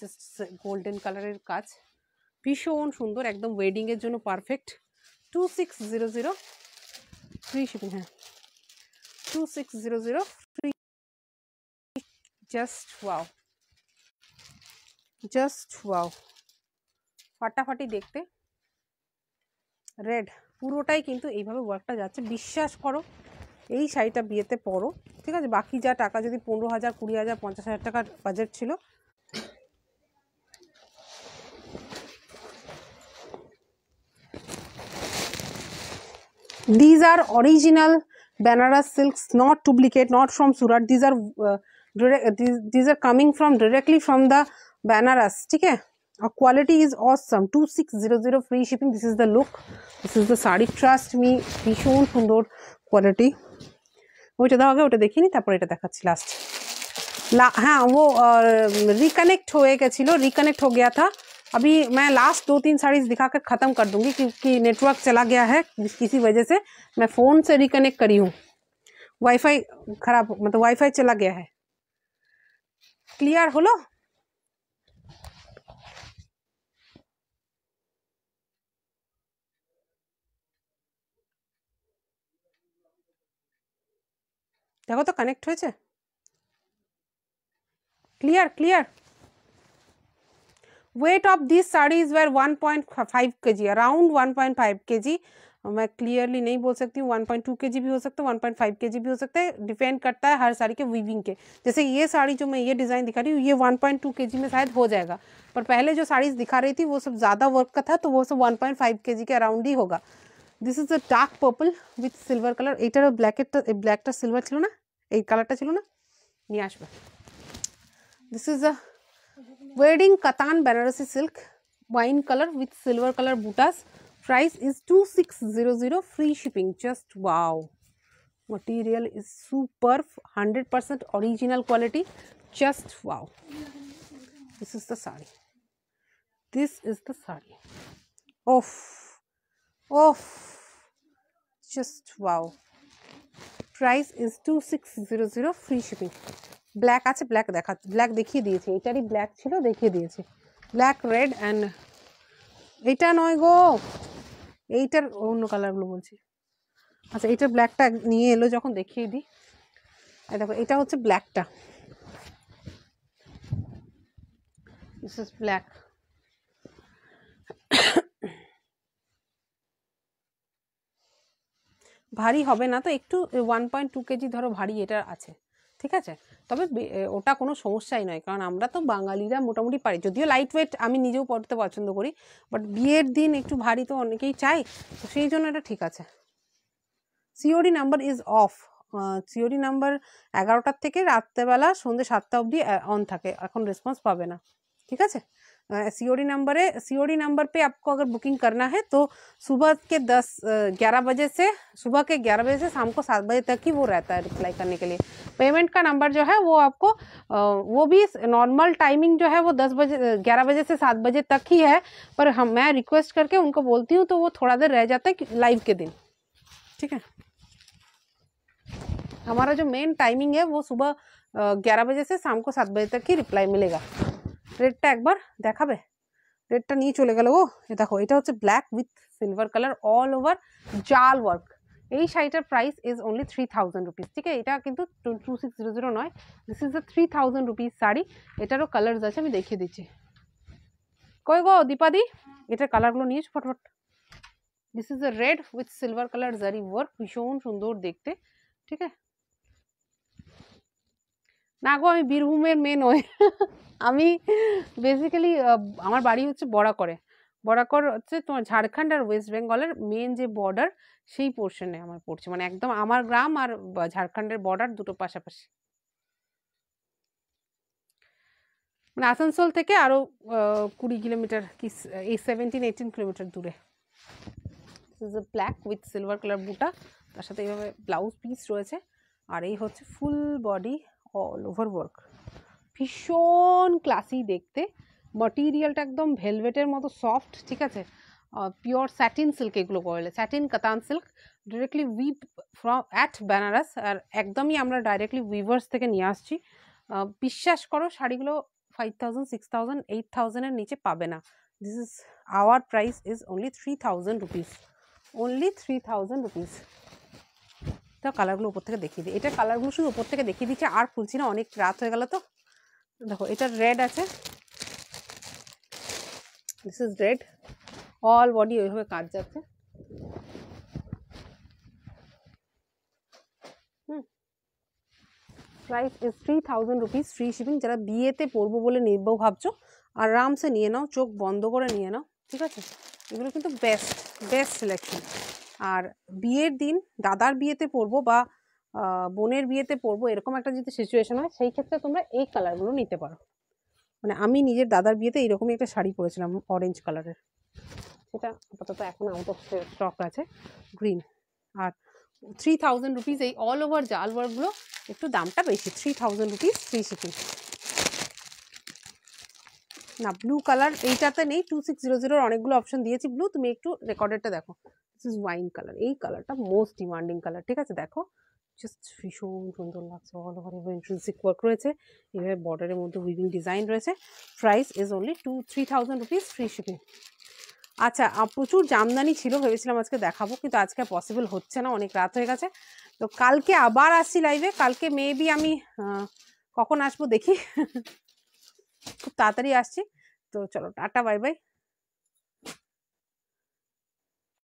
জাস্ট গোল্ডেন কালারের কাজ ভীষণ সুন্দর একদম ওয়েডিংয়ের জন্য perfect two six zero zero free shipping হ্যাঁ two six zero zero free just wow just wow ফাটাফাটি দেখতে রেড পুরোটাই কিন্তু এইভাবে ওয়ার্কটা যাচ্ছে বিশ্বাস করো এই শাড়িটা বিয়েতে পরো ঠিক আছে বাকি যা টাকা যদি পনেরো হাজার কুড়ি হাজার পঞ্চাশ হাজার টাকার বাজেট ছিল these are original Banaras silks not duplicate not from Surat these are direct these are coming from directly from the Banaras ঠিক আছে Our quality is awesome. 2600 free shipping. This is the look. This is the sari. Trust me. ভীষণ সুন্দর quality. ওইটা দেওয়া আগে ওটা দেখিনি তারপর এটা দেখাচ্ছি ला हाँ वो रिकनेक्ट हो गए रिकनेक्ट हो गया था अभी मैं लास्ट दो तीन साड़ीज दिखा कर ख़त्म कर दूंगी क्योंकि नेटवर्क चला गया है किसी वजह से मैं फ़ोन से रिकनेक्ट करी हूँ वाईफाई खराब मतलब वाईफाई चला गया है क्लियर लो देखो of this sari is where one point five K G around 1.5 point five K जी मैं क्लियरली नहीं बोल सकती हूँ वन पॉइंट टू के जी भी हो सकता है के जी भी हो सकता है डिपेंड करता है हर साड़ी के वीविंग के जैसे ये साड़ी जो मैं ये डिज़ाइन दिखा रही हूँ ये वन पॉइंट टू के जी में शायद हो जाएगा पर पहले जो साड़ीज दिखा रही थी वो सब ज़्यादा वर्क का था तो वो सब वन पॉइंट फाइव के जी के अराउंड ही होगा this is a dark purple with silver colour एटार ब्लैक ब्लैकटा सिल्वर छो ना कलर टा ना नहीं आसब this is a wedding katan Banarasi silk wine colour with silver colour butas price is two six zero zero free shipping just wow material is super hundred percent original quality just wow this is the sari this is the sari ओफ ओफ just wow price is two six zero zero free shipping black আছে black দেখা black দেখিয়ে দিয়েছে এটারই black ছিল দেখিয়ে দিয়েছে ব্ল্যাক রেড অ্যান্ড এইটা নয় গো এইটার অন্য কালারগুলো বলছি আচ্ছা এইটার ব্ল্যাকটা নিয়ে এলো যখন দেখিয়ে দিই দেখো এটা হচ্ছে ব্ল্যাকটা দিস ইজ ব্ল্যাক ভারী হবে না তো একটু ওয়ান পয়েন্ট টু কেজি ধরো ভারী এটা আছে ঠিক আছে তবে ওটা কোনো সমস্যাই নয় কারণ আমরা তো বাঙালিরা মোটামুটি পারি যদিও লাইট ওয়েট আমি নিজেও পড়তে পছন্দ করি বাট বিয়ের দিন একটু ভারী তো অনেকেই চাই তো সেই জন্য এটা ঠিক আছে COD number is of COD number এগারোটার থেকে রাত্রেবেলা সন্ধ্যে সাতটা অবধি অন থাকে এখন রেসপন্স পাবে না ঠিক আছে सीओडी नंबर है सीओडी नंबर पे आपको अगर बुकिंग करना है तो सुबह के दस ग्यारह बजे से सुबह के ग्यारह बजे से शाम को सात बजे तक ही वो रहता है रिप्लाई करने के लिए पेमेंट का नंबर जो है वो आपको वो भी नॉर्मल टाइमिंग जो है वो दस बजे ग्यारह बजे से सात बजे तक ही है पर हम मैं रिक्वेस्ट करके उनको बोलती हूँ तो वो थोड़ा देर रह जाता है लाइव के दिन ठीक है हमारा जो मेन टाइमिंग है वो सुबह ग्यारह बजे से शाम को सात बजे तक ही रिप्लाई मिलेगा রেডটা একবার দেখাবে রেডটা নিয়ে চলে গেল ও দেখো এটা হচ্ছে black with silver colour all over জাল ওয়ার্ক এই শাড়িটার price is only three thousand rupees ঠিক আছে এটা কিন্তু টু সিক্স জিরো জিরো নয় this is a three thousand rupees sari এটারও কালার্স আছে আমি দেখিয়ে দিচ্ছি কই গো দীপাদি এটার কালারগুলো নিয়ে ফটফট this is a red with silver colour zari work ভীষণ সুন্দর দেখতে ঠিক আছে না গো আমি বীরভূমের মেয়ে ওয়ে আমি বেসিক্যালি আমার বাড়ি হচ্ছে বরাকরে বরাকর হচ্ছে তোমার ঝাড়খণ্ড আর ওয়েস্ট বেঙ্গলের মেন যে বর্ডার সেই পোর্শনে আমার পড়ছে মানে একদম আমার গ্রাম আর ঝাড়খণ্ডের বর্ডার দুটো পাশাপাশি মানে আসানসোল থেকে আরও কুড়ি কিলোমিটার কি এই সেভেন্টিন এইটিন কিলোমিটার দূরে ব্ল্যাক উইথ সিলভার কালার বুটা তার সাথে এইভাবে ব্লাউজ পিস রয়েছে আর এই হচ্ছে full body all over work ভীষণ ক্লাসি দেখতে মটিরিয়ালটা একদম ভেলভেটের মতো সফট ঠিক আছে পিওর স্যাটিন সিল্ক এগুলো করলে স্যাটিন কাতান silk directly weave from at Benaras আর একদমই আমরা ডাইরেক্টলি উইভার্স থেকে নিয়ে আসছি বিশ্বাস করো শাড়িগুলো five thousand six thousand eight থাউজেন্ডের নিচে পাবে না this is our price is only three thousand rupees only three thousand rupees তো কালারগুলো উপর থেকে দেখিয়ে দিই এটা কালারগুলো শুধু উপর থেকে দেখিয়ে দিচ্ছে আর খুলছি না অনেক রাত হয়ে গেল তো দেখো এটা রেড আছে this is red all body ওইভাবে কাজ যাচ্ছে price is three thousand rupees free shipping যারা বিয়েতে পরবো বলে নেবো ভাবছো আরামসে নিয়ে নাও চোখ বন্ধ করে নিয়ে নাও ঠিক আছে এগুলো কিন্তু বেস্ট বেস্ট সিলেকশন আর বিয়ের দিন দাদার বিয়েতে পরবো বা বোনের বিয়েতে পরবো এরকম একটা যদি সিচুয়েশন হয় সেই ক্ষেত্রে তোমরা এই কালারগুলো নিতে পারো মানে আমি নিজের দাদার বিয়েতে এরকমই একটা শাড়ি পরেছিলাম অরেঞ্জ কালারের সেটা আপাতত এখন আউট অফ স্টক আছে গ্রিন আর থ্রি থাউজেন্ড রুপিস এই অল ওভার জাল ওয়ার্কগুলো একটু দামটা বেশি three thousand rupees free shipping না ব্লু কালার এইটাতে নেই টু সিক্স জিরো জিরোর অনেকগুলো অপশন দিয়েছি ব্লু তুমি একটু রেকর্ডেডটা দেখো দিস ইজ ওয়াইন কালার এই কালারটা মোস্ট ডিমান্ডিং কালার ঠিক আছে দেখো জাস্ট ভীষণ সুন্দর লাগছে all over ever intrinsic work রয়েছে এভাবে বর্ডারের মধ্যে উইভিং ডিজাইন রয়েছে price is only two three thousand rupees free shipping আচ্ছা প্রচুর জামদানি ছিল ভেবেছিলাম আজকে দেখাবো কিন্তু আজকে পসিবল হচ্ছে না অনেক রাত হয়ে গেছে তো কালকে আবার আসছি লাইভে কালকে মেবি আমি কখন আসবো দেখি খুব তাড়াতাড়ি আসছি তো চলো টাটা বাই বাই